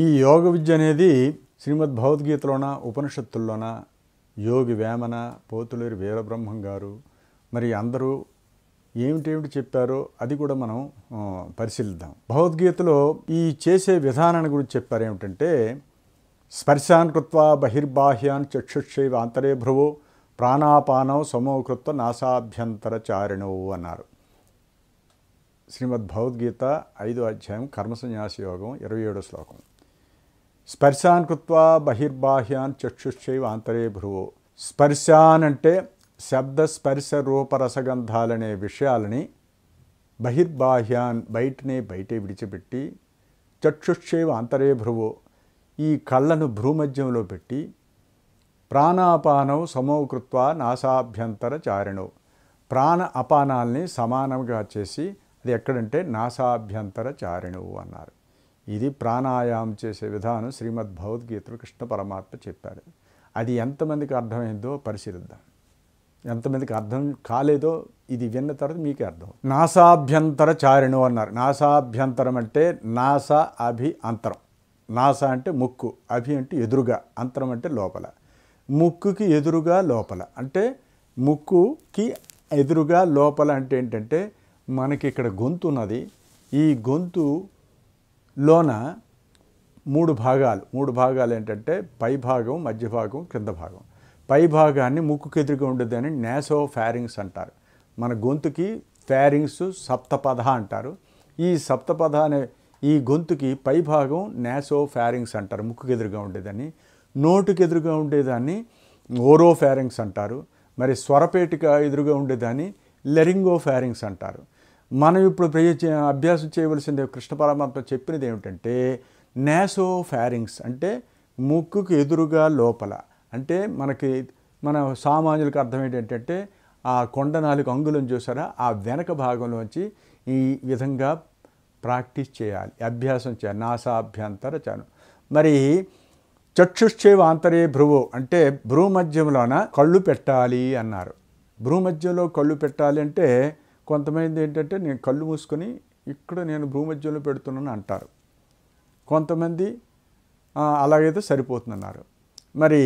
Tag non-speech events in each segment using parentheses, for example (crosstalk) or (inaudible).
ఈ యోగ విద్య అనేది శ్రీమద్ భగవద్గీతలోన ఉపనిషత్తుల్లోన యోగి వేమన పోతులేరు వీరబ్రహ్మం గారు మరి అందరూ ఏమిటేమిటి చెప్పారో అది కూడా మనం పరిశీలిద్దాం భగవద్గీతలో ఈ చేసే విధానాన్ని గురించి చెప్పారు ఏమిటంటే స్పర్శాన్ కృత్వ బహిర్బాహ్యాన్ చక్షుషైవ అంతరే భ్రువు ప్రాణాపానం సమోకృత్వ నాసాభ్యంతర చారిణవు అన్నారు శ్రీమద్ భగవద్గీత ఐదో అధ్యాయం కర్మసన్యాస యోగం ఇరవై ఏడో శ్లోకం స్పర్శాన్ కృత్వా బహిర్బాహ్యాన్ చక్షుశ్చైవ ఆంతరే భ్రువో స్పర్శాన్ అంటే శబ్ద స్పర్శ రూపరసగంధాలనే విషయాలని బహిర్బాహ్యాన్ బయటనే బయటే విడిచిపెట్టి చక్షుశ్చైవ అంతరే భ్రువో ఈ కళ్ళను భ్రూమధ్యంలో పెట్టి ప్రాణాపానం సమోకృత్వ నాసాభ్యంతర చారణో ప్రాణ అపానాల్ని సమానంగా చేసి అది ఎక్కడంటే నాసాభ్యంతర చారిణువు అన్నారు ఇది ప్రాణాయామం చేసే విధానం శ్రీమద్ భగవద్గీతలో కృష్ణ పరమాత్మ చెప్పాడు అది ఎంతమందికి అర్థమైందో పరిశీలిద్దాం ఎంతమందికి అర్థం కాలేదో ఇది విన్న తర్వాత మీకే అర్థం నాసాభ్యంతర చారిణు అన్నారు నాసాభ్యంతరం అంటే నాసా అభి అంతరం నాసా అంటే ముక్కు అభి అంటే ఎదురుగా అంతరం అంటే లోపల ముక్కుకి ఎదురుగా లోపల అంటే ముక్కుకి ఎదురుగా లోపల అంటే ఏంటంటే మనకి ఇక్కడ గొంతు ఉన్నది ఈ గొంతు లోన మూడు భాగాలు మూడు భాగాలు ఏంటంటే పై భాగం మధ్య భాగం క్రింద భాగం పై భాగాన్ని ముక్కుకెదురుగా ఉండేదని నేసో ఫ్యారింగ్స్ అంటారు మన గొంతుకి ఫ్యారింగ్స్ సప్తపథ అంటారు ఈ సప్తపథ అనే ఈ గొంతుకి పై భాగం నేసో ఫ్యారింగ్స్ అంటారు ముక్కుకెదురుగా ఉండేదాన్ని నోటుకెదురుగా ఉండేదాన్ని ఓరో ఫ్యారింగ్స్ అంటారు మరి స్వరపేటిక ఎదురుగా ఉండేదాన్ని లెరింగో ఫ్యారింగ్స్ అంటారు మనం ఇప్పుడు ప్రయోజ అభ్యాసం చేయవలసింది కృష్ణ పరమాత్మ చెప్పినది ఏమిటంటే నేసో ఫ్యారింగ్స్ అంటే ముక్కుకు ఎదురుగా లోపల అంటే మనకి మన సామాన్యులకు అర్థం ఏంటంటే ఆ కొండ నాలుగు అంగులను చూసారా ఆ వెనక భాగంలోంచి ఈ విధంగా ప్రాక్టీస్ చేయాలి అభ్యాసం చేయాలి నాసాభ్యంతర చాను మరి చక్షుశ్చేవ ఆంతరే భ్రువు అంటే భ్రూ మధ్యంలోన కళ్ళు పెట్టాలి అన్నారు భ్రూ మధ్యంలో కళ్ళు పెట్టాలి అంటే కొంతమంది ఏంటంటే నేను కళ్ళు మూసుకొని ఇక్కడ నేను భూమధ్యంలో పెడుతున్నాను అంటారు కొంతమంది అలాగైతే సరిపోతుందన్నారు మరి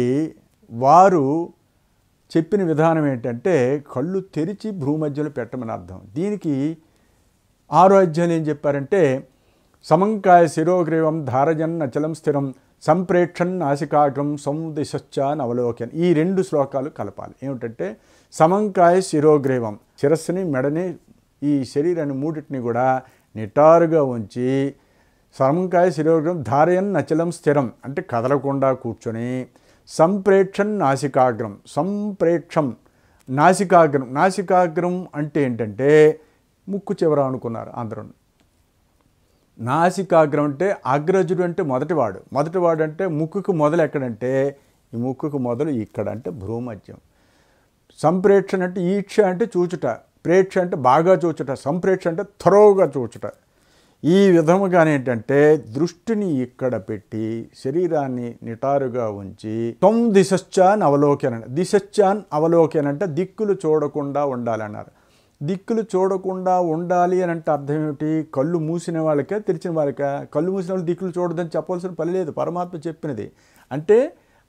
వారు చెప్పిన విధానం ఏంటంటే కళ్ళు తెరిచి భూమధ్యలో పెట్టమని అర్థం దీనికి ఆరోగ్యాలు ఏం చెప్పారంటే సమంకాయ శిరోగ్రీవం ధారజన్ అచలం స్థిరం సంప్రేక్షన్ నాసికాగ్రం అని నవలోకన్ ఈ రెండు శ్లోకాలు కలపాలి ఏమిటంటే సమంకాయ శిరోగ్రీవం శిరస్సుని మెడని ఈ శరీరాన్ని మూడింటిని కూడా నిటారుగా ఉంచి సమంకాయ శిరోగ్రీవం ధారయన్ నచలం స్థిరం అంటే కదలకుండా కూర్చొని సంప్రేక్షన్ నాసికాగ్రం సంప్రేక్షం నాసికాగ్రం నాసికాగ్రం అంటే ఏంటంటే ముక్కు చివర అనుకున్నారు ఆంధ్రం నాసికాగ్రం అంటే అగ్రజుడు అంటే మొదటివాడు మొదటివాడు అంటే ముక్కుకు మొదలు ఎక్కడంటే ఈ ముక్కుకు మొదలు ఇక్కడ అంటే భ్రూమధ్యం సంప్రేక్షణ అంటే ఈక్ష అంటే చూచుట ప్రేక్ష అంటే బాగా చూచుట సంప్రేక్ష అంటే త్వరగా చూచుట ఈ విధముగా ఏంటంటే దృష్టిని ఇక్కడ పెట్టి శరీరాన్ని నిటారుగా ఉంచి తొమ్ అని అవలోకన దిశశ్చాన్ అవలోకన అంటే దిక్కులు చూడకుండా ఉండాలన్నారు దిక్కులు చూడకుండా ఉండాలి అని అంటే అర్థం ఏమిటి కళ్ళు మూసిన వాళ్ళకే తెరిచిన వాళ్ళకే కళ్ళు మూసిన వాళ్ళు దిక్కులు చూడదని చెప్పవలసిన పని లేదు పరమాత్మ చెప్పినది అంటే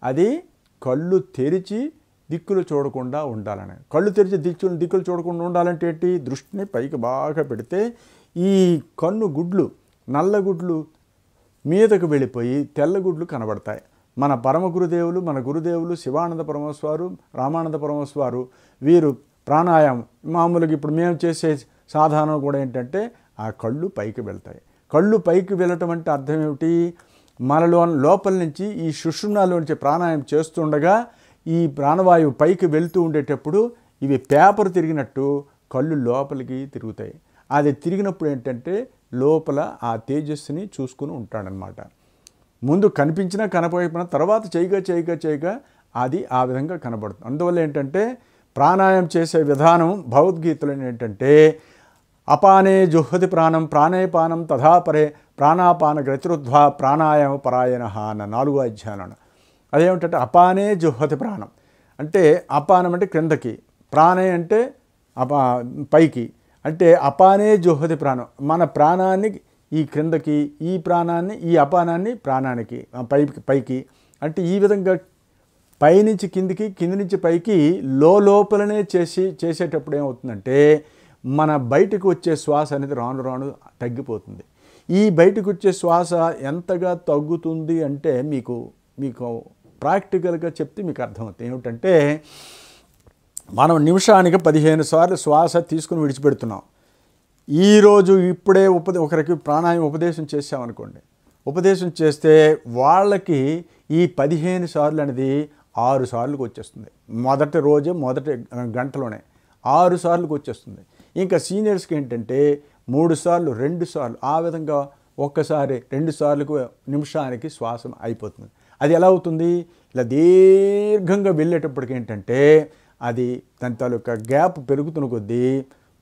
అది కళ్ళు తెరిచి దిక్కులు చూడకుండా ఉండాలని కళ్ళు తెరిచి దిక్కులు దిక్కులు చూడకుండా ఉండాలంటే ఏంటి దృష్టిని పైకి బాగా పెడితే ఈ కన్ను గుడ్లు నల్ల గుడ్లు మీదకు వెళ్ళిపోయి తెల్ల గుడ్లు కనబడతాయి మన పరమ గురుదేవులు మన గురుదేవులు శివానంద పరమస్వారు రామానంద పరమస్వారు వీరు ప్రాణాయామం మామూలుగా ఇప్పుడు మేము చేసే సాధారణం కూడా ఏంటంటే ఆ కళ్ళు పైకి వెళ్తాయి కళ్ళు పైకి వెళ్ళటం అంటే అర్థం ఏమిటి మనలో లోపల నుంచి ఈ శుష్రుణాల నుంచి ప్రాణాయామం చేస్తుండగా ఈ ప్రాణవాయువు పైకి వెళ్తూ ఉండేటప్పుడు ఇవి పేపర్ తిరిగినట్టు కళ్ళు లోపలికి తిరుగుతాయి అది తిరిగినప్పుడు ఏంటంటే లోపల ఆ తేజస్సుని చూసుకుని ఉంటాడనమాట ముందు కనిపించినా కనపడకపోయినా తర్వాత చేయగా చేయగా చేయగా అది ఆ విధంగా కనబడుతుంది అందువల్ల ఏంటంటే ప్రాణాయామం చేసే విధానం భగవద్గీతలో ఏంటంటే అపానే జుహతి ప్రాణం ప్రాణేపానం తథాపరే ప్రాణాపాన గ్రతిరుద్ధ్వా ప్రాణాయామ పరాయణ అన్న నాలుగో అధ్యాయాలను అదేమిటంటే అపానే జుహతి ప్రాణం అంటే అపానం అంటే క్రిందకి ప్రాణే అంటే అపా పైకి అంటే అపానే జుహతి ప్రాణం మన ప్రాణాన్ని ఈ క్రిందకి ఈ ప్రాణాన్ని ఈ అపానాన్ని ప్రాణానికి పైకి పైకి అంటే ఈ విధంగా పైనుంచి కిందికి కింది నుంచి పైకి లోపలనే చేసి చేసేటప్పుడు ఏమవుతుందంటే మన బయటకు వచ్చే శ్వాస అనేది రాను రాను తగ్గిపోతుంది ఈ బయటకు వచ్చే శ్వాస ఎంతగా తగ్గుతుంది అంటే మీకు మీకు ప్రాక్టికల్గా చెప్తే మీకు అర్థమవుతుంది ఏమిటంటే మనం నిమిషానికి పదిహేను సార్లు శ్వాస తీసుకుని విడిచిపెడుతున్నాం ఈరోజు ఇప్పుడే ఉపదే ఒకరికి ప్రాణాయం ఉపదేశం చేసామనుకోండి ఉపదేశం చేస్తే వాళ్ళకి ఈ పదిహేను సార్లు అనేది ఆరు సార్లుకి వచ్చేస్తుంది మొదటి రోజు మొదటి గంటలోనే ఆరు సార్లుకి వచ్చేస్తుంది ఇంకా సీనియర్స్కి ఏంటంటే మూడు సార్లు రెండు సార్లు ఆ విధంగా ఒక్కసారి రెండు సార్లకు నిమిషానికి శ్వాసం అయిపోతుంది అది ఎలా అవుతుంది ఇలా దీర్ఘంగా వెళ్ళేటప్పటికి ఏంటంటే అది దాని తాలూకా గ్యాప్ పెరుగుతున్న కొద్దీ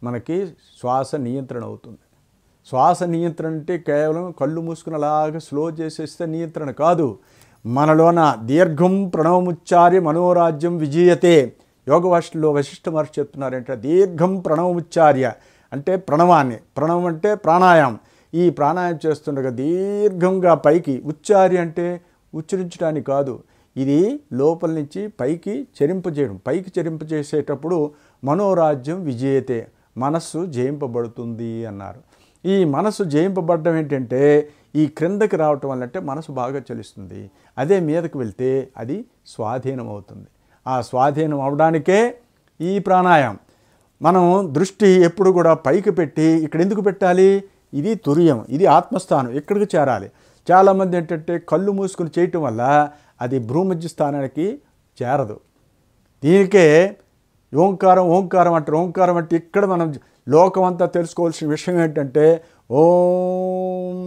మనకి శ్వాస నియంత్రణ అవుతుంది శ్వాస నియంత్రణ అంటే కేవలం కళ్ళు మూసుకునేలాగా స్లో చేసేస్తే నియంత్రణ కాదు మనలోన దీర్ఘం ప్రణవముచ్చారి మనోరాజ్యం విజయతే యోగ భాషలో వశిష్ట మహర్షి చెప్తున్నారంటే దీర్ఘం ప్రణవముచ్చార్య అంటే ప్రణవాన్ని ప్రణవం అంటే ప్రాణాయామం ఈ ప్రాణాయామం చేస్తుండగా దీర్ఘంగా పైకి ఉచ్చారి అంటే ఉచ్చరించడానికి కాదు ఇది లోపల నుంచి పైకి చెరింపజేయడం పైకి చెరింపజేసేటప్పుడు మనోరాజ్యం విజయతే మనస్సు జయింపబడుతుంది అన్నారు ఈ మనసు జయింపబడడం ఏంటంటే ఈ క్రిందకి రావటం వల్ల అంటే మనసు బాగా చలిస్తుంది అదే మీదకు వెళ్తే అది స్వాధీనం అవుతుంది ఆ స్వాధీనం అవడానికే ఈ ప్రాణాయామం మనం దృష్టి ఎప్పుడు కూడా పైకి పెట్టి ఇక్కడ ఎందుకు పెట్టాలి ఇది తుర్యం ఇది ఆత్మస్థానం ఇక్కడికి చేరాలి చాలామంది ఏంటంటే కళ్ళు మూసుకుని చేయటం వల్ల అది భ్రూమధ్య స్థానానికి చేరదు దీనికే ఓంకారం ఓంకారం అంటారు ఓంకారం అంటే ఇక్కడ మనం లోకం అంతా తెలుసుకోవాల్సిన విషయం ఏంటంటే ఓం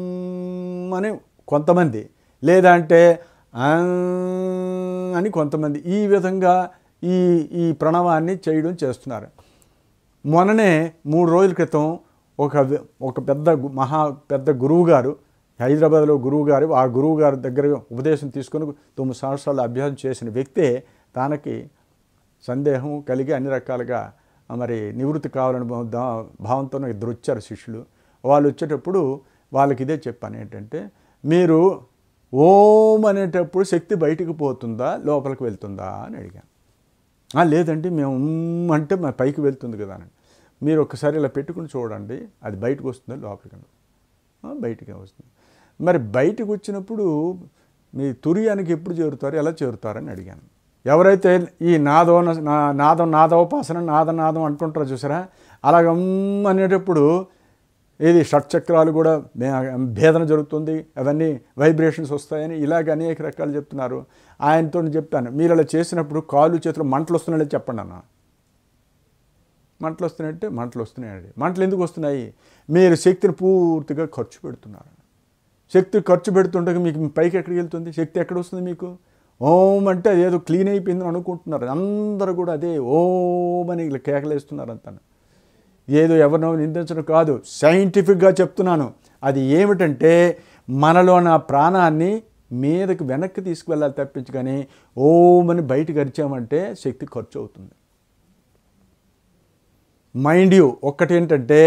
అని కొంతమంది లేదంటే అని కొంతమంది ఈ విధంగా ఈ ఈ ప్రణవాన్ని చేయడం చేస్తున్నారు మొన్ననే మూడు రోజుల క్రితం ఒక ఒక పెద్ద మహా పెద్ద గురువు గారు హైదరాబాద్లో గురువు గారు ఆ గురువు గారి దగ్గర ఉపదేశం తీసుకొని తొమ్మిది సంవత్సరాలు అభ్యాసం చేసిన వ్యక్తే తనకి సందేహం కలిగి అన్ని రకాలుగా మరి నివృత్తి కావాలని భావంతో ఇద్దరు వచ్చారు శిష్యులు వాళ్ళు వచ్చేటప్పుడు వాళ్ళకి ఇదే చెప్పాను ఏంటంటే మీరు ఓం అనేటప్పుడు శక్తి బయటికి పోతుందా లోపలికి వెళ్తుందా అని అడిగాను లేదండి మేము అంటే మా పైకి వెళ్తుంది కదా అని మీరు ఒకసారి ఇలా పెట్టుకుని చూడండి అది బయటకు వస్తుందా లోపలికి బయటికి వస్తుంది మరి బయటకు వచ్చినప్పుడు మీ తుర్యానికి ఎప్పుడు చేరుతారు ఎలా చేరుతారని అడిగాను ఎవరైతే ఈ నాదో నాదం నాదోపాసన నాద అంటుంటారో చూసారా అలాగమ్ అనేటప్పుడు ఇది షట్చక్రాలు కూడా భేదన జరుగుతుంది అవన్నీ వైబ్రేషన్స్ వస్తాయని ఇలాగ అనేక రకాలు చెప్తున్నారు ఆయనతో చెప్తాను మీరు అలా చేసినప్పుడు కాలు చేతులు మంటలు వస్తున్నాయని చెప్పండి అన్న మంటలు వస్తున్నాయంటే మంటలు వస్తున్నాయండి మంటలు ఎందుకు వస్తున్నాయి మీరు శక్తిని పూర్తిగా ఖర్చు పెడుతున్నారు శక్తి ఖర్చు పెడుతుండగా మీకు పైకి ఎక్కడికి వెళ్తుంది శక్తి ఎక్కడ వస్తుంది మీకు ఓం అంటే ఏదో క్లీన్ అయిపోయిందని అనుకుంటున్నారు అందరూ కూడా అదే ఓం అని ఇలా కేకలేస్తున్నారు అంతను ఏదో ఎవరినో నిందించడం కాదు సైంటిఫిక్గా చెప్తున్నాను అది ఏమిటంటే మనలో నా ప్రాణాన్ని మీదకి వెనక్కి తీసుకువెళ్ళాలి తప్పించు కానీ ఓం అని బయటకు అరిచామంటే శక్తి ఖర్చు అవుతుంది మైండ్ యూ ఒక్కటేంటంటే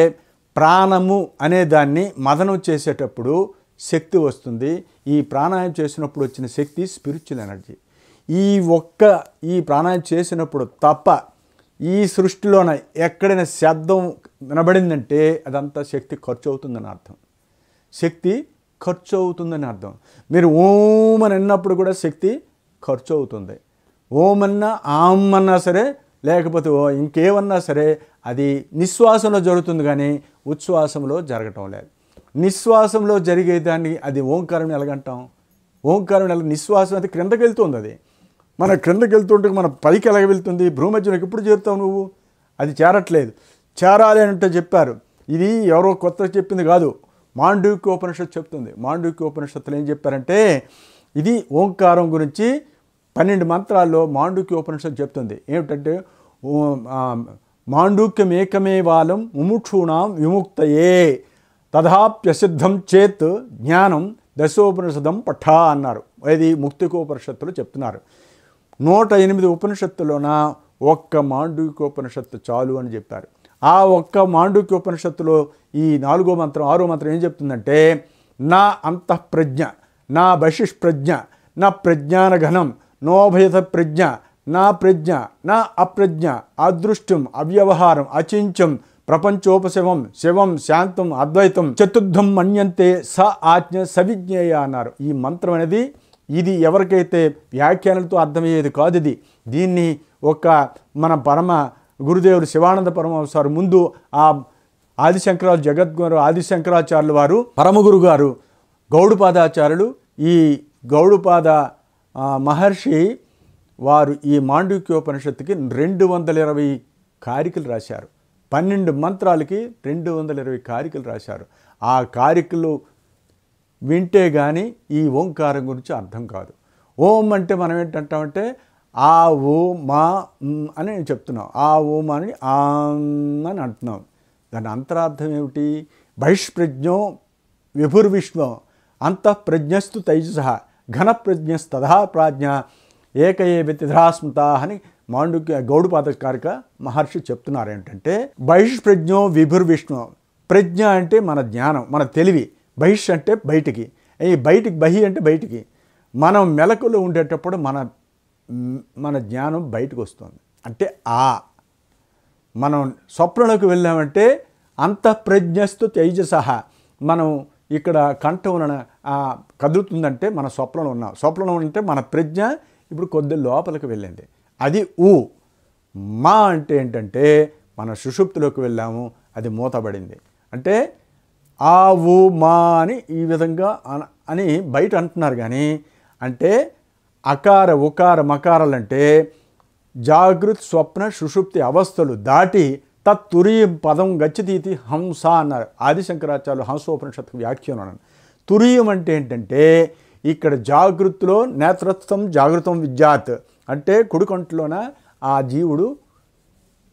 ప్రాణము అనే దాన్ని మదనం చేసేటప్పుడు శక్తి వస్తుంది ఈ ప్రాణాయామం చేసినప్పుడు వచ్చిన శక్తి స్పిరిచువల్ ఎనర్జీ ఈ ఒక్క ఈ ప్రాణాయామం చేసినప్పుడు తప్ప ఈ సృష్టిలోన ఎక్కడైనా శబ్దం వినబడిందంటే అదంతా శక్తి ఖర్చు అవుతుందని అర్థం శక్తి ఖర్చు అవుతుందని అర్థం మీరు ఓం అని అన్నప్పుడు కూడా శక్తి ఖర్చు అవుతుంది ఓమన్నా అన్నా ఆమ్ అన్నా సరే లేకపోతే ఇంకేమన్నా సరే అది నిశ్వాసంలో జరుగుతుంది కానీ ఉచ్ఛ్వాసంలో జరగటం లేదు నిశ్వాసంలో జరిగేదాన్ని అది ఓంకారం ఎలాగంటాం ఓంకారం ఎలా నిశ్వాసం అది క్రిందకి వెళ్తుంది అది మన క్రిందకి వెళ్తుంటే మన పైకి ఎలాగ వెళ్తుంది భూమధ్యంలోకి ఎప్పుడు చేరుతావు నువ్వు అది చేరట్లేదు చేరాలి అంటే చెప్పారు ఇది ఎవరో కొత్త చెప్పింది కాదు మాండూక్య ఉపనిషత్తు చెప్తుంది మాండూక్య ఉపనిషత్తులు ఏం చెప్పారంటే ఇది ఓంకారం గురించి పన్నెండు మంత్రాల్లో మాండూక్య ఉపనిషత్తు చెప్తుంది ఏమిటంటే మాండూక్యం ఏకమే వాళ్ళం ముముక్షూణాం విముక్తయే తథాప్యసిద్ధం చేత్ జ్ఞానం దశోపనిషదం పఠా అన్నారు ఇది ముక్తికోపనిషత్తులు చెప్తున్నారు నూట ఎనిమిది ఉపనిషత్తులోన ఒక్క మాండూక్యోపనిషత్తు చాలు అని చెప్పారు ఆ ఒక్క మాండూక్యోపనిషత్తులో ఈ నాలుగో మంత్రం ఆరో మంత్రం ఏం చెప్తుందంటే నా అంతఃప్రజ్ఞ నా బహిష్ప్రజ్ఞ నా ప్రజ్ఞానఘనం నోభయత ప్రజ్ఞ నా ప్రజ్ఞ నా అప్రజ్ఞ అదృష్టం అవ్యవహారం అచించం ప్రపంచోపశవం శివం శాంతం అద్వైతం చతుర్థం మన్యంతే స ఆజ్ఞ సవిజ్ఞేయ అన్నారు ఈ మంత్రం అనేది ఇది ఎవరికైతే వ్యాఖ్యానాలతో అర్థమయ్యేది కాదు ఇది దీన్ని ఒక మన పరమ గురుదేవుడు శివానంద పరమహంస వారు ముందు ఆ ఆదిశంకరాలు జగద్గురు ఆదిశంకరాచార్యులు వారు పరమగురు గారు గౌడుపాదాచారులు ఈ గౌడుపాద మహర్షి వారు ఈ మాండూక్యోపనిషత్తుకి రెండు వందల ఇరవై కారికలు రాశారు పన్నెండు మంత్రాలకి రెండు వందల ఇరవై కారికలు రాశారు ఆ కారికలు వింటే కానీ ఈ ఓంకారం గురించి అర్థం కాదు ఓం అంటే మనం ఏంటంటామంటే ఆ ఓ మా అని చెప్తున్నాం ఆ ఓం అని ఆ అని అంటున్నాం దాని అంతరార్థం ఏమిటి బహిష్ప్రజ్ఞో విభుర్విష్ణు అంతఃప్రజ్ఞస్తు తైజస ఘనప్రజ్ఞస్తదా ప్రాజ్ఞ ఏకయే ఏ వ్యతిధ్రాస్మృత అని మాండుక్య గౌడపాద మహర్షి చెప్తున్నారు ఏంటంటే బహిష్ప్రజ్ఞో విభుర్విష్ణు ప్రజ్ఞ అంటే మన జ్ఞానం మన తెలివి బహిష్ అంటే బయటికి ఈ బయటికి బహి అంటే బయటికి మనం మెలకులో ఉండేటప్పుడు మన మన జ్ఞానం బయటకు వస్తుంది అంటే ఆ మనం స్వప్నలోకి వెళ్ళామంటే అంత తేజ తేజసహ మనం ఇక్కడ కంఠం కదులుతుందంటే మన స్వప్నంలో ఉన్నాం స్వప్నంలో ఉంటే మన ప్రజ్ఞ ఇప్పుడు కొద్ది లోపలికి వెళ్ళింది అది ఊ మా అంటే ఏంటంటే మన సుషుప్తిలోకి వెళ్ళాము అది మూతబడింది అంటే ఆ ఊ మా అని ఈ విధంగా అని బయట అంటున్నారు కానీ అంటే అకార ఉకార మకారాలంటే జాగృత్ స్వప్న సుషుప్తి అవస్థలు దాటి తత్తురీ పదం గచ్చితీతి హంస అన్నారు ఆదిశంకరాచార్యులు హంసోపనిషత్కు వ్యాఖ్యానం అన్నారు తురీయం అంటే ఏంటంటే ఇక్కడ జాగృతిలో నేత్రత్వం జాగృతం విద్యాత్ అంటే కుడికంట్లోన ఆ జీవుడు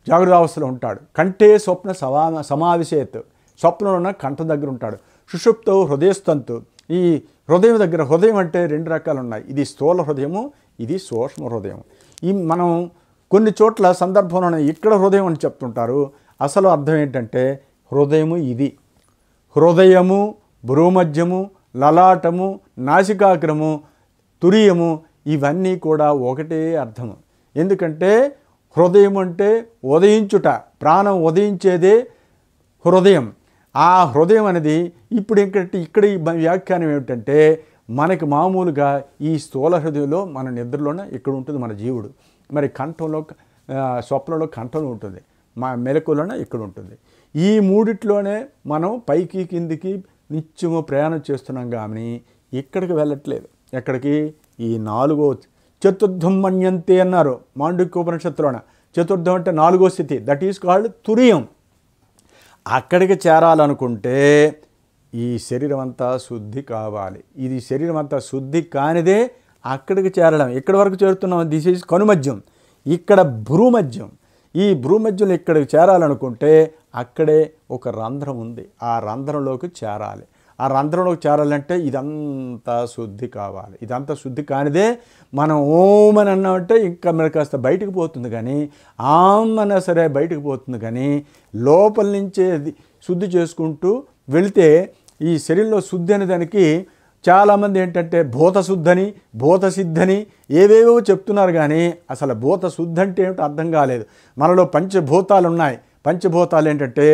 జాగ్రత్తావస్థలో ఉంటాడు కంటే స్వప్న సమా సమావిశేత్ స్వప్నంలోన కంఠ దగ్గర ఉంటాడు సుషుప్తో హృదయస్తంతు ఈ హృదయం దగ్గర హృదయం అంటే రెండు రకాలు ఉన్నాయి ఇది స్థూల హృదయము ఇది సూక్ష్మ హృదయం ఈ మనం కొన్ని చోట్ల సందర్భంలోనే ఇక్కడ హృదయం అని చెప్తుంటారు అసలు అర్థం ఏంటంటే హృదయము ఇది హృదయము భ్రూమధ్యము లలాటము నాసికాగ్రము తురియము ఇవన్నీ కూడా ఒకటే అర్థం ఎందుకంటే హృదయం అంటే ఉదయించుట ప్రాణం ఉదయించేదే హృదయం ఆ హృదయం అనేది ఇప్పుడు ఏంటంటే ఇక్కడ ఈ వ్యాఖ్యానం ఏమిటంటే మనకి మామూలుగా ఈ స్థూల హృదయంలో మన నిద్రలోనే ఇక్కడ ఉంటుంది మన జీవుడు మరి కంఠంలో స్వప్నంలో కంఠం ఉంటుంది మా మెలకులోనే ఇక్కడ ఉంటుంది ఈ మూడిట్లోనే మనం పైకి కిందికి నిత్యము ప్రయాణం చేస్తున్నాం కానీ ఇక్కడికి వెళ్ళట్లేదు ఎక్కడికి ఈ నాలుగో చతుర్థం మన్యంతే అన్నారు మాండుక్య ఉపనిషత్తులోన చతుర్థం అంటే నాలుగో స్థితి దట్ ఈస్ కాల్డ్ తురియం అక్కడికి చేరాలనుకుంటే ఈ శరీరం అంతా శుద్ధి కావాలి ఇది శరీరం అంతా శుద్ధి కానిదే అక్కడికి చేరడం ఎక్కడి వరకు చేరుతున్నాం దిస్ ఈజ్ కనుమద్యం ఇక్కడ భ్రూమద్యం ఈ భ్రూమద్యం ఇక్కడికి చేరాలనుకుంటే అక్కడే ఒక రంధ్రం ఉంది ఆ రంధ్రంలోకి చేరాలి ఆ రంధ్రంలోకి చేరాలంటే ఇదంతా శుద్ధి కావాలి ఇదంతా శుద్ధి కానిదే మనం ఓమని అన్నామంటే ఇంకా మీరు కాస్త బయటకు పోతుంది కానీ ఆమ్ సరే బయటకు పోతుంది కానీ లోపల నుంచే శుద్ధి చేసుకుంటూ వెళితే ఈ శరీరంలో శుద్ధి అనే దానికి చాలామంది ఏంటంటే భూతశుద్ధని భూతసిద్ధని ఏవేవో చెప్తున్నారు కానీ అసలు భూతశుద్ధి అంటే ఏమిటో అర్థం కాలేదు మనలో పంచభూతాలు ఉన్నాయి పంచభూతాలు ఏంటంటే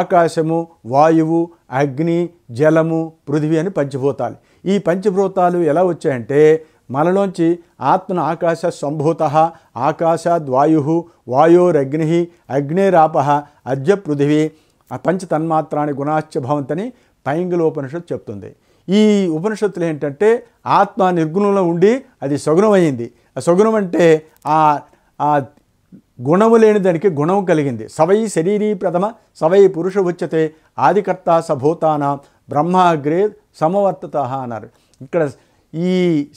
ఆకాశము వాయువు అగ్ని జలము పృథివీ అని పంచభూతాలు ఈ పంచభూతాలు ఎలా వచ్చాయంటే మనలోంచి ఆత్మన ఆకాశ సంభూత వాయు వాయోరగ్ని అగ్నేరాప అద్య పృథివీ తన్మాత్రాన్ని గుణాశ్చ భవంతని ఉపనిషత్తు చెప్తుంది ఈ ఉపనిషత్తులు ఏంటంటే ఆత్మ నిర్గుణంలో ఉండి అది సగుణమైంది సగుణం అంటే ఆ గుణము లేని దానికి గుణం కలిగింది సవై శరీరీ ప్రథమ సవై పురుష ఉచ్యతే ఆదికర్త సభూతాన బ్రహ్మాగ్రే సమవర్తత అన్నారు ఇక్కడ ఈ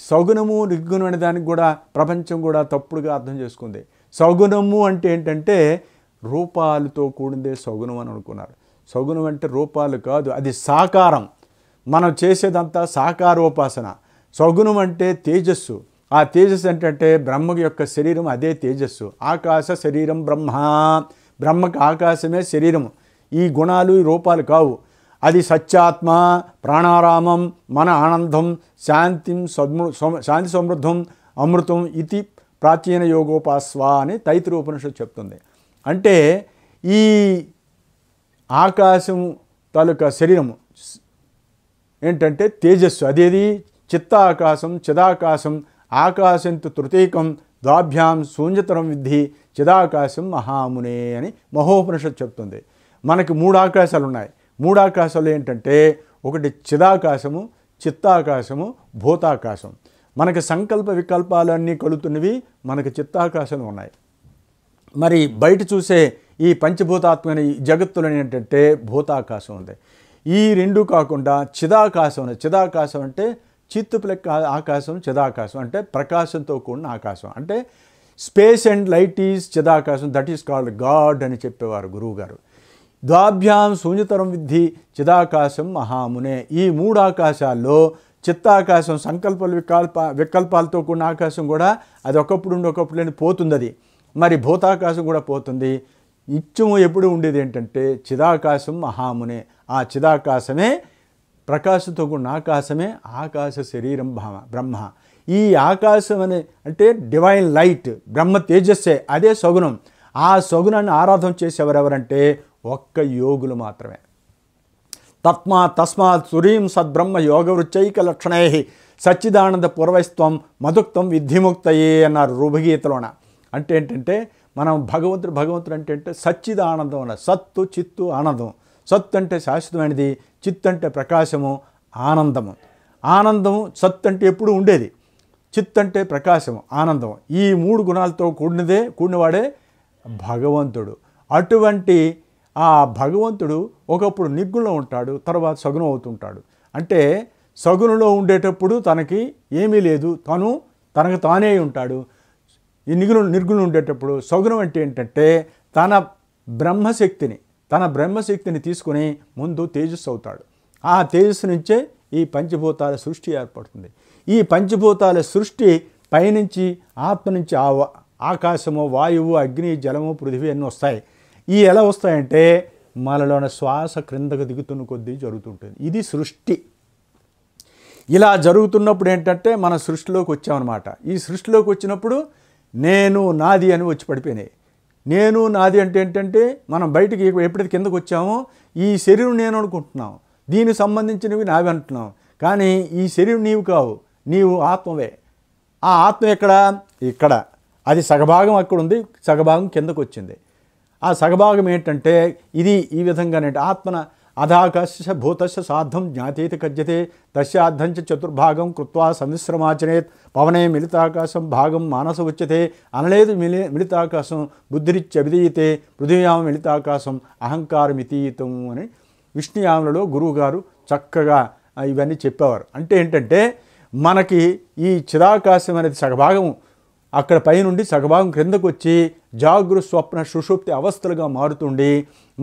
సగుణము నిర్గుణం అనే దానికి కూడా ప్రపంచం కూడా తప్పుడుగా అర్థం చేసుకుంది సగుణము అంటే ఏంటంటే రూపాలతో కూడిందే సగుణం అని అనుకున్నారు సగుణం అంటే రూపాలు కాదు అది సాకారం మనం చేసేదంతా సాకారోపాసన సగుణం అంటే తేజస్సు ఆ తేజస్సు ఏంటంటే బ్రహ్మ యొక్క శరీరం అదే తేజస్సు ఆకాశ శరీరం బ్రహ్మ బ్రహ్మకు ఆకాశమే శరీరం ఈ గుణాలు ఈ రూపాలు కావు అది సత్యాత్మ ప్రాణారామం మన ఆనందం శాంతిం శాంతి సమృద్ధం అమృతం ఇది ప్రాచీన యోగోపాస్వ అని ఉపనిషత్తు చెప్తుంది అంటే ఈ ఆకాశం తాలూకా శరీరము ఏంటంటే తేజస్సు అదేది చిత్తాకాశం చిదాకాశం ఆకాశంత తృతీకం ద్వాభ్యాం శూన్యతరం విద్ధి చిదాకాశం మహామునే అని మహోపనిషత్ చెప్తుంది మనకి మూడు ఆకాశాలు ఉన్నాయి మూడు ఆకాశాలు ఏంటంటే ఒకటి చిదాకాశము చిత్తాకాశము భూతాకాశం మనకి సంకల్ప వికల్పాలన్నీ కలుతున్నవి మనకి చిత్తాకాశాలు ఉన్నాయి మరి బయట చూసే ఈ పంచభూతాత్మైన జగత్తులు ఏంటంటే భూతాకాశం ఉంది ఈ రెండు కాకుండా చిదాకాశం చిదాకాశం అంటే చిత్తు ప్లెక్ ఆకాశం చిదాకాశం అంటే ప్రకాశంతో కూడిన ఆకాశం అంటే స్పేస్ అండ్ లైట్ ఈజ్ చిదాకాశం దట్ ఈస్ కాల్డ్ గాడ్ అని చెప్పేవారు గురువుగారు ద్వాభ్యాం శూన్యతరం విద్ధి చిదాకాశం మహామునే ఈ మూడు ఆకాశాల్లో చిత్తాకాశం సంకల్ప వికల్ప వికల్పాలతో కూడిన ఆకాశం కూడా అది ఒకప్పుడు ఉండి ఒకప్పుడు లేని పోతుంది అది మరి భూతాకాశం కూడా పోతుంది నిత్యము ఎప్పుడు ఉండేది ఏంటంటే చిదాకాశం మహామునే ఆ చిదాకాశమే కూడిన ఆకాశమే ఆకాశ శరీరం బ్రహ్మ ఈ ఆకాశం అనే అంటే డివైన్ లైట్ బ్రహ్మ తేజస్సే అదే సగుణం ఆ సగుణాన్ని ఆరాధన చేసేవరెవరంటే ఒక్క యోగులు మాత్రమే తత్మా తస్మాత్ సురీం సద్బ్రహ్మ యోగ వృచ్చైక లక్షణై సచ్చిదానంద పూర్వైస్త్వం మధుక్తం విద్ధిముక్తయే అన్నారు రూభగీతలోన అంటే ఏంటంటే మనం భగవంతుడు భగవంతుడు అంటే అంటే సచ్చిదానందం అన్న సత్తు చిత్తు ఆనందం సత్తు అంటే శాశ్వతమైనది చిత్ అంటే ప్రకాశము ఆనందము ఆనందము సత్ అంటే ఎప్పుడు ఉండేది చిత్ అంటే ప్రకాశము ఆనందం ఈ మూడు గుణాలతో కూడినదే కూడినవాడే భగవంతుడు అటువంటి ఆ భగవంతుడు ఒకప్పుడు నిగ్గుణం ఉంటాడు తర్వాత సగుణం అవుతుంటాడు అంటే సగుణంలో ఉండేటప్పుడు తనకి ఏమీ లేదు తను తనకు తానే ఉంటాడు ఈ నిగుణం నిర్గుణం ఉండేటప్పుడు సగుణం అంటే ఏంటంటే తన బ్రహ్మశక్తిని తన బ్రహ్మశక్తిని తీసుకుని ముందు తేజస్సు అవుతాడు ఆ తేజస్సు నుంచే ఈ పంచభూతాల సృష్టి ఏర్పడుతుంది ఈ పంచభూతాల సృష్టి పైనుంచి ఆత్మ నుంచి ఆ ఆకాశము వాయువు అగ్ని జలము పృథివీ అన్నీ వస్తాయి ఈ ఎలా వస్తాయంటే మనలోని శ్వాస క్రిందకు దిగుతున్న కొద్దీ జరుగుతుంటుంది ఇది సృష్టి ఇలా జరుగుతున్నప్పుడు ఏంటంటే మన సృష్టిలోకి వచ్చామన్నమాట ఈ సృష్టిలోకి వచ్చినప్పుడు నేను నాది అని వచ్చి పడిపోయినాయి నేను నాది అంటే ఏంటంటే మనం బయటికి ఎప్పుడైతే కిందకు వచ్చామో ఈ శరీరం నేను అనుకుంటున్నాం దీనికి సంబంధించినవి నావి అంటున్నాం కానీ ఈ శరీరం నీవు కావు నీవు ఆత్మవే ఆ ఆత్మ ఎక్కడ ఇక్కడ అది సగభాగం అక్కడ ఉంది సగభాగం కిందకు వచ్చింది ఆ సగభాగం ఏంటంటే ఇది ఈ విధంగానే ఆత్మన అధాకశ భూతశ సాధం జ్ఞాతీత కజ్యతే తస్యార్థం చతుర్భాగం కృత్వా సమిశ్రమాచనేత్ పవనే మిలితాకాశం భాగం మానస ఉచ్యతే అనలేదు మిలి మిలితాకాశం బుద్ధిరిత్యభిధీయతే పృథివ్యామ మిలితాకాశం అహంకారమితీతం అని విష్ణుయాములలో గురువుగారు చక్కగా ఇవన్నీ చెప్పేవారు అంటే ఏంటంటే మనకి ఈ చిదాకాశం అనేది సగభాగం అక్కడ పైనుండి సగభాగం క్రిందకు వచ్చి జాగృ స్వప్న సుషుప్తి అవస్థలుగా మారుతుండి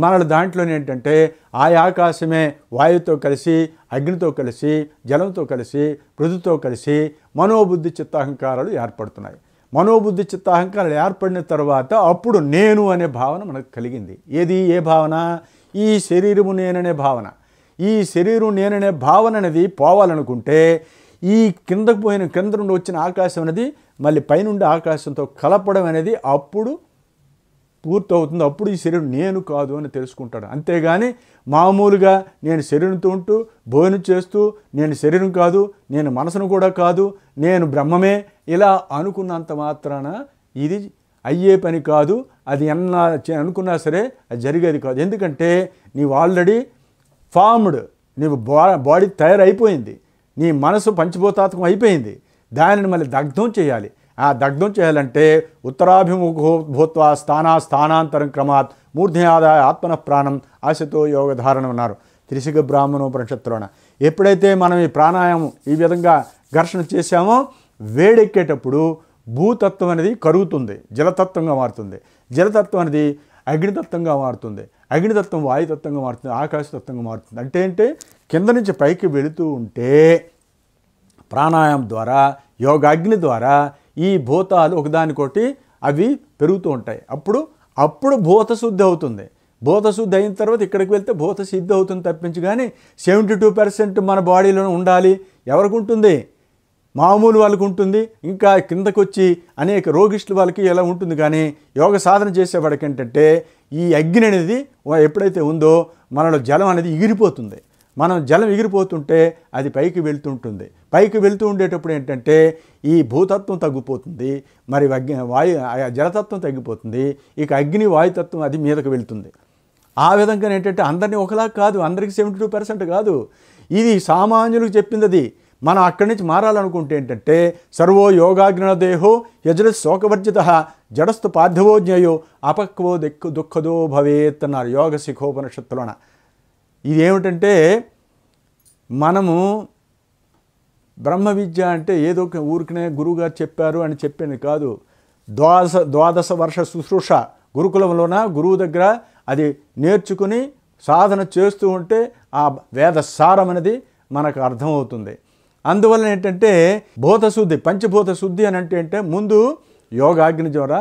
మనల దాంట్లోనే ఏంటంటే ఆ ఆకాశమే వాయువుతో కలిసి అగ్నితో కలిసి జలంతో కలిసి పృథుతో కలిసి మనోబుద్ధి చిత్తాహంకారాలు ఏర్పడుతున్నాయి మనోబుద్ధి చిత్తాహంకారాలు ఏర్పడిన తర్వాత అప్పుడు నేను అనే భావన మనకు కలిగింది ఏది ఏ భావన ఈ శరీరము నేననే భావన ఈ శరీరం నేననే భావన అనేది పోవాలనుకుంటే ఈ కిందకు పోయిన కింద నుండి వచ్చిన ఆకాశం అనేది మళ్ళీ పైనుండి ఆకాశంతో కలపడం అనేది అప్పుడు పూర్తవుతుంది అప్పుడు ఈ శరీరం నేను కాదు అని తెలుసుకుంటాడు అంతేగాని మామూలుగా నేను శరీరంతో ఉంటూ భోజనం చేస్తూ నేను శరీరం కాదు నేను మనసును కూడా కాదు నేను బ్రహ్మమే ఇలా అనుకున్నంత మాత్రాన ఇది అయ్యే పని కాదు అది ఎన్న అనుకున్నా సరే అది జరిగేది కాదు ఎందుకంటే నీవు ఆల్రెడీ ఫార్మ్డ్ నీవు బాడీ తయారైపోయింది నీ మనసు పంచభూతాత్మకం అయిపోయింది దానిని మళ్ళీ దగ్ధం చేయాలి ఆ దగ్ధం చేయాలంటే ఉత్తరాభిముఖో భూత్వా స్థాన స్థానాంతరం క్రమాత్ ఆదాయ ఆత్మన ప్రాణం ఆశతో యోగధారణ ఉన్నారు త్రిశిగ బ్రాహ్మణోపనిషత్తులోన ఎప్పుడైతే మనం ఈ ప్రాణాయామం ఈ విధంగా ఘర్షణ చేశామో వేడెక్కేటప్పుడు భూతత్వం అనేది కరుగుతుంది జలతత్వంగా మారుతుంది జలతత్వం అనేది అగ్నితత్వంగా మారుతుంది అగ్నితత్వం వాయుతత్వంగా మారుతుంది ఆకాశతత్వంగా మారుతుంది అంటే అంటే కింద నుంచి పైకి వెళుతూ ఉంటే ప్రాణాయామం ద్వారా యోగాగ్ని ద్వారా ఈ భూతాలు ఒకదానికొకటి అవి పెరుగుతూ ఉంటాయి అప్పుడు అప్పుడు భూత శుద్ధి అవుతుంది భూత శుద్ధి అయిన తర్వాత ఇక్కడికి వెళ్తే భూత సిద్ధి అవుతుంది తప్పించి కానీ సెవెంటీ టూ పర్సెంట్ మన బాడీలో ఉండాలి ఎవరికి ఉంటుంది మామూలు వాళ్ళకు ఉంటుంది ఇంకా కిందకొచ్చి అనేక రోగిష్టుల వాళ్ళకి ఎలా ఉంటుంది కానీ యోగ సాధన చేసేవాడికి ఏంటంటే ఈ అగ్ని అనేది ఎప్పుడైతే ఉందో మనలో జలం అనేది ఇగిరిపోతుంది మనం జలం ఎగిరిపోతుంటే అది పైకి వెళ్తుంటుంది పైకి వెళ్తూ ఉండేటప్పుడు ఏంటంటే ఈ భూతత్వం తగ్గిపోతుంది మరి అగ్ని వాయు జలతత్వం తగ్గిపోతుంది ఇక అగ్ని వాయుతత్వం అది మీదకు వెళ్తుంది ఆ విధంగా ఏంటంటే అందరినీ ఒకలా కాదు అందరికీ సెవెంటీ టూ పర్సెంట్ కాదు ఇది సామాన్యులకు చెప్పింది అది మనం అక్కడి నుంచి మారాలనుకుంటే ఏంటంటే సర్వో యోగాగ్న దేహో యజల శోకవర్జిత జడస్థు పార్థవో జ్ఞయో అపక్వో దిక్కు దుఃఖదో భవేత్ అన్నారు యోగ శిఖోపనిషత్తులోన ఇది ఏమిటంటే మనము బ్రహ్మ విద్య అంటే ఏదో ఊరికనే గురువుగారు చెప్పారు అని చెప్పింది కాదు ద్వాదశ ద్వాదశ వర్ష శుశ్రూష గురుకులంలోన గురువు దగ్గర అది నేర్చుకుని సాధన చేస్తూ ఉంటే ఆ వేద సారం అనేది మనకు అర్థమవుతుంది అందువలన ఏంటంటే భూత శుద్ధి పంచభూత శుద్ధి అని అంటే అంటే ముందు యోగాగ్ని ద్వారా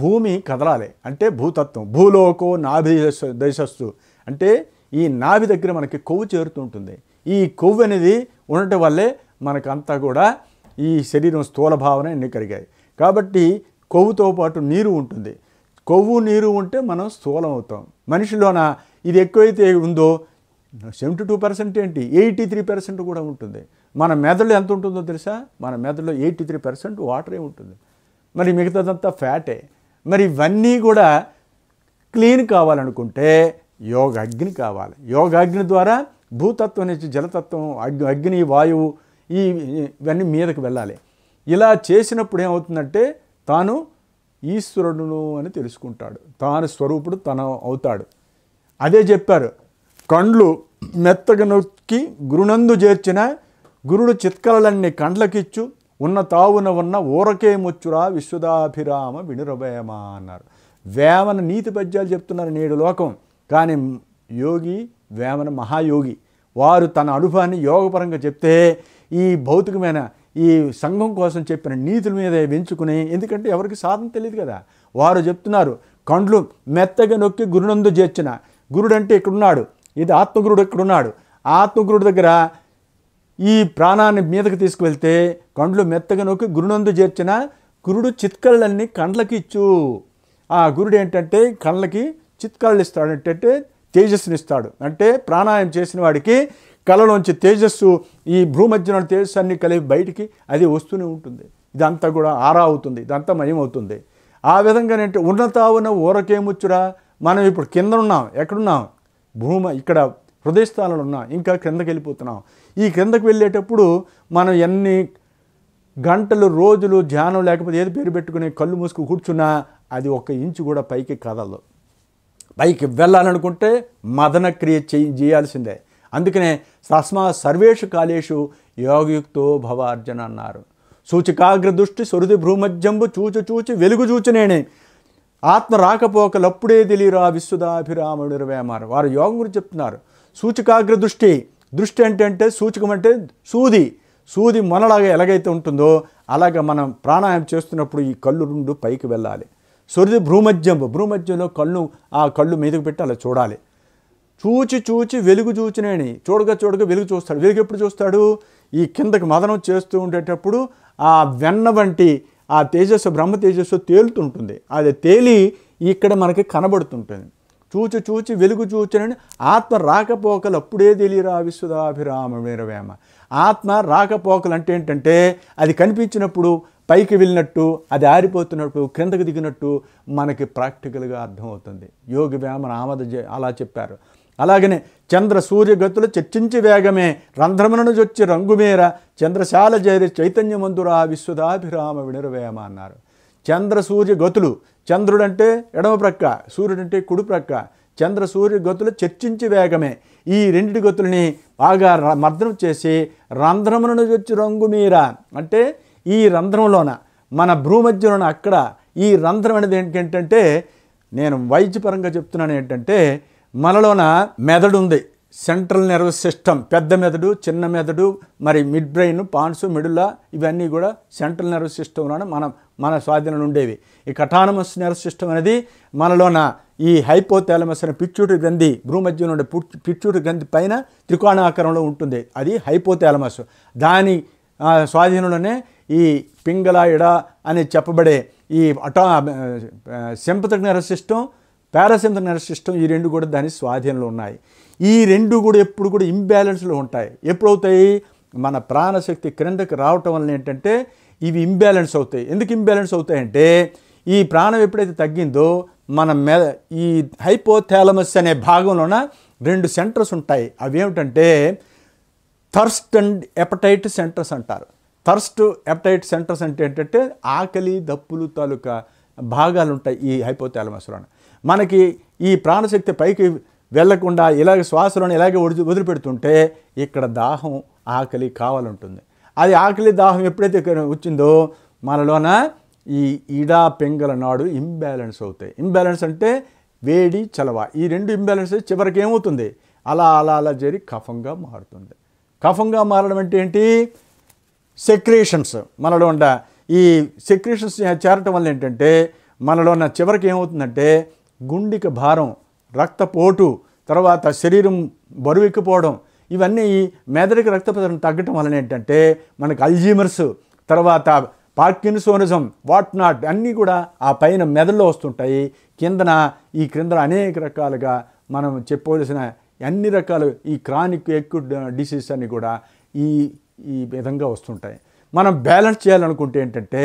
భూమి కదలాలి అంటే భూతత్వం భూలోకో నాభి దశస్సు అంటే ఈ నాభి దగ్గర మనకి కొవ్వు చేరుతుంటుంది ఈ కొవ్వు అనేది ఉండటం వల్లే మనకంతా కూడా ఈ శరీరం స్థూల భావన ఎన్ని కరిగాయి కాబట్టి కొవ్వుతో పాటు నీరు ఉంటుంది కొవ్వు నీరు ఉంటే మనం స్థూలం అవుతాం మనిషిలోన ఇది ఎక్కువైతే ఉందో సెవెంటీ టూ పర్సెంట్ ఏంటి ఎయిటీ త్రీ పర్సెంట్ కూడా ఉంటుంది మన మెదడు ఎంత ఉంటుందో తెలుసా మన మెదడులో ఎయిటీ త్రీ పర్సెంట్ వాటరే ఉంటుంది మరి మిగతాదంతా ఫ్యాటే మరి ఇవన్నీ కూడా క్లీన్ కావాలనుకుంటే యోగ అగ్ని కావాలి యోగ అగ్ని ద్వారా భూతత్వం నుంచి జలతత్వం అగ్ని అగ్ని వాయువు ఈ ఇవన్నీ మీదకు వెళ్ళాలి ఇలా చేసినప్పుడు ఏమవుతుందంటే తాను ఈశ్వరుడును అని తెలుసుకుంటాడు తాను స్వరూపుడు తన అవుతాడు అదే చెప్పారు కండ్లు మెత్తగా నొక్కి గురునందు చేర్చిన గురుడు చిత్కలన్నీ కండ్లకిచ్చు ఉన్న తావున ఉన్న ఊరకే ముచ్చురా విశ్వదాభిరామ వినురవేమ అన్నారు వేమన నీతి పద్యాలు చెప్తున్నారు నేడు లోకం కానీ యోగి వేమన మహాయోగి వారు తన అనుభవాన్ని యోగపరంగా చెప్తే ఈ భౌతికమైన ఈ సంఘం కోసం చెప్పిన నీతుల మీద వెంచుకుని ఎందుకంటే ఎవరికి సాధన తెలియదు కదా వారు చెప్తున్నారు కండ్లు మెత్తగా నొక్కి గురునందు చేర్చిన గురుడు అంటే ఇక్కడున్నాడు ఇది ఆత్మగురుడు ఇక్కడున్నాడు ఆత్మగురుడు దగ్గర ఈ ప్రాణాన్ని మీదకి తీసుకువెళ్తే కండ్లు మెత్తగా నొక్కి గురునందు చేర్చిన గురుడు చిత్కళ్ళన్ని కండ్లకి ఇచ్చు ఆ గురుడు ఏంటంటే కళ్ళకి చిత్కళని ఇస్తాడు అంటే తేజస్సుని ఇస్తాడు అంటే ప్రాణాయం చేసిన వాడికి కళలోంచి తేజస్సు ఈ భూమధ్యన తేజస్సు అన్ని కలిపి బయటికి అది వస్తూనే ఉంటుంది ఇదంతా కూడా ఆరా అవుతుంది ఇదంతా మయమవుతుంది ఆ విధంగానంటే ఉన్న ఊరకేముచ్చురా మనం ఇప్పుడు కింద ఉన్నాం ఎక్కడున్నాం భూమ ఇక్కడ హృదయస్థానంలో ఉన్నాం ఇంకా క్రిందకి వెళ్ళిపోతున్నాం ఈ క్రిందకు వెళ్ళేటప్పుడు మనం ఎన్ని గంటలు రోజులు ధ్యానం లేకపోతే ఏది పేరు పెట్టుకుని కళ్ళు మూసుకు కూర్చున్నా అది ఒక్క ఇంచు కూడా పైకి కదలదు పైకి వెళ్ళాలనుకుంటే మదన క్రియ చేయాల్సిందే అందుకనే సస్మా సర్వేషు కాలేషు యోగయుక్తో భవార్జన అన్నారు సూచికాగ్ర దృష్టి సురుది భ్రూమధ్యంబు చూచు చూచి వెలుగు నేనే ఆత్మ రాకపోకలప్పుడే తెలియరా విశ్వదాభిరాముడు నిర్వేమారు వారు యోగం గురించి చెప్తున్నారు సూచికాగ్ర దృష్టి దృష్టి అంటే అంటే సూచకం అంటే సూది సూది మొనలాగా ఎలాగైతే ఉంటుందో అలాగ మనం ప్రాణాయామం చేస్తున్నప్పుడు ఈ కళ్ళు రెండు పైకి వెళ్ళాలి సొరిది భ్రూమధ్యంబు భ్రూమధ్యంలో కళ్ళు ఆ కళ్ళు మీదకు పెట్టి అలా చూడాలి చూచి చూచి వెలుగు చూచినని చూడగా చూడగా వెలుగు చూస్తాడు వెలుగు ఎప్పుడు చూస్తాడు ఈ కిందకు మదనం చేస్తూ ఉండేటప్పుడు ఆ వెన్న వంటి ఆ తేజస్సు బ్రహ్మ తేజస్సు తేలుతుంటుంది అది తేలి ఇక్కడ మనకి కనబడుతుంటుంది చూచి చూచి వెలుగు చూచినని ఆత్మ రాకపోకలు అప్పుడే తెలియరా విశ్వదాభిరామ వీరవేమ ఆత్మ రాకపోకలు అంటే ఏంటంటే అది కనిపించినప్పుడు పైకి వెళ్ళినట్టు అది ఆరిపోతున్నట్టు క్రిందకు దిగినట్టు మనకి ప్రాక్టికల్గా అర్థమవుతుంది యోగి వేమన ఆమద అలా చెప్పారు అలాగనే చంద్ర సూర్యగతులు చర్చించి వేగమే రంధ్రమునను చొచ్చి రంగుమేర చంద్రశాల చేరి చైతన్యమందురా విశ్వదాభిరామ వినరవేమ అన్నారు చంద్ర సూర్య గతులు చంద్రుడంటే ఎడమ ప్రక్క సూర్యుడంటే కుడి ప్రక్క చంద్ర సూర్య గతులు చర్చించి వేగమే ఈ రెండిటి గతుల్ని బాగా మర్దనం చేసి రంధ్రమునను చొచ్చి రంగు మీర అంటే ఈ రంధ్రంలోన మన భూమధ్యలోన అక్కడ ఈ రంధ్రం అనేది ఏంటంటే నేను వైద్యపరంగా చెప్తున్నాను ఏంటంటే మనలోన మెదడు ఉంది సెంట్రల్ నర్వస్ సిస్టమ్ పెద్ద మెదడు చిన్న మెదడు మరి మిడ్ బ్రెయిన్ పాన్స్ మిడులా ఇవన్నీ కూడా సెంట్రల్ నర్వస్ సిస్టంలోన మన మన స్వాధీనంలో ఉండేవి ఈ కఠానమస్ నర్వస్ సిస్టమ్ అనేది మనలోన ఈ హైపోథాలమస్ అనే పిచ్చుటి గ్రంథి భూమధ్యం నుండి పిచ్చుటి గ్రంథి పైన త్రికోణాకారంలో ఉంటుంది అది హైపోథాలమస్ దాని స్వాధీనంలోనే ఈ పింగళాయుడ అని చెప్పబడే ఈ అటా sympathetic nervous system parasympathetic nervous system ఈ రెండు కూడా దాని స్వాధీనంలో ఉన్నాయి ఈ రెండు కూడా ఎప్పుడు కూడా ఇంబ్యాలెన్స్లో ఉంటాయి ఎప్పుడవుతాయి మన ప్రాణశక్తి క్రిందకి రావటం వలన ఏంటంటే ఇవి ఇంబ్యాలెన్స్ అవుతాయి ఎందుకు ఇంబ్యాలెన్స్ అవుతాయంటే ఈ ప్రాణం ఎప్పుడైతే తగ్గిందో మన మె ఈ హైపోథాలమస్ అనే భాగంలోన రెండు సెంటర్స్ ఉంటాయి అవి ఏమిటంటే థర్స్ట్ అండ్ ఎపటైట్ సెంటర్స్ అంటారు థర్స్ట్ ఎప్టైట్ సెంటర్స్ అంటే ఏంటంటే ఆకలి దప్పులు తాలూకా భాగాలు ఉంటాయి ఈ హైపోథాలమస్లోని మనకి ఈ ప్రాణశక్తి పైకి వెళ్లకుండా ఇలాగ శ్వాసలోని ఇలాగే వదిలి వదిలిపెడుతుంటే ఇక్కడ దాహం ఆకలి కావాలంటుంది అది ఆకలి దాహం ఎప్పుడైతే వచ్చిందో మనలోన ఈ ఇడా పెంగల నాడు ఇంబ్యాలెన్స్ అవుతాయి ఇంబ్యాలెన్స్ అంటే వేడి చలవ ఈ రెండు ఇంబ్యాలెన్స్ చివరికి ఏమవుతుంది అలా అలా అలా చేరి కఫంగా మారుతుంది కఫంగా మారడం అంటే ఏంటి సెక్రేషన్స్ మనలో ఉన్న ఈ సెక్రేషన్స్ చేరటం వల్ల ఏంటంటే మనలో ఉన్న చివరికి ఏమవుతుందంటే గుండెకి భారం రక్తపోటు తర్వాత శరీరం బరువెక్కిపోవడం ఇవన్నీ మెదడుకి రక్త తగ్గటం వలన ఏంటంటే మనకు అల్జీమర్స్ తర్వాత పార్కిన్సోనిజం వాట్ నాట్ అన్నీ కూడా ఆ పైన మెదడులో వస్తుంటాయి కిందన ఈ క్రిందన అనేక రకాలుగా మనం చెప్పవలసిన అన్ని రకాలు ఈ క్రానిక్ ఎక్కువ డిసీజ్ అన్నీ కూడా ఈ ఈ విధంగా వస్తుంటాయి మనం బ్యాలెన్స్ చేయాలనుకుంటే ఏంటంటే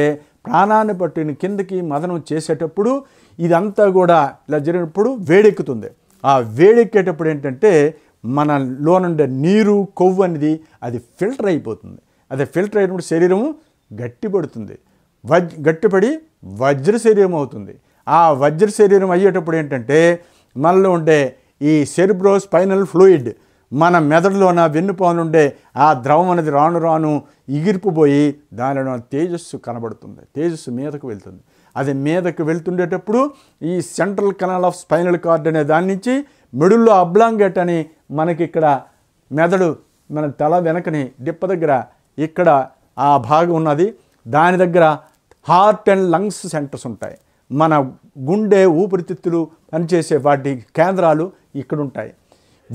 ప్రాణాన్ని పట్టిన కిందకి మదనం చేసేటప్పుడు ఇదంతా కూడా ఇలా జరిగినప్పుడు వేడెక్కుతుంది ఆ వేడెక్కేటప్పుడు ఏంటంటే మన లోనుండే నీరు కొవ్వు అనేది అది ఫిల్టర్ అయిపోతుంది అది ఫిల్టర్ అయినప్పుడు శరీరము గట్టిపడుతుంది వజ్ గట్టిపడి వజ్ర శరీరం అవుతుంది ఆ వజ్ర శరీరం అయ్యేటప్పుడు ఏంటంటే మనలో ఉండే ఈ సెరిబ్రో స్పైనల్ ఫ్లూయిడ్ మన మెదడులోన వెన్నుపోనుండే ఆ ద్రవం అనేది రాను రాను ఇగిరిపోయి దానిలో తేజస్సు కనబడుతుంది తేజస్సు మీదకు వెళ్తుంది అది మీదకు వెళ్తుండేటప్పుడు ఈ central canal of spinal cord అనే దాని నుంచి మెడుల్లో అబ్లాంగేట్ అని మనకి ఇక్కడ మెదడు మన తల వెనకని డిప్ప దగ్గర ఇక్కడ ఆ భాగం ఉన్నది దాని దగ్గర హార్ట్ అండ్ లంగ్స్ సెంటర్స్ ఉంటాయి మన గుండె ఊపిరితిత్తులు పనిచేసే వాటి కేంద్రాలు ఇక్కడ ఉంటాయి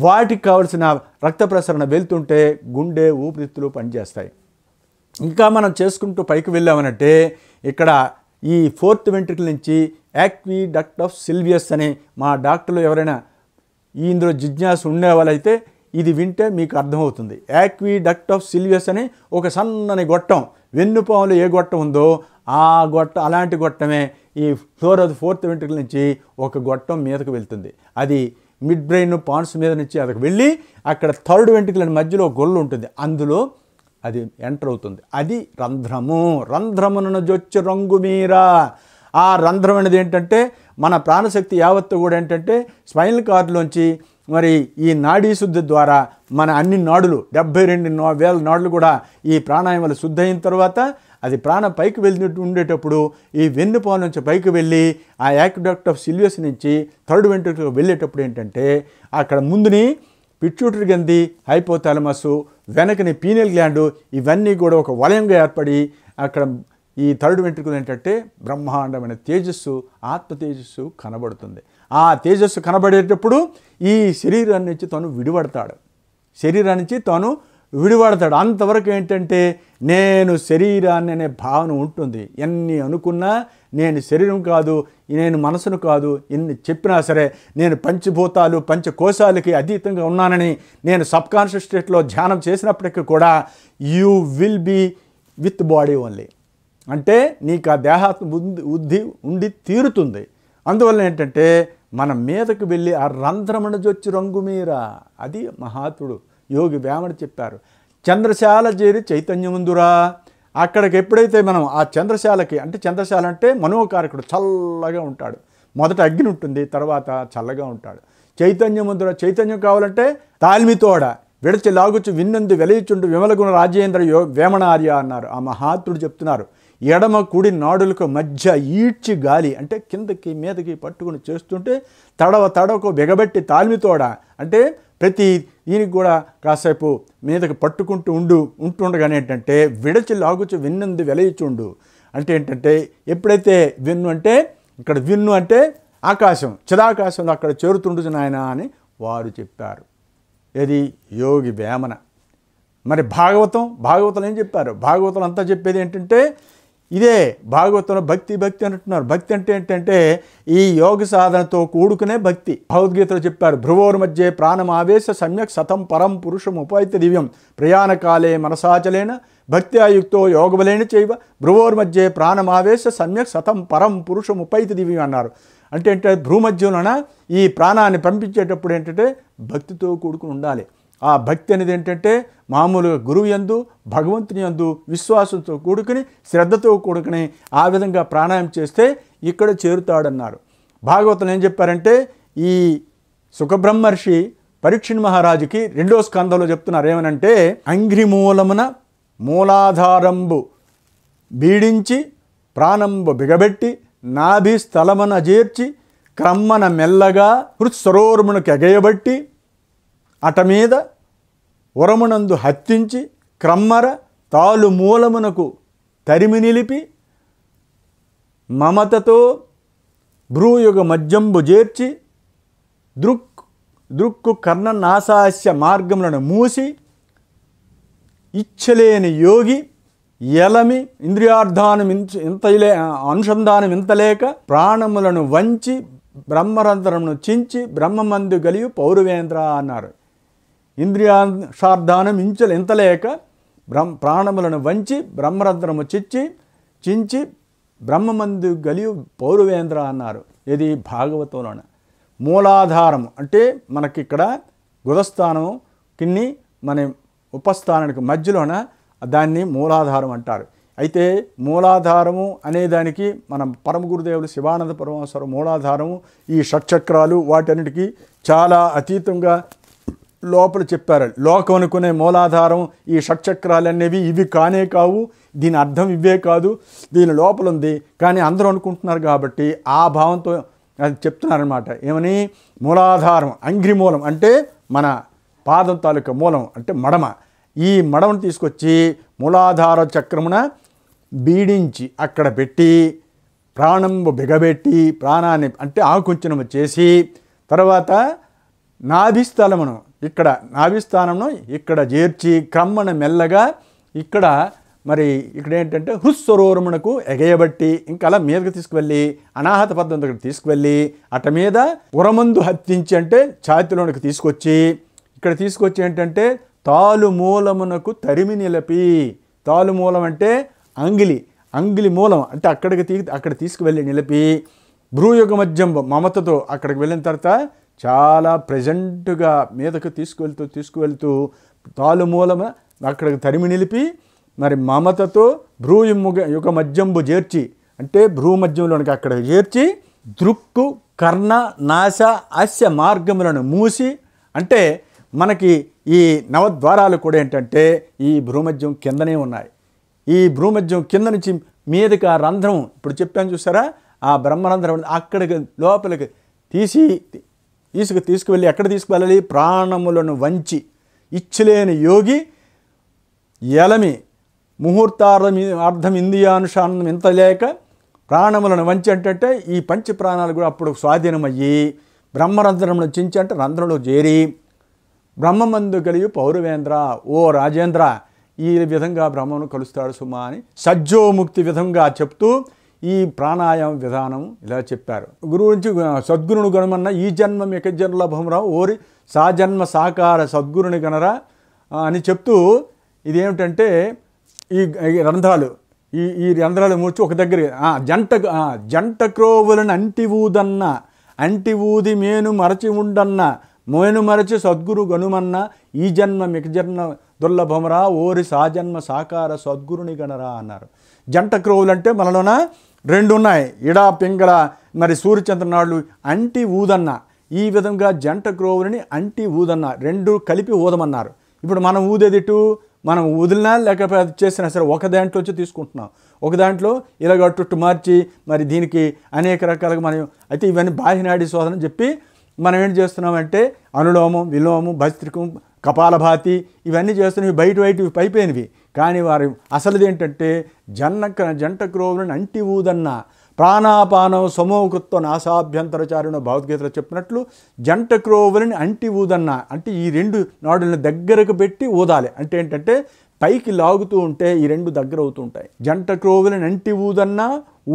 వాటికి కావలసిన రక్త ప్రసరణ వెళ్తుంటే గుండె ఊపిరితిత్తులు పనిచేస్తాయి ఇంకా మనం చేసుకుంటూ పైకి వెళ్ళామనంటే ఇక్కడ ఈ ఫోర్త్ వెంట్రికల్ నుంచి యాక్వీ డక్ట్ ఆఫ్ సిల్వియస్ అని మా డాక్టర్లు ఎవరైనా ఇందులో జిజ్ఞాస ఉండేవాళ్ళైతే ఇది వింటే మీకు అర్థమవుతుంది యాక్వీ డక్ట్ ఆఫ్ సిల్వియస్ అని ఒక సన్నని గొట్టం వెన్నుపాములు ఏ గొట్టం ఉందో ఆ గొట్ట అలాంటి గొట్టమే ఈ ఫ్లోర్ ఫోర్త్ వెంట్రికల్ నుంచి ఒక గొట్టం మీదకు వెళ్తుంది అది మిడ్ బ్రెయిన్ పాన్స్ మీద నుంచి అక్కడికి వెళ్ళి అక్కడ థర్డ్ వెంట్రుకల మధ్యలో గొల్లు ఉంటుంది అందులో అది ఎంటర్ అవుతుంది అది రంధ్రము రంధ్రమున జొచ్చు రంగు మీరా ఆ రంధ్రం అనేది ఏంటంటే మన ప్రాణశక్తి యావత్తు కూడా ఏంటంటే స్పైనల్ కార్డులోంచి మరి ఈ నాడీ శుద్ధి ద్వారా మన అన్ని నాడులు డెబ్బై రెండు వేల నాడులు కూడా ఈ ప్రాణాయామాలు శుద్ధి అయిన తర్వాత అది ప్రాణం పైకి వెళ్ళి ఉండేటప్పుడు ఈ వెన్నుపావు నుంచి పైకి వెళ్ళి ఆ యాక్డక్ట్ ఆఫ్ సిల్వియస్ నుంచి థర్డ్ వెంట్రుకలకు వెళ్ళేటప్పుడు ఏంటంటే అక్కడ ముందుని పిట్యూటరీ గంది హైపోతాలమస్ వెనకని పీనియల్ గ్లాండు ఇవన్నీ కూడా ఒక వలయంగా ఏర్పడి అక్కడ ఈ థర్డ్ వెంట్రుకలు ఏంటంటే బ్రహ్మాండమైన తేజస్సు ఆత్మ తేజస్సు కనబడుతుంది ఆ తేజస్సు కనబడేటప్పుడు ఈ శరీరాన్ని నుంచి తను విడిపడతాడు శరీరం నుంచి తాను విడిపడతాడు అంతవరకు ఏంటంటే నేను శరీరాన్ని అనే భావన ఉంటుంది ఎన్ని అనుకున్నా నేను శరీరం కాదు నేను మనసును కాదు ఎన్ని చెప్పినా సరే నేను పంచభూతాలు పంచకోశాలకి అతీతంగా ఉన్నానని నేను సబ్ కాన్షియస్ స్టేట్లో ధ్యానం చేసినప్పటికీ కూడా you will be with body only అంటే నీకు ఆ దేహాత్మ బుద్ధి ఉండి తీరుతుంది అందువల్ల ఏంటంటే మన మీదకు వెళ్ళి ఆ రంధ్రమణజొచ్చి రంగు మీర అది మహాత్ముడు యోగి వేమడు చెప్పారు చంద్రశాల చేరి చైతన్యముందురా అక్కడికి ఎప్పుడైతే మనం ఆ చంద్రశాలకి అంటే చంద్రశాల అంటే మనోకారకుడు చల్లగా ఉంటాడు మొదట అగ్ని ఉంటుంది తర్వాత చల్లగా ఉంటాడు చైతన్యముందుర చైతన్యం కావాలంటే తాల్మితోడ విడచి లాగుచు విన్నందు వెలయిచుండు విమలగుణ రాజేంద్ర యో వేమణార్య అన్నారు ఆ మహాత్ముడు చెప్తున్నారు ఎడమ కుడి నాడులకు మధ్య ఈడ్చి గాలి అంటే కిందకి మీదకి పట్టుకుని చేస్తుంటే తడవ తడవకు బిగబెట్టి తాల్మితోడ అంటే ప్రతి దీనికి కూడా కాసేపు మీదకి పట్టుకుంటూ ఉండు ఉంటుండగానే ఏంటంటే విడచి లాగుచు విన్నందు వెలయిచుండు అంటే ఏంటంటే ఎప్పుడైతే విన్ను అంటే ఇక్కడ విన్ను అంటే ఆకాశం చిదాకాశంలో అక్కడ చేరుతుండు నాయన అని వారు చెప్పారు ఏది యోగి వేమన మరి భాగవతం భాగవతం ఏం చెప్పారు భాగవతం అంతా చెప్పేది ఏంటంటే ఇదే భాగవతంలో భక్తి భక్తి అంటున్నారు భక్తి అంటే ఏంటంటే ఈ యోగ సాధనతో కూడుకునే భక్తి భగవద్గీతలో చెప్పారు భ్రువోర్ మధ్య ప్రాణం ఆవేశ సమ్యక్ సతం పరం పురుషం ఉపాయిత దివ్యం ప్రయాణకాలే మనసాచలేన భక్తి ఆయుక్తో యోగబలేన చేయవ భ్రువోర్ మధ్య ప్రాణం ఆవేశ సమ్యక్ సతం పరం పురుషం ఉపాయిత దివ్యం అన్నారు అంటే ఏంటంటే భ్రూమధ్యంలోన ఈ ప్రాణాన్ని పంపించేటప్పుడు ఏంటంటే భక్తితో కూడుకుని ఉండాలి ఆ భక్తి అనేది ఏంటంటే మామూలుగా గురువు ఎందు భగవంతుని ఎందు విశ్వాసంతో కూడుకుని శ్రద్ధతో కూడుకుని ఆ విధంగా ప్రాణాయామం చేస్తే ఇక్కడ చేరుతాడన్నారు భాగవతం ఏం చెప్పారంటే ఈ సుఖబ్రహ్మర్షి పరీక్షణ్ మహారాజుకి రెండో స్కంధంలో చెప్తున్నారు ఏమనంటే అంగ్రిమూలమున మూలాధారంబు బీడించి ప్రాణంబు బిగబెట్టి నాభి స్థలమున చేర్చి క్రమ్మన మెల్లగా హృత్సరోర్మును ఎగయబట్టి అటమీద ఉరమునందు హత్తించి క్రమ్మర తాలు మూలమునకు తరిమి నిలిపి మమతతో భ్రూయుగ మద్యంబు చేర్చి దృక్ దృక్కు కర్ణ నాశాస్య మార్గములను మూసి ఇచ్చలేని యోగి ఎలమి ఇంద్రియార్థానం ఇంతలే అనుసంధానం ఇంతలేక ప్రాణములను వంచి బ్రహ్మరంధ్రమును చించి బ్రహ్మమందు గలియు పౌరువేంద్ర అన్నారు ఇంద్రియాషార్థానం ఇంచలు ఇంతలేక బ్రహ్మ ప్రాణములను వంచి బ్రహ్మరంధ్రము చిచ్చి చించి బ్రహ్మమందు గలియు పౌరువేంద్ర అన్నారు ఇది భాగవతంలోన మూలాధారము అంటే మనకిక్కడ గుదస్థానం కిన్ని మన ఉపస్థానానికి మధ్యలోన దాన్ని మూలాధారం అంటారు అయితే మూలాధారము అనేదానికి మనం పరమ గురుదేవులు శివానంద పరమేశ్వర మూలాధారము ఈ షట్చక్రాలు వాటన్నిటికీ చాలా అతీతంగా లోపల చెప్పారు లోకం అనుకునే మూలాధారం ఈ షట్చక్రాలు అనేవి ఇవి కానే కావు దీని అర్థం ఇవే కాదు దీని లోపల ఉంది కానీ అందరూ అనుకుంటున్నారు కాబట్టి ఆ భావంతో అది చెప్తున్నారనమాట ఏమని మూలాధారం అంగ్రి మూలం అంటే మన పాదం తాలూకా మూలం అంటే మడమ ఈ మడమను తీసుకొచ్చి మూలాధార చక్రమున బీడించి అక్కడ పెట్టి ప్రాణంబు బిగబెట్టి ప్రాణాన్ని అంటే ఆకుంచనము చేసి తర్వాత నాభిస్థలమును ఇక్కడ నాభిస్థానంను ఇక్కడ చేర్చి క్రమ్మన మెల్లగా ఇక్కడ మరి ఇక్కడ ఏంటంటే హృస్వరోరమునకు ఎగయబట్టి ఇంకా అలా మీదకి తీసుకువెళ్ళి అనాహత పద్ధతి దగ్గర తీసుకువెళ్ళి అట మీద ఉరమందు హత్తించి అంటే ఛాతిలోనికి తీసుకొచ్చి ఇక్కడ తీసుకొచ్చి ఏంటంటే తాలు మూలమునకు తరిమి నిలపి తాలు మూలం అంటే అంగిలి అంగిలి మూలం అంటే అక్కడికి తీ అక్కడ తీసుకువెళ్ళి నిలిపి భ్రూయుగ మధ్యం మమతతో అక్కడికి వెళ్ళిన తర్వాత చాలా ప్రజెంట్గా మీదకు తీసుకువెళ్తూ తీసుకువెళ్తూ తాలుమూలమ అక్కడికి తరిమి నిలిపి మరి మమతతో భ్రూ యుగ మధ్యంబు చేర్చి అంటే భ్రూమధ్యంలోనికి అక్కడ చేర్చి దృక్కు కర్ణ నాశ హాస్య మార్గములను మూసి అంటే మనకి ఈ నవద్వారాలు కూడా ఏంటంటే ఈ భ్రూమధ్యం కిందనే ఉన్నాయి ఈ భ్రూమధ్యం కింద నుంచి మీదకి ఆ రంధ్రం ఇప్పుడు చెప్పాను చూసారా ఆ బ్రహ్మరంధ్రం అక్కడికి లోపలికి తీసి ఈసుకు తీసుకువెళ్ళి ఎక్కడ తీసుకువెళ్ళాలి ప్రాణములను వంచి ఇచ్చలేని యోగి ఎలమి ముహూర్తార్థం అర్థం ఇంద్రియానుషానం ఇంత లేక ప్రాణములను వంచి అంటే ఈ పంచ ప్రాణాలు కూడా అప్పుడు స్వాధీనమయ్యి బ్రహ్మరంధ్రములు చించి అంటే రంధ్రంలో చేరి బ్రహ్మమందు కలిగి పౌరవేంద్ర ఓ రాజేంద్ర ఈ విధంగా బ్రహ్మను కలుస్తాడు సుమా అని సజ్జోముక్తి విధంగా చెప్తూ ఈ ప్రాణాయామ విధానం ఇలా చెప్పారు గురువు నుంచి సద్గురుని గణమన్న ఈ జన్మ మిక జన్మల ఓరి సాజన్మ సాకార సద్గురుని గణరా అని చెప్తూ ఇదేమిటంటే ఈ రంధ్రాలు ఈ ఈ రంధ్రాలు మూర్చి ఒక దగ్గర జంట జంట క్రోవులను అంటి ఊదన్న అంటి ఊది మేను మరచి ఉండన్న మోయను మరచి సద్గురు గనుమన్న ఈ జన్మ మిక జన్మ దుర్లభమరా ఓరి సాజన్మ సాకార సద్గురుని గణరా అన్నారు జంట క్రోవులంటే మనలోన రెండు ఉన్నాయి ఇడా పింగళ మరి సూర్యచంద్రనాళ్ళు అంటి ఊదన్న ఈ విధంగా జంట క్రోవులని అంటి ఊదన్న రెండు కలిపి ఊదమన్నారు ఇప్పుడు మనం ఊదేదిటు మనం వదిలినా లేకపోతే చేసినా సరే ఒక దాంట్లో వచ్చి తీసుకుంటున్నాం ఒక దాంట్లో ఇలాగ అట్టుట్టు మార్చి మరి దీనికి అనేక రకాలుగా మనం అయితే ఇవన్నీ బాహ్యనాడి శోధన చెప్పి మనం ఏం చేస్తున్నామంటే అనులోమం విలోమం భస్త్రికం కపాలభాతి ఇవన్నీ చేస్తున్నవి బయట బయట ఇవి పైపోయినవి కానీ వారి అసలు ఏంటంటే జన్న జంట క్రోవులను అంటి ఊదన్న ప్రాణాపానం సమోకృత్వ నాశాభ్యంతరచారిన భగవద్గీతలో చెప్పినట్లు జంట క్రోవులని అంటి ఊదన్న అంటే ఈ రెండు నాడులను దగ్గరకు పెట్టి ఊదాలి అంటే ఏంటంటే పైకి లాగుతూ ఉంటే ఈ రెండు దగ్గర అవుతుంటాయి జంట క్రోవులను అంటి ఊదన్నా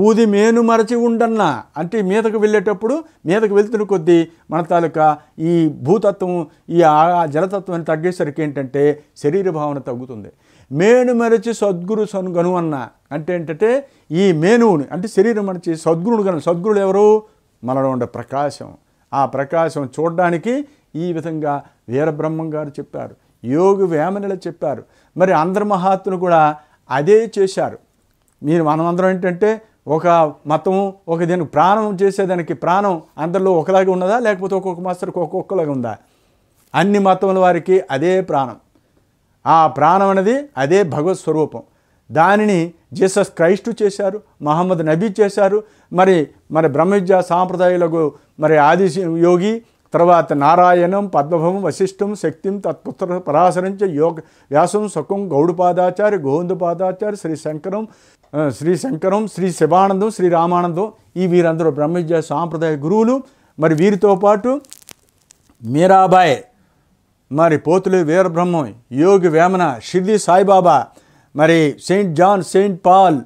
ఊది మేను మరచి ఉండన్న అంటే మీదకు వెళ్ళేటప్పుడు మీదకు వెళ్తున్న కొద్దీ మన తాలూకా ఈ భూతత్వం ఈ జలతత్వాన్ని తగ్గేసరికి ఏంటంటే శరీర భావన తగ్గుతుంది మేను మరచి సద్గురు సన్గను అన్న అంటే ఏంటంటే ఈ మేనువుని అంటే శరీరం మరచి సద్గురుడు గను సద్గురుడు ఎవరు మనలో ఉండే ప్రకాశం ఆ ప్రకాశం చూడడానికి ఈ విధంగా వీరబ్రహ్మం గారు చెప్పారు యోగి వేమనిల చెప్పారు మరి అందరి మహాత్ములు కూడా అదే చేశారు మీరు మనమందరం ఏంటంటే ఒక మతం ఒక దీనికి ప్రాణం చేసేదానికి ప్రాణం అందరిలో ఒకలాగే ఉన్నదా లేకపోతే ఒక్కొక్క మాస్టర్కి ఒక్కొక్కలాగా ఉందా అన్ని మతముల వారికి అదే ప్రాణం ఆ ప్రాణం అనేది అదే భగవత్ స్వరూపం దానిని జీసస్ క్రైస్టు చేశారు మహమ్మద్ నబీ చేశారు మరి మరి బ్రహ్మవిద్య సాంప్రదాయాలకు మరి ఆది యోగి తర్వాత నారాయణం పద్మభవం వశిష్టం శక్తిం తత్పుత్ర పరాశరించ యోగ వ్యాసం సుఖం గౌడు పాదాచారి శ్రీ శంకరం శ్రీ శంకరం శ్రీ శివానందం శ్రీ రామానందం ఈ వీరందరూ బ్రహ్మవిద్య సాంప్రదాయ గురువులు మరి వీరితో పాటు మీరాబాయ్ మరి పోతులు వీరబ్రహ్మం యోగి వేమన షిర్ది సాయిబాబా మరి saint John saint Paul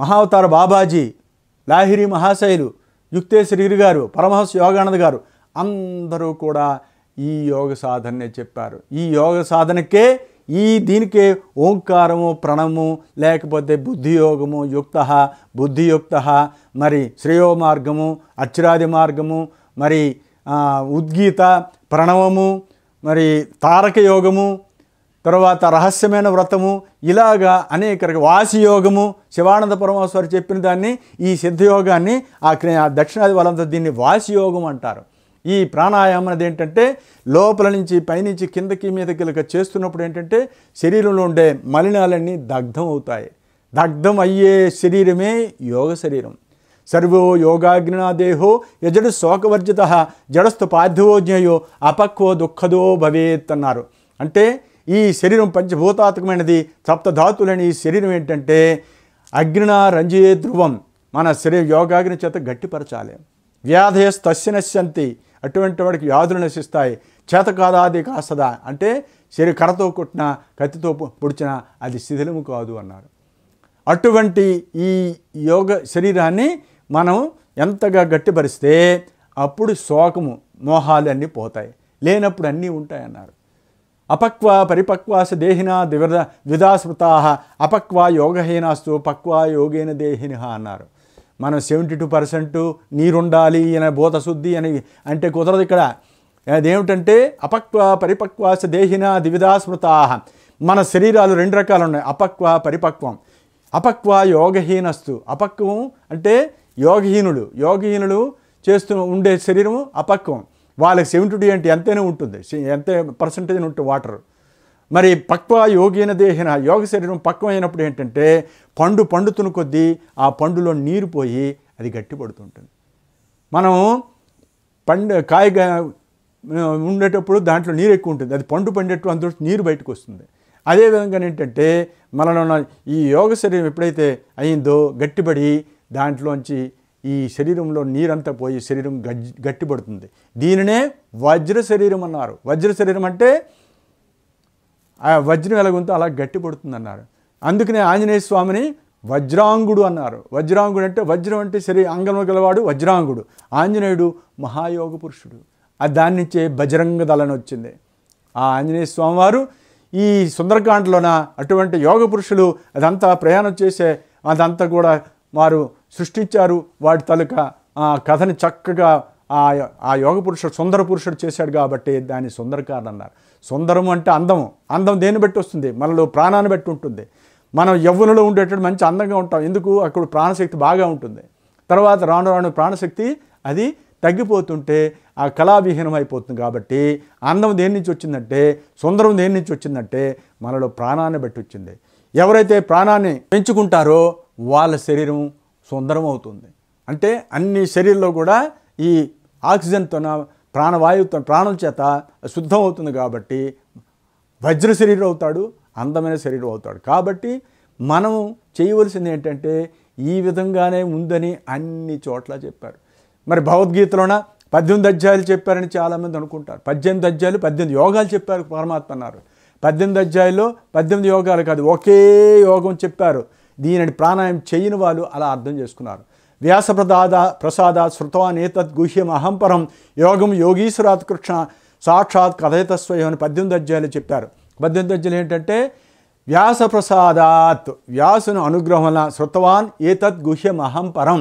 Mahavatar Babaji Lahiri Mahasaya Yukteswar గారు పరమహంస యోగానంద్ గారు అందరూ కూడా ఈ యోగ సాధననే చెప్పారు ఈ యోగ సాధనకే ఈ దీనికే ఓంకారము ప్రణము లేకపోతే బుద్ధియోగము యుక్త బుద్ధియుక్త మరి శ్రేయో మార్గము అక్షరాది మార్గము మరి ఉద్గీత ప్రణవము మరి తారక యోగము తర్వాత రహస్యమైన వ్రతము ఇలాగా అనేక యోగము శివానంద పరమేశ్వరు చెప్పిన దాన్ని ఈ సిద్ధయోగాన్ని ఆ దక్షిణాది వాళ్ళంతా దీన్ని వాసియోగం అంటారు ఈ ప్రాణాయామం అనేది ఏంటంటే లోపల నుంచి పైనుంచి కిందకి మీదకి చేస్తున్నప్పుడు ఏంటంటే శరీరంలో ఉండే మలినాలన్నీ దగ్ధం అవుతాయి దగ్ధం అయ్యే శరీరమే యోగ శరీరం సర్వో యోగాగ్నినా దేహో యజడు శోకవర్జిత పార్థివో జ్ఞేయో అపక్వో దుఃఖదో భవేత్ అన్నారు అంటే ఈ శరీరం పంచభూతాత్మకమైనది సప్తధాతులని ఈ శరీరం ఏంటంటే అగ్నిన రంజయే ధ్రువం మన శరీరం యోగాగ్ని చేత గట్టిపరచాలి వ్యాధయస్తస్య నశ్యంతి అటువంటి వాడికి వ్యాధులు నశిస్తాయి చేతకాదాది కాస్తదా అంటే శరీర కరతో కుట్టిన కత్తితో పొడిచిన అది శిథిలము కాదు అన్నారు అటువంటి ఈ యోగ శరీరాన్ని మనం ఎంతగా గట్టిపరిస్తే అప్పుడు శోకము మోహాలు అన్నీ పోతాయి లేనప్పుడు అన్నీ ఉంటాయన్నారు అపక్వ పరిపక్వాస దేహిన దివద ద్విధాస్మృతా అపక్వ యోగహీనాస్తు పక్వ యోగేన దేహిన అన్నారు మనం సెవెంటీ టూ పర్సెంట్ నీరుండాలి అనే భూతశుద్ధి అని అంటే కుదరదు ఇక్కడ అదేమిటంటే అపక్వ పరిపక్వాస దేహిన ద్విధాస్మృతాహ మన శరీరాలు రెండు రకాలు ఉన్నాయి అపక్వ పరిపక్వం అపక్వ యోగహీనస్తు అపక్వం అంటే యోగహీనుడు యోగహీనుడు చేస్తూ ఉండే శరీరము అపక్వం వాళ్ళకి సెవెంటీ టూ ఏంటి ఎంతైనా ఉంటుంది ఎంత పర్సంటేజ్ ఉంటుంది వాటర్ మరి పక్వ యోగిన దేహిన యోగ శరీరం పక్వమైనప్పుడు ఏంటంటే పండు పండుతున్న కొద్దీ ఆ పండులో నీరు పోయి అది గట్టి పడుతుంటుంది మనం పండు కాయగా ఉండేటప్పుడు దాంట్లో నీరు ఎక్కువ ఉంటుంది అది పండు పండేట్టు అందులో నీరు బయటకు వస్తుంది అదేవిధంగా ఏంటంటే మనలో ఈ యోగ శరీరం ఎప్పుడైతే అయిందో గట్టిపడి దాంట్లోంచి ఈ శరీరంలో నీరంతా పోయి శరీరం గట్టిపడుతుంది దీనినే వజ్ర శరీరం అన్నారు వజ్ర శరీరం అంటే ఆ వజ్రం ఎలాగుందో అలా గట్టిపడుతుంది అన్నారు అందుకనే ఆంజనేయ స్వామిని వజ్రాంగుడు అన్నారు వజ్రాంగుడు అంటే వజ్రం అంటే శరీర అంగంలో గలవాడు వజ్రాంగుడు ఆంజనేయుడు మహాయోగ పురుషుడు ఆ దాని నుంచే బజరంగ దళన వచ్చింది ఆ ఆంజనేయ స్వామివారు ఈ సుందరకాండలోన అటువంటి యోగ పురుషులు అదంతా ప్రయాణం చేసే అదంతా కూడా వారు సృష్టించారు వాటి ఆ కథని చక్కగా ఆ యోగ పురుషుడు సుందర పురుషుడు చేశాడు కాబట్టి దాన్ని సుందరకారుడు అన్నారు సుందరం అంటే అందము అందం దేన్ని బట్టి వస్తుంది మనలో ప్రాణాన్ని బట్టి ఉంటుంది మనం యవ్వనలో ఉండేటట్టు మంచి అందంగా ఉంటాం ఎందుకు అక్కడ ప్రాణశక్తి బాగా ఉంటుంది తర్వాత రాను రాను ప్రాణశక్తి అది తగ్గిపోతుంటే ఆ కళావిహీనం అయిపోతుంది కాబట్టి అందం దేని నుంచి వచ్చిందంటే సుందరం దేని నుంచి వచ్చిందంటే మనలో ప్రాణాన్ని బట్టి వచ్చింది ఎవరైతే ప్రాణాన్ని పెంచుకుంటారో వాళ్ళ శరీరం సుందరం అవుతుంది అంటే అన్ని శరీరంలో కూడా ఈ ఆక్సిజన్తో ప్రాణవాయువుతో ప్రాణం చేత శుద్ధం అవుతుంది కాబట్టి వజ్ర శరీరం అవుతాడు అందమైన శరీరం అవుతాడు కాబట్టి మనం చేయవలసింది ఏంటంటే ఈ విధంగానే ఉందని అన్ని చోట్ల చెప్పారు మరి భగవద్గీతలోన పద్దెనిమిది అధ్యాయులు చెప్పారని చాలామంది అనుకుంటారు పద్దెనిమిది అధ్యాయులు పద్దెనిమిది యోగాలు చెప్పారు పరమాత్మ అన్నారు పద్దెనిమిది అధ్యాయుల్లో పద్దెనిమిది యోగాలు కాదు ఒకే యోగం చెప్పారు దీనిని ప్రాణాయం చేయని వాళ్ళు అలా అర్థం చేసుకున్నారు వ్యాస ప్రదాద ప్రసాద ఏతత్ గుహ్యం అహంపరం యోగం యోగీశ్వరాత్ కృష్ణ సాక్షాత్ కథయత స్వయం అని పద్దెనిమిది అధ్యాయులు చెప్పారు పద్దెనిమిది అధ్యాయులు ఏంటంటే వ్యాస ప్రసాదాత్ వ్యాసుని అనుగ్రహం వల్ల శృతవాన్ ఏతత్ గుహ్యం అహంపరం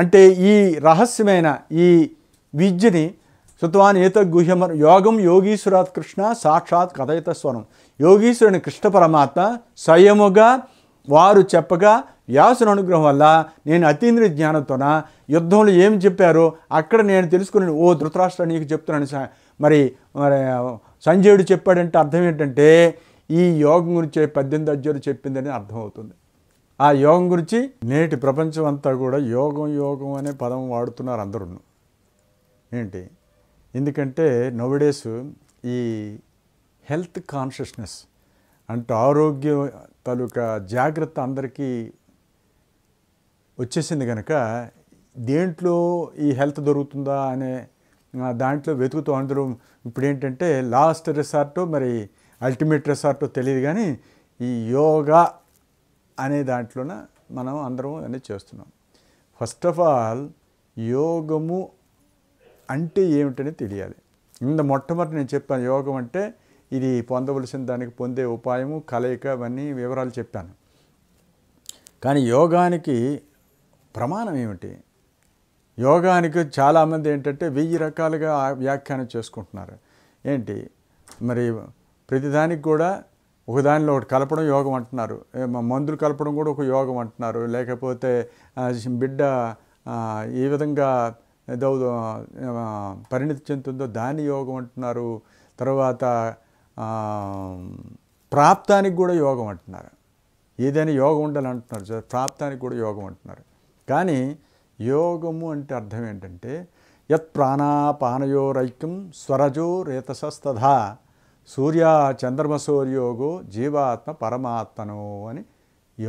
అంటే ఈ రహస్యమైన ఈ విద్యని శృతవాన్ ఏతద్ గుహ్యం యోగం యోగీశ్వరాత్ కృష్ణ సాక్షాత్ కథయత స్వరం యోగీశ్వరుని కృష్ణ పరమాత్మ స్వయముగా వారు చెప్పగా వ్యాసుని అనుగ్రహం వల్ల నేను అతీంద్రియ జ్ఞానంతోన యుద్ధంలో ఏం చెప్పారో అక్కడ నేను తెలుసుకుని ఓ ధృతరాష్ట్ర నీకు చెప్తున్నాను మరి మరి సంజయుడు చెప్పాడంటే అర్థం ఏంటంటే ఈ యోగం గురించి పద్దెనిమిది అజ్జుడు చెప్పిందని అర్థమవుతుంది ఆ యోగం గురించి నేటి ప్రపంచం అంతా కూడా యోగం యోగం అనే పదం వాడుతున్నారు అందరూ ఏంటి ఎందుకంటే నోవిడేస్ ఈ హెల్త్ కాన్షియస్నెస్ అంటే ఆరోగ్యం తాలూకా జాగ్రత్త అందరికీ వచ్చేసింది కనుక దేంట్లో ఈ హెల్త్ దొరుకుతుందా అనే దాంట్లో వెతుకుతూ అందరూ ఇప్పుడు ఏంటంటే లాస్ట్ రిసార్ట్ మరి అల్టిమేట్ రిసార్టో తెలియదు కానీ ఈ యోగా అనే దాంట్లోన మనం అందరం అనేది చేస్తున్నాం ఫస్ట్ ఆఫ్ ఆల్ యోగము అంటే ఏమిటని తెలియాలి ఇంత మొట్టమొదటి నేను చెప్పాను యోగం అంటే ఇది పొందవలసిన దానికి పొందే ఉపాయము కలయిక అవన్నీ వివరాలు చెప్పాను కానీ యోగానికి ప్రమాణం ఏమిటి యోగానికి చాలామంది ఏంటంటే వెయ్యి రకాలుగా వ్యాఖ్యానం చేసుకుంటున్నారు ఏంటి మరి ప్రతిదానికి కూడా ఒకదానిలో ఒకటి కలపడం యోగం అంటున్నారు మందులు కలపడం కూడా ఒక యోగం అంటున్నారు లేకపోతే బిడ్డ ఏ విధంగా ఏదో పరిణితి చెందుతుందో దాని యోగం అంటున్నారు తర్వాత ప్రాప్తానికి కూడా యోగం అంటున్నారు ఏదైనా యోగం ఉండాలి అంటున్నారు ప్రాప్తానికి కూడా యోగం అంటున్నారు కానీ యోగము అంటే అర్థం ఏంటంటే యత్ ప్రాణాపానయోరైక్యం స్వరజో రేతసస్తథ సూర్య చంద్రమసూర్యోగో జీవాత్మ పరమాత్మనో అని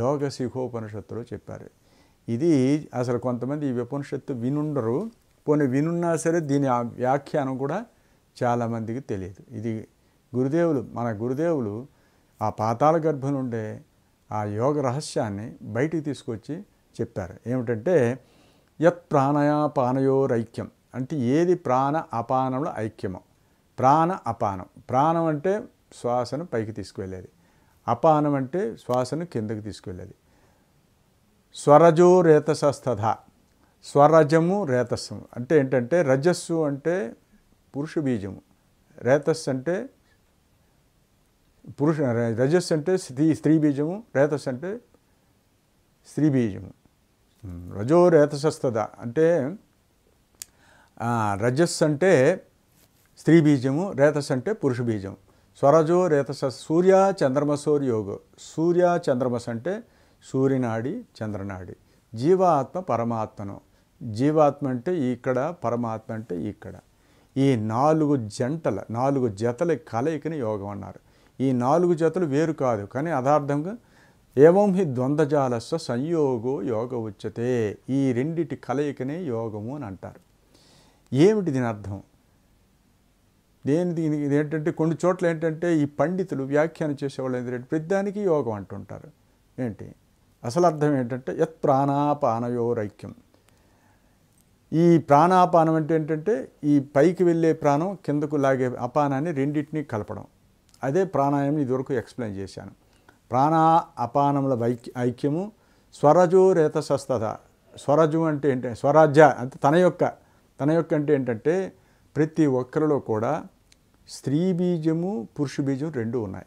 యోగ శిఖోపనిషత్తులో చెప్పారు ఇది అసలు కొంతమంది ఈ ఉపనిషత్తు వినుండరు పోనీ వినున్నా సరే దీని వ్యాఖ్యానం కూడా చాలామందికి తెలియదు ఇది గురుదేవులు మన గురుదేవులు ఆ పాతాల గర్భం నుండే ఆ యోగ రహస్యాన్ని బయటికి తీసుకొచ్చి చెప్పారు ఏమిటంటే యత్ ప్రాణయాపానయోరైక్యం అంటే ఏది ప్రాణ అపానంలో ఐక్యమో ప్రాణ అపానం ప్రాణం అంటే శ్వాసను పైకి తీసుకువెళ్ళేది అపానం అంటే శ్వాసను కిందకి తీసుకువెళ్ళేది స్వరజో రేతసస్తథ స్వరజము రేతస్సు అంటే ఏంటంటే రజస్సు అంటే పురుష బీజము రేతస్సు అంటే పురుష రజస్సు అంటే స్త్రీ స్త్రీ బీజము రేతస్సు అంటే స్త్రీ బీజము రజో రేతసస్తద అంటే రజస్సు అంటే స్త్రీ బీజము రేతస్సు అంటే పురుష బీజం స్వరజో రేతస సూర్య చంద్రమసోర్యోగో సూర్య చంద్రమస్ అంటే సూర్యనాడి చంద్రనాడి జీవాత్మ పరమాత్మను జీవాత్మ అంటే ఇక్కడ పరమాత్మ అంటే ఇక్కడ ఈ నాలుగు జంటల నాలుగు జతల కలయికని యోగం అన్నారు ఈ నాలుగు జతలు వేరు కాదు కానీ అదార్థంగా ఏవం హి ద్వంద్వజాలస్వ సంయోగో యోగ ఉచ్యతే ఈ రెండిటి కలయికనే యోగము అని అంటారు ఏమిటి దీని అర్థం దేని దీనికి ఏంటంటే కొన్ని చోట్ల ఏంటంటే ఈ పండితులు వ్యాఖ్యానం చేసేవాళ్ళు ఏంటంటే ప్రతిదానికి యోగం అంటుంటారు ఏంటి అసలు అర్థం ఏంటంటే యత్ ప్రాణాపానయోరైక్యం ఈ ప్రాణాపానం అంటే ఏంటంటే ఈ పైకి వెళ్ళే ప్రాణం కిందకు లాగే అపానాన్ని రెండింటినీ కలపడం అదే ప్రాణాయామం ఇదివరకు ఎక్స్ప్లెయిన్ చేశాను ప్రాణ అపానముల వైక్య ఐక్యము స్వరజు స్వస్థత స్వరజు అంటే ఏంటి స్వరాజ్య అంటే తన యొక్క తన యొక్క అంటే ఏంటంటే ప్రతి ఒక్కరిలో కూడా స్త్రీ బీజము పురుష బీజం రెండు ఉన్నాయి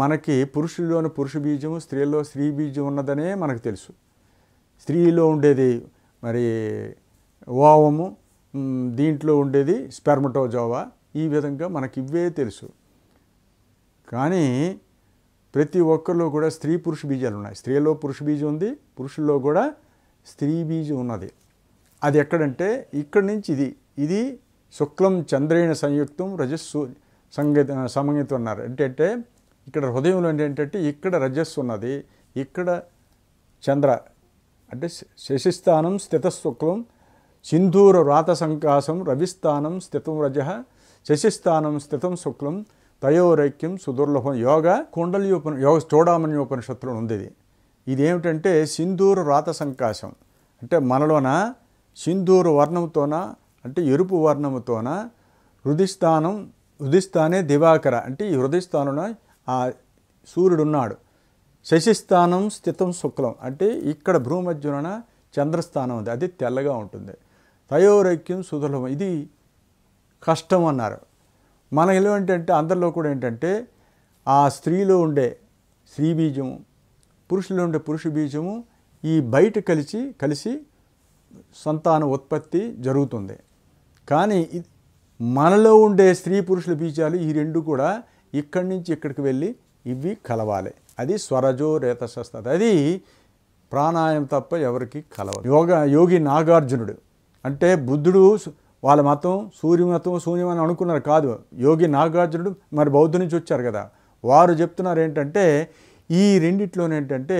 మనకి పురుషుల్లోని పురుష బీజము స్త్రీలో స్త్రీ బీజం ఉన్నదనే మనకు తెలుసు స్త్రీలో ఉండేది మరి ఓవము దీంట్లో ఉండేది స్పెర్మటోజోవా ఈ విధంగా మనకి ఇవే తెలుసు కానీ ప్రతి ఒక్కరిలో కూడా స్త్రీ పురుష బీజాలు ఉన్నాయి స్త్రీలో పురుష బీజం ఉంది పురుషుల్లో కూడా స్త్రీ బీజం ఉన్నది అది ఎక్కడంటే ఇక్కడి నుంచి ఇది ఇది శుక్లం చంద్రేణ సంయుక్తం రజస్సు సంగీత సమగీతం ఉన్నారు ఏంటంటే ఇక్కడ హృదయంలో ఏంటంటే ఇక్కడ రజస్సు ఉన్నది ఇక్కడ చంద్ర అంటే శశిస్థానం స్థితశుక్లం సింధూర వ్రాత సంకాసం రవిస్థానం స్థితం రజ శశిస్థానం స్థితం శుక్లం తయోరైక్యం సుదుర్లభం యోగ కుండలి ఉప యోగ చూడామణి ఉపనిషత్తులు ఉంది ఇది ఏమిటంటే సింధూరు రాత సంకాశం అంటే మనలోన సింధూరు వర్ణంతోన అంటే ఎరుపు వర్ణముతోన హృదిస్థానం హృదిస్థానే దివాకర అంటే ఈ హృదిస్థానంలో ఆ సూర్యుడున్నాడు శశిస్థానం స్థితం శుక్లం అంటే ఇక్కడ భూమధ్యున చంద్రస్థానం ఉంది అది తెల్లగా ఉంటుంది తయోరైక్యం సుదులభం ఇది కష్టం అన్నారు మన ఇల్లు ఏంటంటే అందరిలో కూడా ఏంటంటే ఆ స్త్రీలో ఉండే స్త్రీ బీజము పురుషులు ఉండే పురుష బీజము ఈ బయట కలిసి కలిసి సంతాన ఉత్పత్తి జరుగుతుంది కానీ మనలో ఉండే స్త్రీ పురుషుల బీజాలు ఈ రెండు కూడా ఇక్కడి నుంచి ఇక్కడికి వెళ్ళి ఇవి కలవాలి అది స్వరజో రేతశస్తది అది ప్రాణాయం తప్ప ఎవరికి కలవాలి యోగ యోగి నాగార్జునుడు అంటే బుద్ధుడు వాళ్ళ మతం సూర్యమతం మతం శూన్యం అని అనుకున్నారు కాదు యోగి నాగార్జునుడు మరి బౌద్ధు నుంచి వచ్చారు కదా వారు చెప్తున్నారు ఏంటంటే ఈ రెండిట్లోనేంటంటే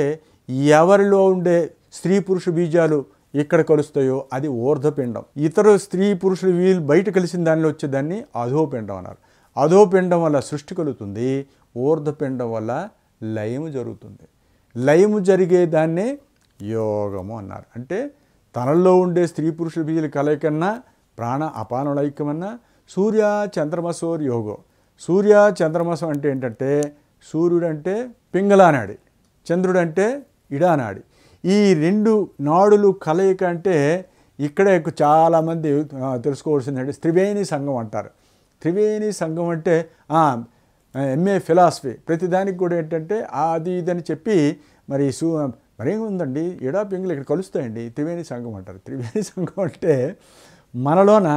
ఎవరిలో ఉండే స్త్రీ పురుష బీజాలు ఎక్కడ కలుస్తాయో అది ఊర్ధపిండం ఇతర స్త్రీ పురుషులు వీళ్ళు బయట కలిసిన దానిలో వచ్చేదాన్ని అధోపిండం అన్నారు అధోపిండం వల్ల సృష్టి కలుగుతుంది ఊర్ధపిండం వల్ల లయము జరుగుతుంది లయము జరిగే దాన్నే యోగము అన్నారు అంటే తనలో ఉండే స్త్రీ పురుషుల బీజల కలయికన్నా ప్రాణ అపానులైక్యమన్నా సూర్య చంద్రమసోర్ యోగో సూర్య చంద్రమసం అంటే ఏంటంటే సూర్యుడంటే పింగళానాడి చంద్రుడంటే ఇడానాడి ఈ రెండు నాడులు కలయిక అంటే ఇక్కడే చాలామంది తెలుసుకోవాల్సిందంటే త్రివేణి సంఘం అంటారు త్రివేణి సంఘం అంటే ఎంఏ ఫిలాసఫీ ప్రతిదానికి కూడా ఏంటంటే అది ఇదని చెప్పి మరి సూ మరేముందండి ఎడా పింగులు ఇక్కడ కలుస్తాయండి త్రివేణి సంఘం అంటారు త్రివేణి సంఘం అంటే మనలోన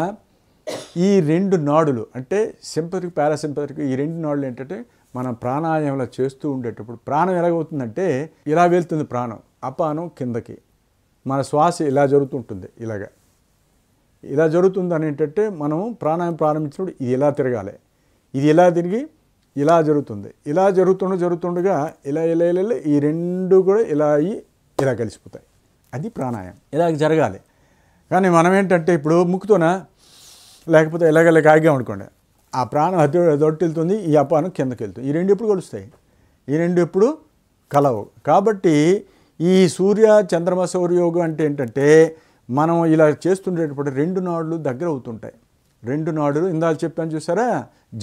ఈ రెండు నాడులు అంటే సింపతిక్ పారాసింపతిక్ ఈ రెండు నాడులు ఏంటంటే మనం ప్రాణాయామలా చేస్తూ ఉండేటప్పుడు ప్రాణం ఎలాగవుతుందంటే ఇలా వెళ్తుంది ప్రాణం అపానం కిందకి మన శ్వాస ఇలా జరుగుతుంటుంది ఇలాగ ఇలా జరుగుతుంది అని ఏంటంటే మనం ప్రాణాయామం ప్రారంభించినప్పుడు ఇది ఇలా తిరగాలి ఇది ఇలా తిరిగి ఇలా జరుగుతుంది ఇలా జరుగుతుండ జరుగుతుండగా ఇలా ఇలా ఇలా ఈ రెండు కూడా ఇలా అయ్యి ఇలా కలిసిపోతాయి అది ప్రాణాయామం ఇలా జరగాలి కానీ మనం ఏంటంటే ఇప్పుడు ముక్కుతోన లేకపోతే ఎలాగెలా కాగిగా అనుకోండి ఆ ప్రాణం అతి వెళ్తుంది ఈ అపానం కిందకి వెళ్తుంది ఈ రెండు ఎప్పుడు కలుస్తాయి ఈ రెండు ఎప్పుడు కలవు కాబట్టి ఈ సూర్య చంద్రమ సౌరయోగం అంటే ఏంటంటే మనం ఇలా చేస్తుండేటప్పుడు రెండు నాడులు దగ్గర అవుతుంటాయి రెండు నాడులు ఇందాక చెప్పాను చూసారా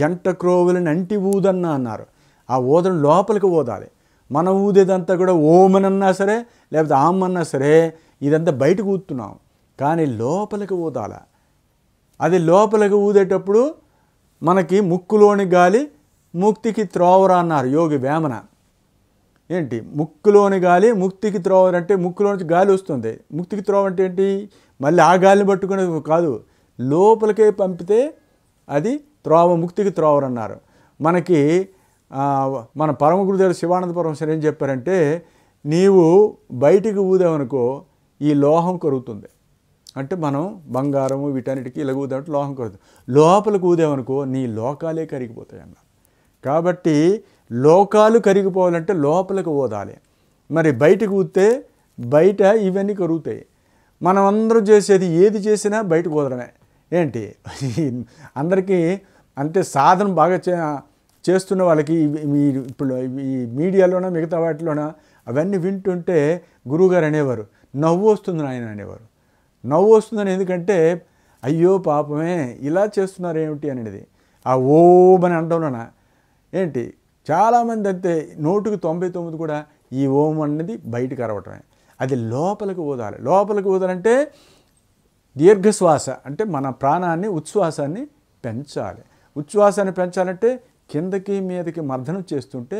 జంట క్రోవులని అంటి ఊదన్న అన్నారు ఆ ఊదను లోపలికి ఊదాలి మనం ఊదేదంతా కూడా ఓమనన్నా సరే లేకపోతే ఆమ్మన్నా సరే ఇదంతా బయటకు ఊతున్నాం కానీ లోపలికి ఊదాల అది లోపలికి ఊదేటప్పుడు మనకి ముక్కులోని గాలి ముక్తికి త్రోవరా అన్నారు యోగి వేమన ఏంటి ముక్కులోని గాలి ముక్తికి త్రోవర అంటే ముక్కులోంచి గాలి వస్తుంది ముక్తికి త్రోవ అంటే ఏంటి మళ్ళీ ఆ గాలిని పట్టుకునేది కాదు లోపలికే పంపితే అది త్రోవ ముక్తికి త్రోవర అన్నారు మనకి మన పరమ గురుదేవుడు శివానంద పరమేశ్వరు ఏం చెప్పారంటే నీవు బయటికి ఊదావనుకో ఈ లోహం కరుగుతుంది అంటే మనం బంగారము వీటన్నిటికీ ఇలా కూదామంటే లోహం కుదరదు లోపల కూదేమనుకో నీ లోకాలే కరిగిపోతాయి అన్న కాబట్టి లోకాలు కరిగిపోవాలంటే లోపలికి ఓదాలి మరి బయటకు ఊతే బయట ఇవన్నీ కరుగుతాయి మనం అందరం చేసేది ఏది చేసినా బయట కుదరమే ఏంటి (laughs) అందరికీ అంటే సాధన బాగా చే చేస్తున్న వాళ్ళకి ఇప్పుడు ఈ మీడియాలోనా మిగతా వాటిలోనా అవన్నీ వింటుంటే గురువుగారు అనేవారు నవ్వు వస్తుంది ఆయన అనేవారు నవ్వు వస్తుందని ఎందుకంటే అయ్యో పాపమే ఇలా చేస్తున్నారు ఏమిటి అనేది ఆ ఓమని అని ఏంటి చాలామంది అంతే నోటుకు తొంభై తొమ్మిది కూడా ఈ ఓం అన్నది బయటకు అరవటమే అది లోపలికి ఊదాలి లోపలికి ఊదాలంటే దీర్ఘశ్వాస అంటే మన ప్రాణాన్ని ఉచ్ఛ్వాసాన్ని పెంచాలి ఉచ్ఛ్వాసాన్ని పెంచాలంటే కిందకి మీదకి మర్దనం చేస్తుంటే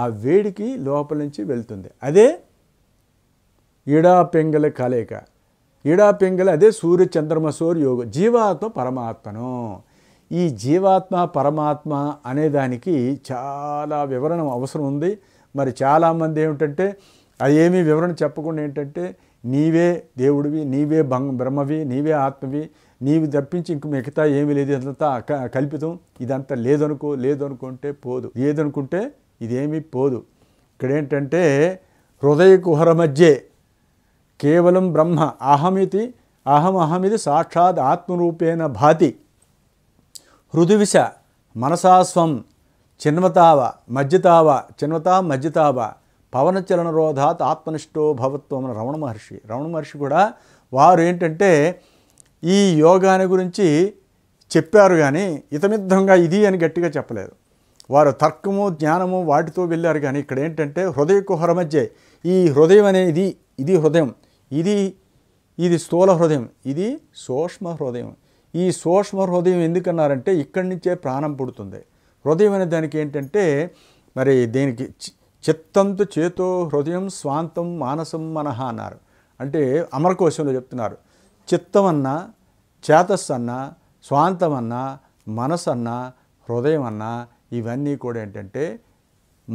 ఆ వేడికి లోపల నుంచి వెళ్తుంది అదే ఈడా పెంగల కలయిక ఈడా పింగళి అదే సూర్య చంద్రమ సూర్యోగ జీవాత్మ పరమాత్మను ఈ జీవాత్మ పరమాత్మ అనేదానికి చాలా వివరణ అవసరం ఉంది మరి చాలామంది ఏమిటంటే ఏమీ వివరణ చెప్పకుండా ఏంటంటే నీవే దేవుడివి నీవే బ్రహ్మవి నీవే ఆత్మవి నీవి తప్పించి ఇంక మిగతా ఏమీ లేదు ఇదంతా కల్పితం ఇదంతా లేదనుకో లేదనుకుంటే పోదు ఏదనుకుంటే ఇదేమీ పోదు ఇక్కడ ఏంటంటే హృదయ కుహర మధ్యే కేవలం బ్రహ్మ అహమితి అహమహమిది సాక్షాత్ ఆత్మరూపేణ భాతి హృదివిష మనసాస్వం చిన్వతావ మజ్జితావ చిన్వతా మజ్జితావ రోధాత్ ఆత్మనిష్టో భవత్వం అని రమణ మహర్షి రమణ మహర్షి కూడా వారు ఏంటంటే ఈ యోగాని గురించి చెప్పారు కానీ ఇతమిద్ధంగా ఇది అని గట్టిగా చెప్పలేదు వారు తర్కము జ్ఞానము వాటితో వెళ్ళారు కానీ ఇక్కడ ఏంటంటే హృదయ కుహర మధ్య ఈ హృదయం అనేది ఇది హృదయం ఇది ఇది స్థూల హృదయం ఇది సూక్ష్మ హృదయం ఈ సూక్ష్మ హృదయం ఎందుకన్నారంటే ఇక్కడి నుంచే ప్రాణం పుడుతుంది హృదయం అనే దానికి ఏంటంటే మరి దీనికి చిత్తంతో చేతో హృదయం స్వాంతం మానసం మనహ అన్నారు అంటే అమరకోశంలో చెప్తున్నారు చిత్తం అన్నా చేతస్సు అన్నా స్వాంతం అన్నా మనసు అన్నా హృదయం అన్నా ఇవన్నీ కూడా ఏంటంటే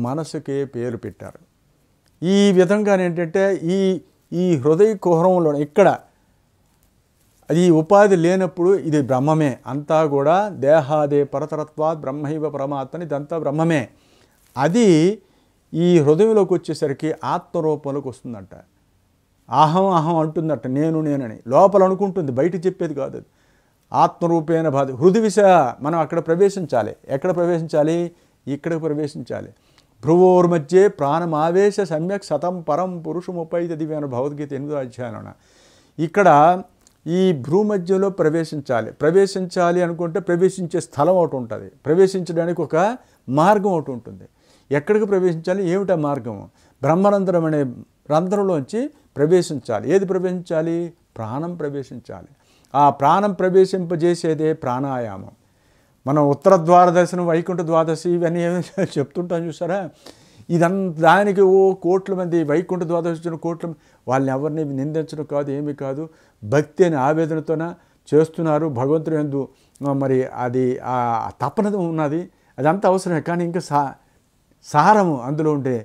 మనసుకే పేరు పెట్టారు ఈ విధంగా ఏంటంటే ఈ ఈ హృదయ కుహరంలో ఇక్కడ అది ఉపాధి లేనప్పుడు ఇది బ్రహ్మమే అంతా కూడా దేహాదే పరతరత్వాత్ బ్రహ్మైవ పరమాత్మని ఇదంతా బ్రహ్మమే అది ఈ హృదయంలోకి వచ్చేసరికి ఆత్మరూపంలోకి వస్తుందంట అహం అహం అంటుందట నేను నేనని లోపల అనుకుంటుంది బయట చెప్పేది కాదు అది ఆత్మరూపేణ బాధ హృది విష మనం అక్కడ ప్రవేశించాలి ఎక్కడ ప్రవేశించాలి ఇక్కడ ప్రవేశించాలి భ్రువోర్మధ్యే ప్రాణమావేశ సమ్యక్ సతం పరం పురుషముపైత అని భగవద్గీత ఎనిమిదో అధ్యాయంలోన ఇక్కడ ఈ భ్రూ మధ్యలో ప్రవేశించాలి ప్రవేశించాలి అనుకుంటే ప్రవేశించే స్థలం ఒకటి ఉంటుంది ప్రవేశించడానికి ఒక మార్గం ఒకటి ఉంటుంది ఎక్కడికి ప్రవేశించాలి ఏమిటా మార్గం బ్రహ్మరంధ్రం అనే రంధ్రంలోంచి ప్రవేశించాలి ఏది ప్రవేశించాలి ప్రాణం ప్రవేశించాలి ఆ ప్రాణం ప్రవేశింపజేసేదే ప్రాణాయామం మనం ఉత్తర ద్వారదర్శనం వైకుంఠ ద్వాదశి ఇవన్నీ ఏమి (laughs) చెప్తుంటాం చూసారా ఇదంత దానికి ఓ కోట్ల మంది వైకుంఠ ద్వాదశి వచ్చిన కోట్ల వాళ్ళని ఎవరిని నిందించడం కాదు ఏమీ కాదు భక్తి అని ఆవేదనతోన చేస్తున్నారు భగవంతుడు ఎందు మరి అది ఆ తపన ఉన్నది అదంతా అవసరమే కానీ ఇంకా సా సారము అందులో ఉండే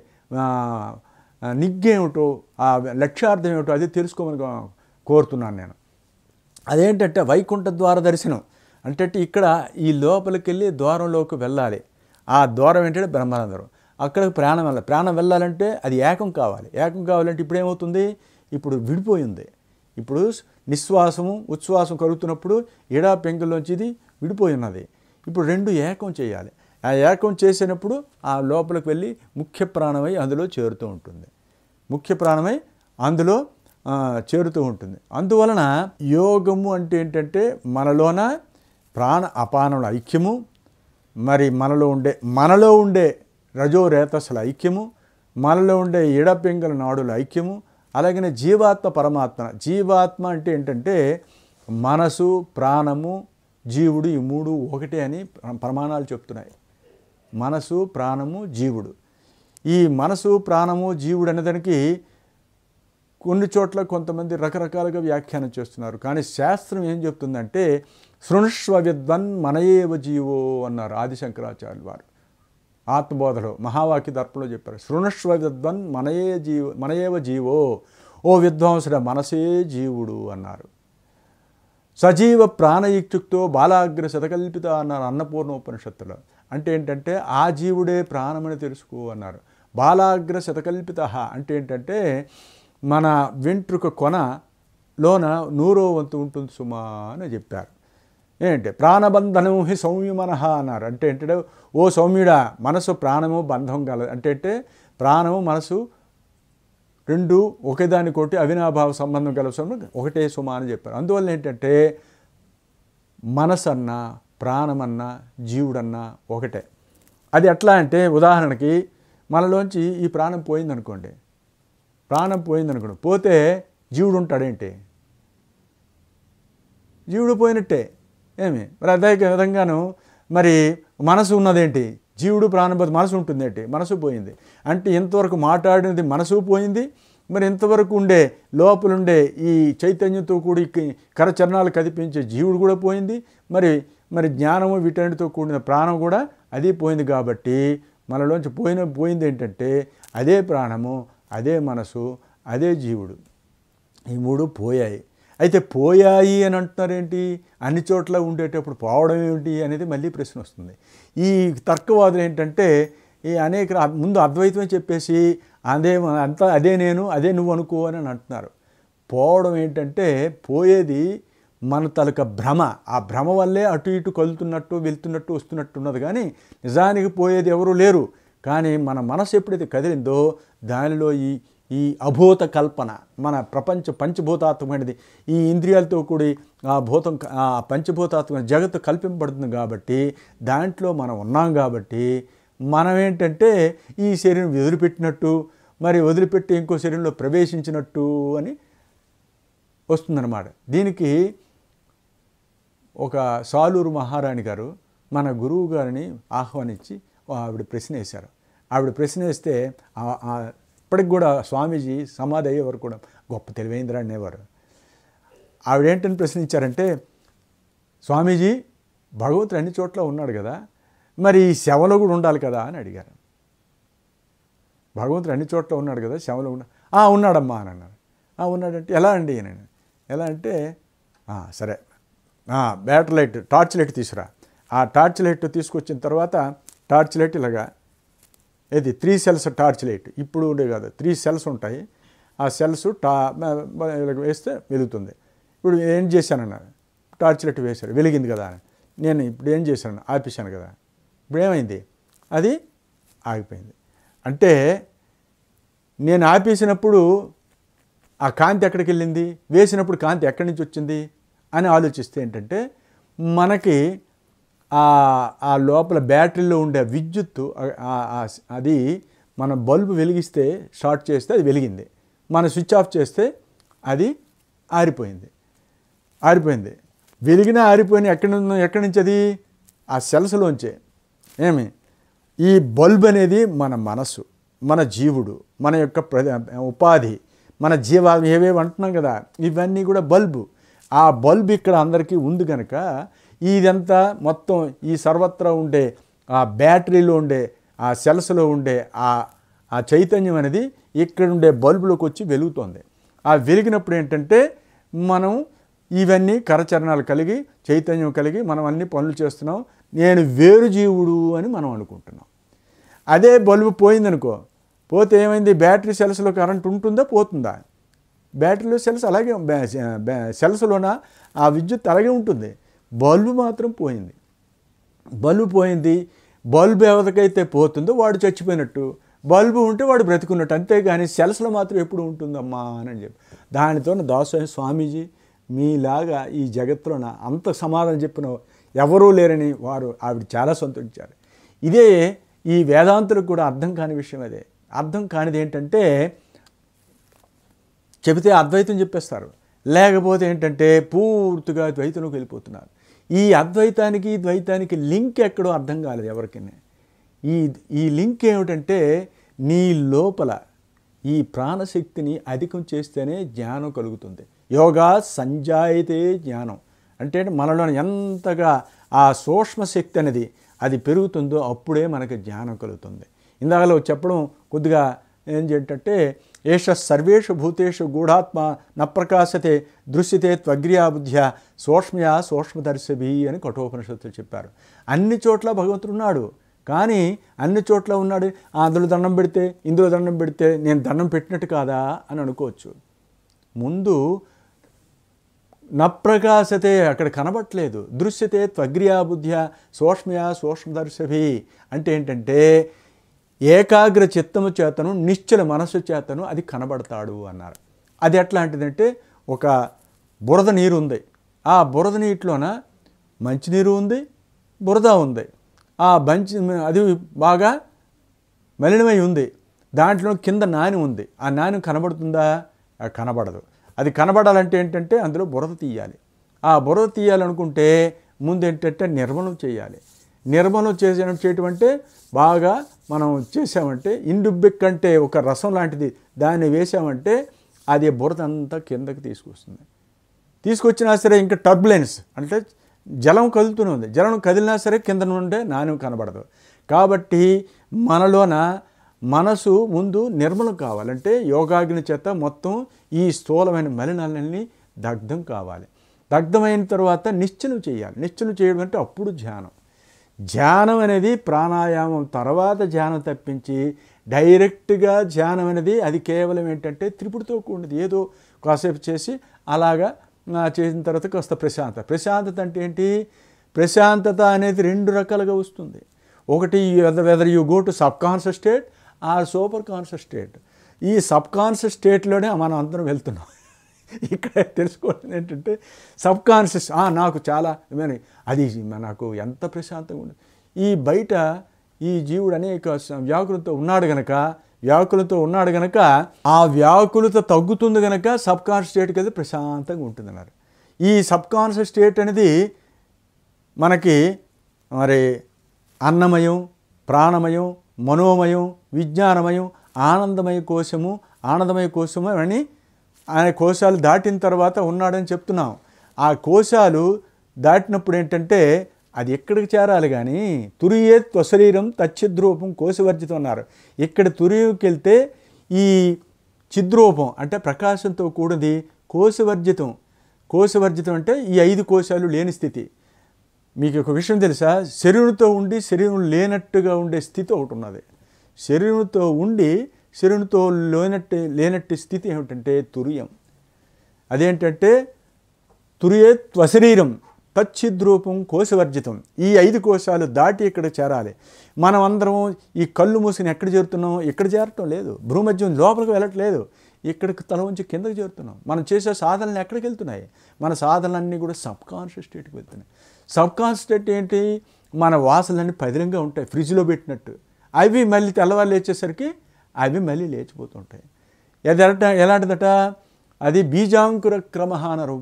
నిగ్గేమిటో ఆ లక్ష్యార్థం ఏమిటో అది తెలుసుకోమని కోరుతున్నాను నేను అదేంటంటే వైకుంఠ ద్వార దర్శనం అంటే ఇక్కడ ఈ లోపలికి వెళ్ళి ద్వారంలోకి వెళ్ళాలి ఆ ద్వారం ఏంటంటే బ్రహ్మానందరం అక్కడికి ప్రాణం వెళ్ళాలి ప్రాణం వెళ్ళాలంటే అది ఏకం కావాలి ఏకం కావాలంటే ఇప్పుడు ఏమవుతుంది ఇప్పుడు విడిపోయింది ఇప్పుడు నిశ్వాసము ఉచ్ఛ్వాసం కలుగుతున్నప్పుడు ఎడా పెంకుల్లోంచి ఇది విడిపోయి ఉన్నది ఇప్పుడు రెండు ఏకం చేయాలి ఆ ఏకం చేసినప్పుడు ఆ లోపలికి వెళ్ళి ముఖ్య ప్రాణమై అందులో చేరుతూ ఉంటుంది ముఖ్య ప్రాణమై అందులో చేరుతూ ఉంటుంది అందువలన యోగము అంటే ఏంటంటే మనలోన ప్రాణ అపానముల ఐక్యము మరి మనలో ఉండే మనలో ఉండే రజో ఐక్యము మనలో ఉండే ఇడపింగల నాడుల ఐక్యము అలాగనే జీవాత్మ పరమాత్మ జీవాత్మ అంటే ఏంటంటే మనసు ప్రాణము జీవుడు ఈ మూడు ఒకటే అని ప్రమాణాలు చెప్తున్నాయి మనసు ప్రాణము జీవుడు ఈ మనసు ప్రాణము జీవుడు అనేదానికి కొన్ని చోట్ల కొంతమంది రకరకాలుగా వ్యాఖ్యానం చేస్తున్నారు కానీ శాస్త్రం ఏం చెప్తుందంటే శృణుష్వ విద్వన్ మనయేవ జీవో అన్నారు ఆదిశంకరాచార్యులు వారు ఆత్మబోధలో మహావాక్య దర్పణలో చెప్పారు శృణుష్వ విద్వన్ మనయే జీవ మనయేవ జీవో ఓ విద్వాంసుడ మనసే జీవుడు అన్నారు సజీవ ప్రాణయుక్తుక్తో బాలాగ్ర శతకల్పిత అన్నారు అన్నపూర్ణ ఉపనిషత్తులో అంటే ఏంటంటే ఆ జీవుడే ప్రాణమని తెలుసుకో అన్నారు బాలాగ్ర శతకల్పిత అంటే ఏంటంటే మన వెంట్రుక కొన లోన నూరో వంతు ఉంటుంది సుమా అని చెప్పారు ఏంటంటే ప్రాణబంధనం హి సౌమ్యమన అన్నారు అంటే ఏంటంటే ఓ సౌమ్యుడా మనసు ప్రాణము బంధం గల అంటే అంటే ప్రాణము మనసు రెండు ఒకదానికోటి అవినాభావ సంబంధం కలుసు ఒకటే సుమ అని చెప్పారు అందువల్ల ఏంటంటే మనసన్నా ప్రాణమన్నా జీవుడన్నా ఒకటే అది ఎట్లా అంటే ఉదాహరణకి మనలోంచి ఈ ప్రాణం పోయిందనుకోండి ప్రాణం పోయిందనుకోండి పోతే జీవుడు ఉంటాడేంటి జీవుడు పోయినట్టే ఏమి మరి అదే విధంగాను మరి మనసు ఉన్నదేంటి జీవుడు ప్రాణపతి మనసు ఉంటుందేంటి మనసు పోయింది అంటే ఇంతవరకు మాట్లాడినది మనసు పోయింది మరి ఇంతవరకు ఉండే లోపలుండే ఈ చైతన్యంతో కూడి కరచరణాలు కదిపించే జీవుడు కూడా పోయింది మరి మరి జ్ఞానము వీటన్నిటితో కూడిన ప్రాణం కూడా అది పోయింది కాబట్టి మనలోంచి పోయిన పోయింది ఏంటంటే అదే ప్రాణము అదే మనసు అదే జీవుడు ఈ మూడు పోయాయి అయితే పోయాయి అని అంటున్నారేంటి అన్ని చోట్ల ఉండేటప్పుడు పోవడం ఏమిటి అనేది మళ్ళీ ప్రశ్న వస్తుంది ఈ తర్కవాదులు ఏంటంటే ఈ అనేక ముందు అద్వైతమే చెప్పేసి అదే అంత అదే నేను అదే నువ్వు అనుకో అని అంటున్నారు పోవడం ఏంటంటే పోయేది మన తలక భ్రమ ఆ భ్రమ వల్లే అటు ఇటు కలుతున్నట్టు వెళ్తున్నట్టు వస్తున్నట్టు ఉన్నది కానీ నిజానికి పోయేది ఎవరూ లేరు కానీ మన మనసు ఎప్పుడైతే కదిలిందో దానిలో ఈ ఈ అభూత కల్పన మన ప్రపంచ పంచభూతాత్మకమైనది ఈ ఇంద్రియాలతో కూడి ఆ భూతం ఆ పంచభూతాత్మక జగత్తు కల్పింపబడుతుంది కాబట్టి దాంట్లో మనం ఉన్నాం కాబట్టి మనం ఏంటంటే ఈ శరీరం వదిలిపెట్టినట్టు మరి వదిలిపెట్టి ఇంకో శరీరంలో ప్రవేశించినట్టు అని వస్తుందన్నమాట దీనికి ఒక సాలూరు మహారాణి గారు మన గురువు గారిని ఆహ్వానించి ఆవిడ ప్రశ్న వేశారు ఆవిడ ప్రశ్న వేస్తే ఇప్పటికి కూడా స్వామీజీ సమాధి అయ్యే వరకు కూడా గొప్ప తెలివేంద్ర అనేవారు ఆవిడేంటని ప్రశ్నించారంటే స్వామీజీ భగవంతుడు అన్ని చోట్ల ఉన్నాడు కదా మరి ఈ శవలో కూడా ఉండాలి కదా అని అడిగారు భగవంతుడు అన్ని చోట్ల ఉన్నాడు కదా శవలో ఉన్నా ఉన్నాడమ్మా అని అన్నారు ఉన్నాడంటే ఎలా అండి నేను ఎలా అంటే సరే బ్యాటరీ లైట్ టార్చ్ లైట్ తీసురా ఆ టార్చ్ లైట్ తీసుకొచ్చిన తర్వాత టార్చ్ లైట్ ఇలాగా ఇది త్రీ సెల్స్ టార్చ్ లైట్ ఇప్పుడు కాదు త్రీ సెల్స్ ఉంటాయి ఆ సెల్స్ టా వేస్తే వెలుగుతుంది ఇప్పుడు ఏం చేశానన్న టార్చ్ లైట్ వేశారు వెలిగింది కదా నేను ఇప్పుడు ఏం చేశాను ఆపేశాను కదా ఇప్పుడు ఏమైంది అది ఆగిపోయింది అంటే నేను ఆపేసినప్పుడు ఆ కాంతి ఎక్కడికి వెళ్ళింది వేసినప్పుడు కాంతి ఎక్కడి నుంచి వచ్చింది అని ఆలోచిస్తే ఏంటంటే మనకి ఆ లోపల బ్యాటరీలో ఉండే విద్యుత్తు అది మన బల్బు వెలిగిస్తే షార్ట్ చేస్తే అది వెలిగింది మన స్విచ్ ఆఫ్ చేస్తే అది ఆరిపోయింది ఆరిపోయింది వెలిగినా ఆరిపోయిన ఎక్కడి ఎక్కడి నుంచి అది ఆ సెల్స్లోంచే ఏమి ఈ బల్బ్ అనేది మన మనసు మన జీవుడు మన యొక్క ఉపాధి మన జీవా ఏవేవి అంటున్నాం కదా ఇవన్నీ కూడా బల్బు ఆ బల్బ్ ఇక్కడ అందరికీ ఉంది కనుక ఇదంతా మొత్తం ఈ సర్వత్రా ఉండే ఆ బ్యాటరీలో ఉండే ఆ సెల్స్లో ఉండే ఆ ఆ చైతన్యం అనేది ఇక్కడ ఉండే బల్బులోకి వచ్చి వెలుగుతుంది ఆ వెలిగినప్పుడు ఏంటంటే మనం ఇవన్నీ కరచరణాలు కలిగి చైతన్యం కలిగి మనం అన్ని పనులు చేస్తున్నాం నేను వేరు జీవుడు అని మనం అనుకుంటున్నాం అదే బల్బు పోయిందనుకో పోతే ఏమైంది బ్యాటరీ సెల్స్లో కరెంట్ ఉంటుందా పోతుందా బ్యాటరీలో సెల్స్ అలాగే సెల్స్లోన ఆ విద్యుత్ అలాగే ఉంటుంది బల్బు మాత్రం పోయింది బల్బు పోయింది బల్బు ఎవరికైతే పోతుందో వాడు చచ్చిపోయినట్టు బల్బు ఉంటే వాడు బ్రతుకున్నట్టు అంతేగాని సెల్స్లో మాత్రం ఎప్పుడు ఉంటుందమ్మా అని చెప్పి దానితో దాసోహ స్వామీజీ మీలాగా ఈ జగత్తులో అంత సమాధానం చెప్పిన ఎవరూ లేరని వారు ఆవిడ చాలా సంతోషించారు ఇదే ఈ వేదాంతులకు కూడా అర్థం కాని విషయం అదే అర్థం కానిది ఏంటంటే చెబితే అద్వైతం చెప్పేస్తారు లేకపోతే ఏంటంటే పూర్తిగా ద్వైతంలోకి వెళ్ళిపోతున్నారు ఈ అద్వైతానికి ద్వైతానికి లింక్ ఎక్కడో అర్థం కాలేదు ఎవరికి ఈ ఈ లింక్ ఏమిటంటే నీ లోపల ఈ ప్రాణశక్తిని అధికం చేస్తేనే జ్ఞానం కలుగుతుంది యోగా సంజాయితే జ్ఞానం అంటే మనలో ఎంతగా ఆ సూక్ష్మశక్తి అనేది అది పెరుగుతుందో అప్పుడే మనకి జ్ఞానం కలుగుతుంది ఇందాకలో చెప్పడం కొద్దిగా ఏం చేయటంటే ఏష సర్వేషు భూతేషు గూఢాత్మ నప్రకాశతే దృశ్యతే త్వగ్రియా బుద్ధ్య సూక్ష్మయా సూక్ష్మదర్శభి అని కఠోపనిషత్తులు చెప్పారు అన్ని చోట్ల భగవంతుడు ఉన్నాడు కానీ అన్ని చోట్ల ఉన్నాడు అందులో దండం పెడితే ఇందులో దండం పెడితే నేను దండం పెట్టినట్టు కాదా అని అనుకోవచ్చు ముందు నప్రకాశతే అక్కడ కనబట్టలేదు దృశ్యతే త్వగ్రియా బుద్ధ్య సూక్ష్మయా సూక్ష్మదర్శభి అంటే ఏంటంటే ఏకాగ్ర చిత్తము చేతను నిశ్చల మనస్సు చేతను అది కనబడతాడు అన్నారు అది ఎట్లాంటిదంటే ఒక బురద నీరు ఉంది ఆ బురద నీటిలోన మంచినీరు ఉంది బురద ఉంది ఆ మంచి అది బాగా మలినమై ఉంది దాంట్లో కింద నాని ఉంది ఆ నాని కనబడుతుందా కనబడదు అది కనబడాలంటే ఏంటంటే అందులో బురద తీయాలి ఆ బురద తీయాలనుకుంటే ముందు ఏంటంటే నిర్మలం చేయాలి నిర్మలం చేసేటువంటి బాగా మనం చేసామంటే ఇండుబ్బెక్ అంటే ఒక రసం లాంటిది దాన్ని వేసామంటే అది బురద అంతా కిందకి తీసుకొస్తుంది తీసుకొచ్చినా సరే ఇంకా టర్బులెన్స్ అంటే జలం కదులుతూనే ఉంది జలం కదిలినా సరే కింద నుండే నాణ్యం కనబడదు కాబట్టి మనలోన మనసు ముందు నిర్మలం కావాలంటే యోగాగ్ని చేత మొత్తం ఈ స్థూలమైన మలినాలన్నీ దగ్ధం కావాలి దగ్ధమైన తర్వాత నిశ్చలం చేయాలి నిశ్చలం చేయడం అంటే అప్పుడు ధ్యానం ధ్యానం అనేది ప్రాణాయామం తర్వాత ధ్యానం తప్పించి డైరెక్ట్గా ధ్యానం అనేది అది కేవలం ఏంటంటే త్రిపుడితో కూడినది ఏదో కాసేపు చేసి అలాగా చేసిన తర్వాత కాస్త ప్రశాంతత ప్రశాంతత అంటే ఏంటి ప్రశాంతత అనేది రెండు రకాలుగా వస్తుంది ఒకటి whether you go to subconscious state or superconscious state ఈ సబ్ కాన్షియస్ స్టేట్లోనే మనం అందరం వెళ్తున్నాం ఇక్కడ తెలుసుకోవడం ఏంటంటే సబ్ కాన్షియస్ నాకు చాలా అది నాకు ఎంత ప్రశాంతంగా ఉండదు ఈ బయట ఈ జీవుడు అనేక వ్యాకులతో ఉన్నాడు గనక వ్యాకులతో ఉన్నాడు గనక ఆ వ్యాకులత తగ్గుతుంది గనక సబ్ కాన్షియస్ స్టేట్ కదా ప్రశాంతంగా ఉంటుంది అన్నారు ఈ సబ్ కాన్షియస్ స్టేట్ అనేది మనకి మరి అన్నమయం ప్రాణమయం మనోమయం విజ్ఞానమయం ఆనందమయ కోశము ఆనందమయ కోశము అని ఆయన కోశాలు దాటిన తర్వాత ఉన్నాడని చెప్తున్నాం ఆ కోశాలు దాటినప్పుడు ఏంటంటే అది ఎక్కడికి చేరాలి కానీ తురియే త్వశరీరం తచ్చిద్రూపం కోశవర్జితం అన్నారు ఇక్కడ తురియుకి వెళ్తే ఈ చిద్రూపం అంటే ప్రకాశంతో కూడది కోశవర్జితం కోశవర్జితం అంటే ఈ ఐదు కోశాలు లేని స్థితి మీకు ఒక విషయం తెలుసా శరీరంతో ఉండి శరీరం లేనట్టుగా ఉండే స్థితి ఒకటి ఉన్నది శరీరంతో ఉండి శరణుతో లేనట్టు లేనట్టు స్థితి ఏమిటంటే తుర్యం అదేంటంటే తురియే త్వశరీరం తచ్చిద్రూపం కోశవర్జితం ఈ ఐదు కోశాలు దాటి ఇక్కడ చేరాలి మనం అందరం ఈ కళ్ళు మూసుకుని ఎక్కడ చేరుతున్నాం ఇక్కడ చేరటం లేదు భూమధ్యం లోపలికి వెళ్ళట్లేదు ఇక్కడికి తల ఉంచి కిందకు చేరుతున్నాం మనం చేసే సాధనలు ఎక్కడికి వెళ్తున్నాయి మన సాధనలన్నీ కూడా సబ్కాన్షియస్ స్టేట్కి వెళ్తున్నాయి సబ్కాన్షియస్ స్టేట్ ఏంటి మన వాసనలన్నీ పదిలంగా ఉంటాయి ఫ్రిడ్జ్లో పెట్టినట్టు అవి మళ్ళీ తెల్లవారు లేచేసరికి అవి మళ్ళీ లేచిపోతుంటాయి ఎదట ఎలాంటిదట అది బీజాంకుర క్రమ అనరు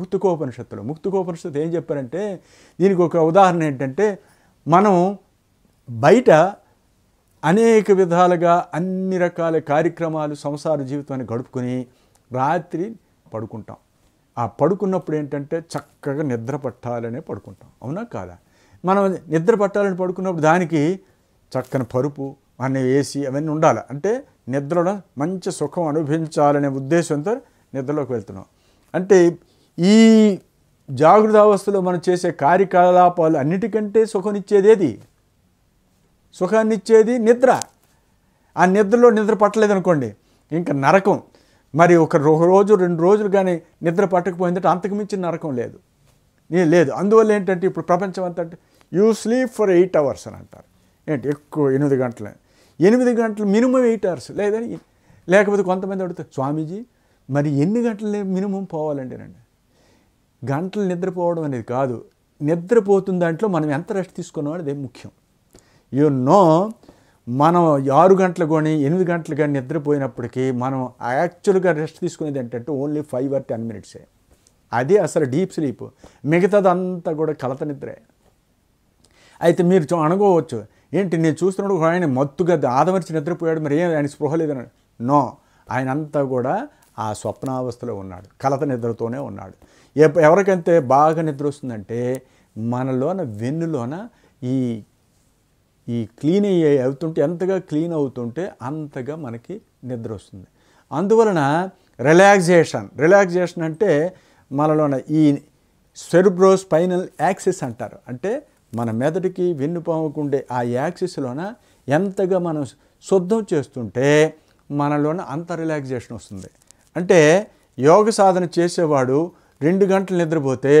ముక్తుకోపనిషత్తులో ముక్తుకోపనిషత్తు ఏం చెప్పారంటే దీనికి ఒక ఉదాహరణ ఏంటంటే మనం బయట అనేక విధాలుగా అన్ని రకాల కార్యక్రమాలు సంసార జీవితాన్ని గడుపుకొని రాత్రి పడుకుంటాం ఆ పడుకున్నప్పుడు ఏంటంటే చక్కగా నిద్ర పట్టాలనే పడుకుంటాం అవునా కాదా మనం నిద్ర పట్టాలని పడుకున్నప్పుడు దానికి చక్కని పరుపు అనే ఏసీ అవన్నీ ఉండాలి అంటే నిద్రలో మంచి సుఖం అనుభవించాలనే ఉద్దేశంతో నిద్రలోకి వెళ్తున్నాం అంటే ఈ జాగ్రత్త అవస్థలో మనం చేసే కార్యకలాపాలు అన్నిటికంటే సుఖనిచ్చేది ఏది సుఖాన్నిచ్చేది నిద్ర ఆ నిద్రలో నిద్ర పట్టలేదు అనుకోండి ఇంకా నరకం మరి ఒక రోజు రెండు రోజులు కానీ నిద్ర పట్టకపోయిందంటే అంతకుమించి నరకం లేదు నేను లేదు అందువల్ల ఏంటంటే ఇప్పుడు ప్రపంచం అంతా you sleep for eight hours అని అంటారు ఏంటి ఎక్కువ ఎనిమిది గంటలే ఎనిమిది గంటలు మినిమం ఎయిట్ అవర్స్ లేదని లేకపోతే కొంతమంది అడుగుతారు స్వామీజీ మరి ఎన్ని గంటలు మినిమం రండి గంటలు నిద్రపోవడం అనేది కాదు నిద్రపోతున్న దాంట్లో మనం ఎంత రెస్ట్ తీసుకున్నాం అనేది ముఖ్యం యూ నో మనం ఆరు గంటలు కానీ ఎనిమిది గంటలు కానీ నిద్రపోయినప్పటికీ మనం యాక్చువల్గా రెస్ట్ తీసుకునేది ఏంటంటే ఓన్లీ ఫైవ్ ఆర్ టెన్ మినిట్సే అది అసలు డీప్ స్లీప్ మిగతాదంతా కూడా కలత నిద్రే అయితే మీరు అనుకోవచ్చు ఏంటి నేను చూస్తున్నాడు ఆయన మత్తుగా ఆదమర్చి నిద్రపోయాడు మరి ఏం ఆయన స్పృహ లేదని నో ఆయన అంతా కూడా ఆ స్వప్నావస్థలో ఉన్నాడు కలత నిద్రతోనే ఉన్నాడు ఎవరికైతే బాగా నిద్ర వస్తుందంటే మనలోన వెన్నులోన ఈ ఈ క్లీన్ అయ్యే అవుతుంటే ఎంతగా క్లీన్ అవుతుంటే అంతగా మనకి నిద్ర వస్తుంది అందువలన రిలాక్సేషన్ రిలాక్సేషన్ అంటే మనలోన ఈ సెరిబ్రో స్పైనల్ యాక్సెస్ అంటారు అంటే మన మెదడుకి వెన్నుపాముకుండే ఆ యాక్సిస్లోన ఎంతగా మనం శుద్ధం చేస్తుంటే మనలోన అంత రిలాక్సేషన్ వస్తుంది అంటే యోగ సాధన చేసేవాడు రెండు గంటలు నిద్రపోతే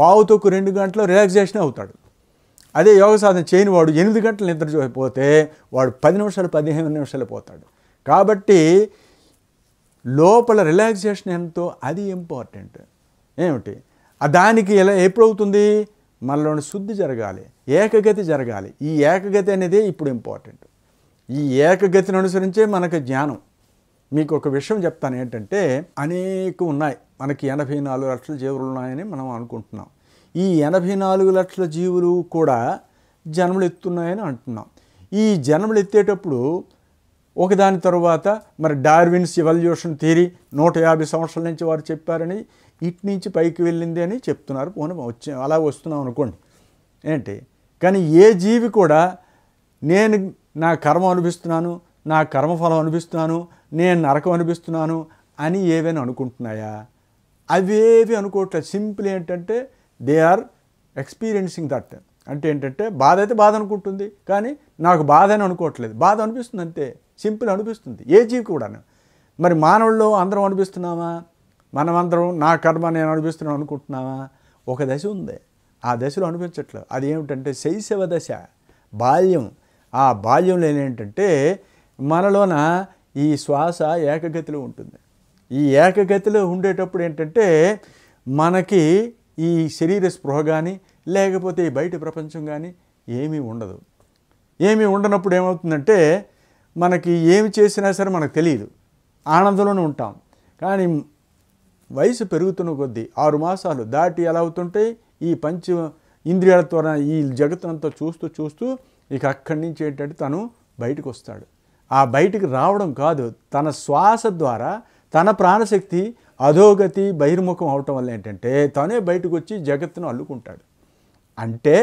పావుతోకు రెండు గంటలు రిలాక్సేషన్ అవుతాడు అదే యోగ సాధన చేయని వాడు ఎనిమిది గంటలు నిద్రపోతే వాడు పది నిమిషాలు పదిహేను నిమిషాలు పోతాడు కాబట్టి లోపల రిలాక్సేషన్ ఎంతో అది ఇంపార్టెంట్ ఏమిటి దానికి ఎలా ఎప్పుడవుతుంది మనలోని శుద్ధి జరగాలి ఏకగతి జరగాలి ఈ ఏకగతి అనేది ఇప్పుడు ఇంపార్టెంట్ ఈ ఏకగతిని అనుసరించే మనకు జ్ఞానం మీకు ఒక విషయం చెప్తాను ఏంటంటే అనేక ఉన్నాయి మనకి ఎనభై నాలుగు లక్షల జీవులు ఉన్నాయని మనం అనుకుంటున్నాం ఈ ఎనభై నాలుగు లక్షల జీవులు కూడా జన్మలు ఎత్తున్నాయని అంటున్నాం ఈ జన్మలు ఎత్తేటప్పుడు ఒకదాని తరువాత మరి డార్విన్స్ ఎవల్యూషన్ థియరీ నూట యాభై సంవత్సరాల నుంచి వారు చెప్పారని ఇటు నుంచి పైకి వెళ్ళింది అని చెప్తున్నారు పోనీ వచ్చి అలా వస్తున్నాం అనుకోండి ఏంటి కానీ ఏ జీవి కూడా నేను నా కర్మ అనిపిస్తున్నాను నా కర్మఫలం అనిపిస్తున్నాను నేను నరకం అనిపిస్తున్నాను అని ఏవైనా అనుకుంటున్నాయా అవేవి అనుకోవట్లేదు సింపుల్ ఏంటంటే దే ఆర్ ఎక్స్పీరియన్సింగ్ దట్ అంటే ఏంటంటే బాధ అయితే బాధ అనుకుంటుంది కానీ నాకు బాధ అని అనుకోవట్లేదు బాధ అనిపిస్తుంది అంతే సింపుల్ అనిపిస్తుంది ఏ జీవి కూడాను మరి మానవుల్లో అందరం అనిపిస్తున్నామా మనమందరం నా కర్మ నేను అనిపిస్తున్నాను అనుకుంటున్నావా ఒక దశ ఉంది ఆ దశలో అనిపించట్లేదు అది ఏమిటంటే శైశవ దశ బాల్యం ఆ బాల్యంలో ఏంటంటే మనలోన ఈ శ్వాస ఏకగతిలో ఉంటుంది ఈ ఏకగతిలో ఉండేటప్పుడు ఏంటంటే మనకి ఈ శరీర స్పృహ కానీ లేకపోతే ఈ బయట ప్రపంచం కానీ ఏమీ ఉండదు ఏమీ ఉండనప్పుడు ఏమవుతుందంటే మనకి ఏమి చేసినా సరే మనకు తెలియదు ఆనందంలోనే ఉంటాం కానీ వయసు పెరుగుతున్న కొద్దీ ఆరు మాసాలు దాటి ఎలా అవుతుంటే ఈ పంచ ఇంద్రియాల ద్వారా ఈ జగత్తునంతా చూస్తూ చూస్తూ ఇక అక్కడి నుంచి ఏంటంటే తను బయటకు వస్తాడు ఆ బయటికి రావడం కాదు తన శ్వాస ద్వారా తన ప్రాణశక్తి అధోగతి బహిర్ముఖం అవటం వల్ల ఏంటంటే తనే బయటకు వచ్చి జగత్తును అల్లుకుంటాడు అంటే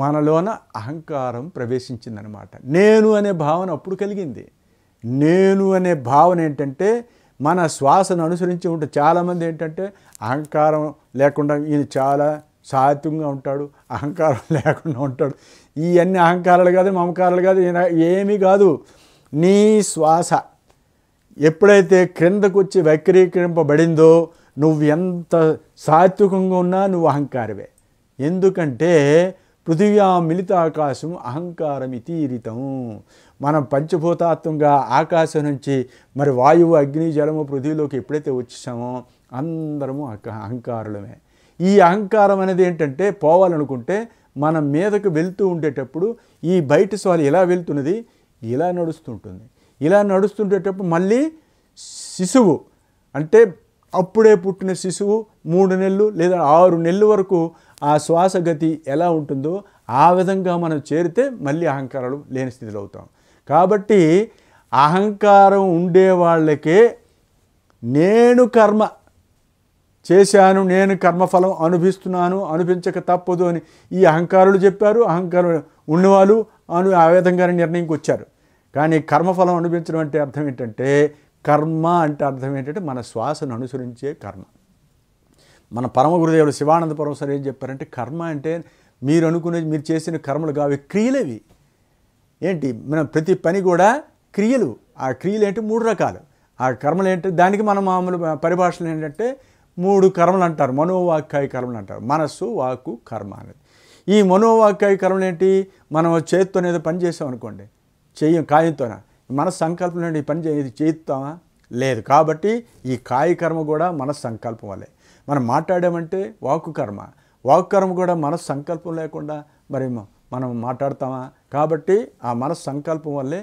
మనలోన అహంకారం ప్రవేశించిందనమాట నేను అనే భావన అప్పుడు కలిగింది నేను అనే భావన ఏంటంటే మన శ్వాసను అనుసరించి ఉంటే చాలామంది ఏంటంటే అహంకారం లేకుండా ఈయన చాలా సాత్వంగా ఉంటాడు అహంకారం లేకుండా ఉంటాడు ఇవన్నీ అహంకారాలు కాదు మమకారాలు కాదు ఏమీ కాదు నీ శ్వాస ఎప్పుడైతే క్రిందకు వచ్చి వక్రీకరింపబడిందో నువ్వు ఎంత సాత్వికంగా ఉన్నా నువ్వు అహంకారవే ఎందుకంటే పృథివ్యా మిలితాకాశం అహంకారం ఇతీరితం మనం పంచభూతాత్వంగా ఆకాశం నుంచి మరి వాయువు అగ్ని జలము పృథివిలోకి ఎప్పుడైతే వచ్చామో అందరము అహంకారులమే ఈ అహంకారం అనేది ఏంటంటే పోవాలనుకుంటే మనం మీదకు వెళ్తూ ఉండేటప్పుడు ఈ బయట స్వాలి ఇలా వెళ్తున్నది ఇలా నడుస్తుంటుంది ఇలా నడుస్తుండేటప్పుడు మళ్ళీ శిశువు అంటే అప్పుడే పుట్టిన శిశువు మూడు నెలలు లేదా ఆరు నెలల వరకు ఆ శ్వాసగతి ఎలా ఉంటుందో ఆ విధంగా మనం చేరితే మళ్ళీ అహంకారాలు లేని స్థితిలో అవుతాం కాబట్టి అహంకారం ఉండే వాళ్ళకే నేను కర్మ చేశాను నేను కర్మఫలం అనుభవిస్తున్నాను అనిపించక తప్పదు అని ఈ అహంకారులు చెప్పారు అహంకారం ఉన్నవాళ్ళు అని ఆ విధంగానే నిర్ణయంకి వచ్చారు కానీ కర్మఫలం అనుభవించడం అంటే అర్థం ఏంటంటే కర్మ అంటే అర్థం ఏంటంటే మన శ్వాసను అనుసరించే కర్మ మన పరమ గురుదేవుడు శివానంద పరమ ఏం చెప్పారంటే కర్మ అంటే మీరు అనుకునేది మీరు చేసిన కర్మలు కావి క్రియలేవి ఏంటి మనం ప్రతి పని కూడా క్రియలు ఆ క్రియలు ఏంటి మూడు రకాలు ఆ కర్మలు ఏంటి దానికి మన మామూలు పరిభాషలు ఏంటంటే మూడు కర్మలు అంటారు మనోవాక్యాయ కర్మలు అంటారు మనస్సు వాక్కు కర్మ అనేది ఈ మనోవాక్యాయ కర్మలు ఏంటి మనం చేతితో ఏదో పని చేసాం అనుకోండి చెయ్యం కాయంతోన మన సంకల్పం ఏంటి పని చేయి చేయిస్తామా లేదు కాబట్టి ఈ కాయ కర్మ కూడా మన సంకల్పం వల్లే మనం మాట్లాడామంటే వాక్కు కర్మ వాక్కు కర్మ కూడా మనసు సంకల్పం లేకుండా మరి మనం మాట్లాడతామా కాబట్టి ఆ మనసు సంకల్పం వల్లే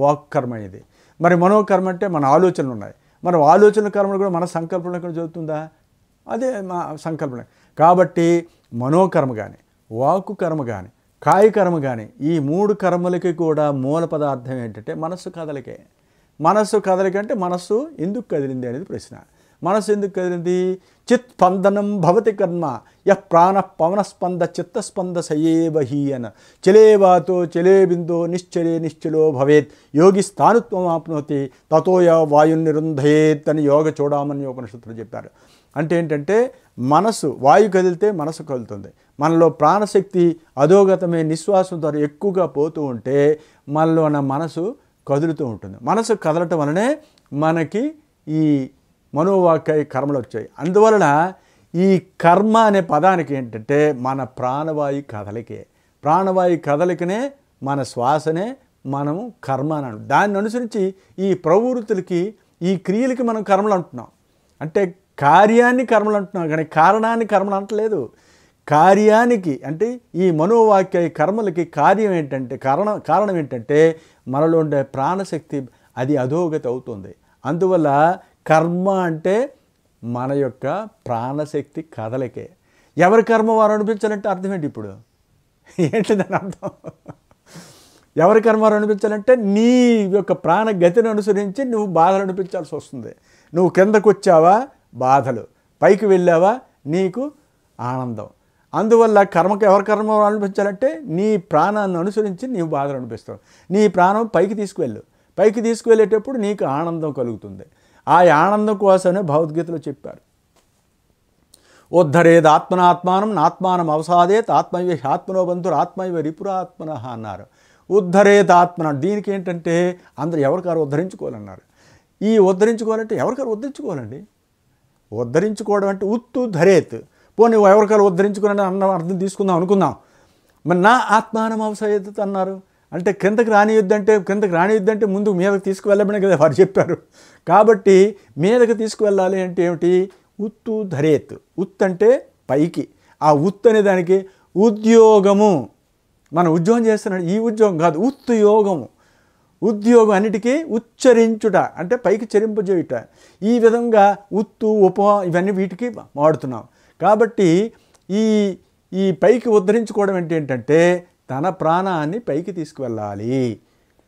వాక్ కర్మ ఇది మరి మనోకర్మ అంటే మన ఆలోచనలు ఉన్నాయి మన ఆలోచన కర్మలు కూడా మన సంకల్పం లేకుండా జరుగుతుందా అదే మా సంకల్పం కాబట్టి మనోకర్మ కానీ వాక్కు కర్మ కానీ కాయకర్మ కానీ ఈ మూడు కర్మలకి కూడా మూల పదార్థం ఏంటంటే మనస్సు కదలికే మనస్సు కదలిక అంటే మనస్సు ఎందుకు కదిలింది అనేది ప్రశ్న మనసు ఎందుకు కదిలింది చిత్ స్పందనం భవతి కర్మ య ప్రాణ పవనస్పంద చిత్తస్పంద సయేవహీ అన చలే బిందో నిశ్చలే నిశ్చలో భవేత్ యోగి స్థానుత్వం ఆప్నోతి తతోయ వాయు నిరుంధయేత్ అని యోగ చూడమని ఉపనిషత్తులు చెప్పారు అంటే ఏంటంటే మనసు వాయు కదిలితే మనసు కదులుతుంది మనలో ప్రాణశక్తి అధోగతమే నిశ్వాసం ద్వారా ఎక్కువగా పోతూ ఉంటే మనలో మన మనసు కదులుతూ ఉంటుంది మనసు కదలటం వలనే మనకి ఈ మనోవాకై కర్మలు వచ్చాయి అందువలన ఈ కర్మ అనే పదానికి ఏంటంటే మన ప్రాణవాయు కదలికే ప్రాణవాయు కదలికనే మన శ్వాసనే మనము కర్మ అని అంటాం దాన్ని అనుసరించి ఈ ప్రవృత్తులకి ఈ క్రియలకి మనం కర్మలు అంటున్నాం అంటే కార్యాన్ని కర్మలు అంటున్నాం కానీ కారణాన్ని కర్మలు అంటలేదు కార్యానికి అంటే ఈ మనోవాక్య కర్మలకి కార్యం ఏంటంటే కారణం కారణం ఏంటంటే మనలో ఉండే ప్రాణశక్తి అది అధోగతి అవుతుంది అందువల్ల కర్మ అంటే మన యొక్క ప్రాణశక్తి కదలికే ఎవరి కర్మ వారు అనిపించాలంటే అర్థం ఏంటి ఇప్పుడు ఏంటి దాని అర్థం ఎవరి కర్మ అనిపించాలంటే నీ యొక్క ప్రాణగతిని అనుసరించి నువ్వు బాధలు అనిపించాల్సి వస్తుంది నువ్వు కిందకు వచ్చావా బాధలు పైకి వెళ్ళావా నీకు ఆనందం అందువల్ల కర్మకు ఎవరి కర్మ అనిపించాలంటే నీ ప్రాణాన్ని అనుసరించి నీవు బాధలు అనిపిస్తావు నీ ప్రాణం పైకి తీసుకువెళ్ళు పైకి తీసుకువెళ్ళేటప్పుడు నీకు ఆనందం కలుగుతుంది ఆ ఆనందం కోసమే భగవద్గీతలో చెప్పారు ఉద్ధరేది ఆత్మనాత్మానం నాత్మానం అవసాదేత్ ఆత్మైవ ఆత్మనోబంధురు ఆత్మైవ రిపురాత్మన అన్నారు ఉద్ధరేత ఆత్మన దీనికి ఏంటంటే అందరు ఎవరికారు ఉద్ధరించుకోవాలన్నారు ఈ ఉద్ధరించుకోవాలంటే ఎవరికారు ఉద్ధరించుకోవాలండి ఉద్ధరించుకోవడం అంటే ఉత్తు ధరేత్ పోనీ ఎవరికారు ఉద్ధరించుకోవాలని అన్న అర్థం తీసుకుందాం అనుకుందాం మరి నా ఆత్మానం అవసాదేత్ అన్నారు అంటే అంటే రానియొద్దంటే కిందకి అంటే ముందు మీదకి తీసుకువెళ్ళమని కదా వారు చెప్పారు కాబట్టి మీదకి తీసుకువెళ్ళాలి అంటే ఏమిటి ఉత్తు ధరేత్ ఉత్ అంటే పైకి ఆ ఉత్ అనే దానికి ఉద్యోగము మనం ఉద్యోగం చేస్తున్నాడు ఈ ఉద్యోగం కాదు ఉత్తు యోగము ఉద్యోగం అన్నిటికీ ఉచ్చరించుట అంటే పైకి చెరింపజేయుట ఈ విధంగా ఉత్తు ఉప ఇవన్నీ వీటికి వాడుతున్నాం కాబట్టి ఈ ఈ పైకి ఉద్ధరించుకోవడం ఏంటంటే తన ప్రాణాన్ని పైకి తీసుకువెళ్ళాలి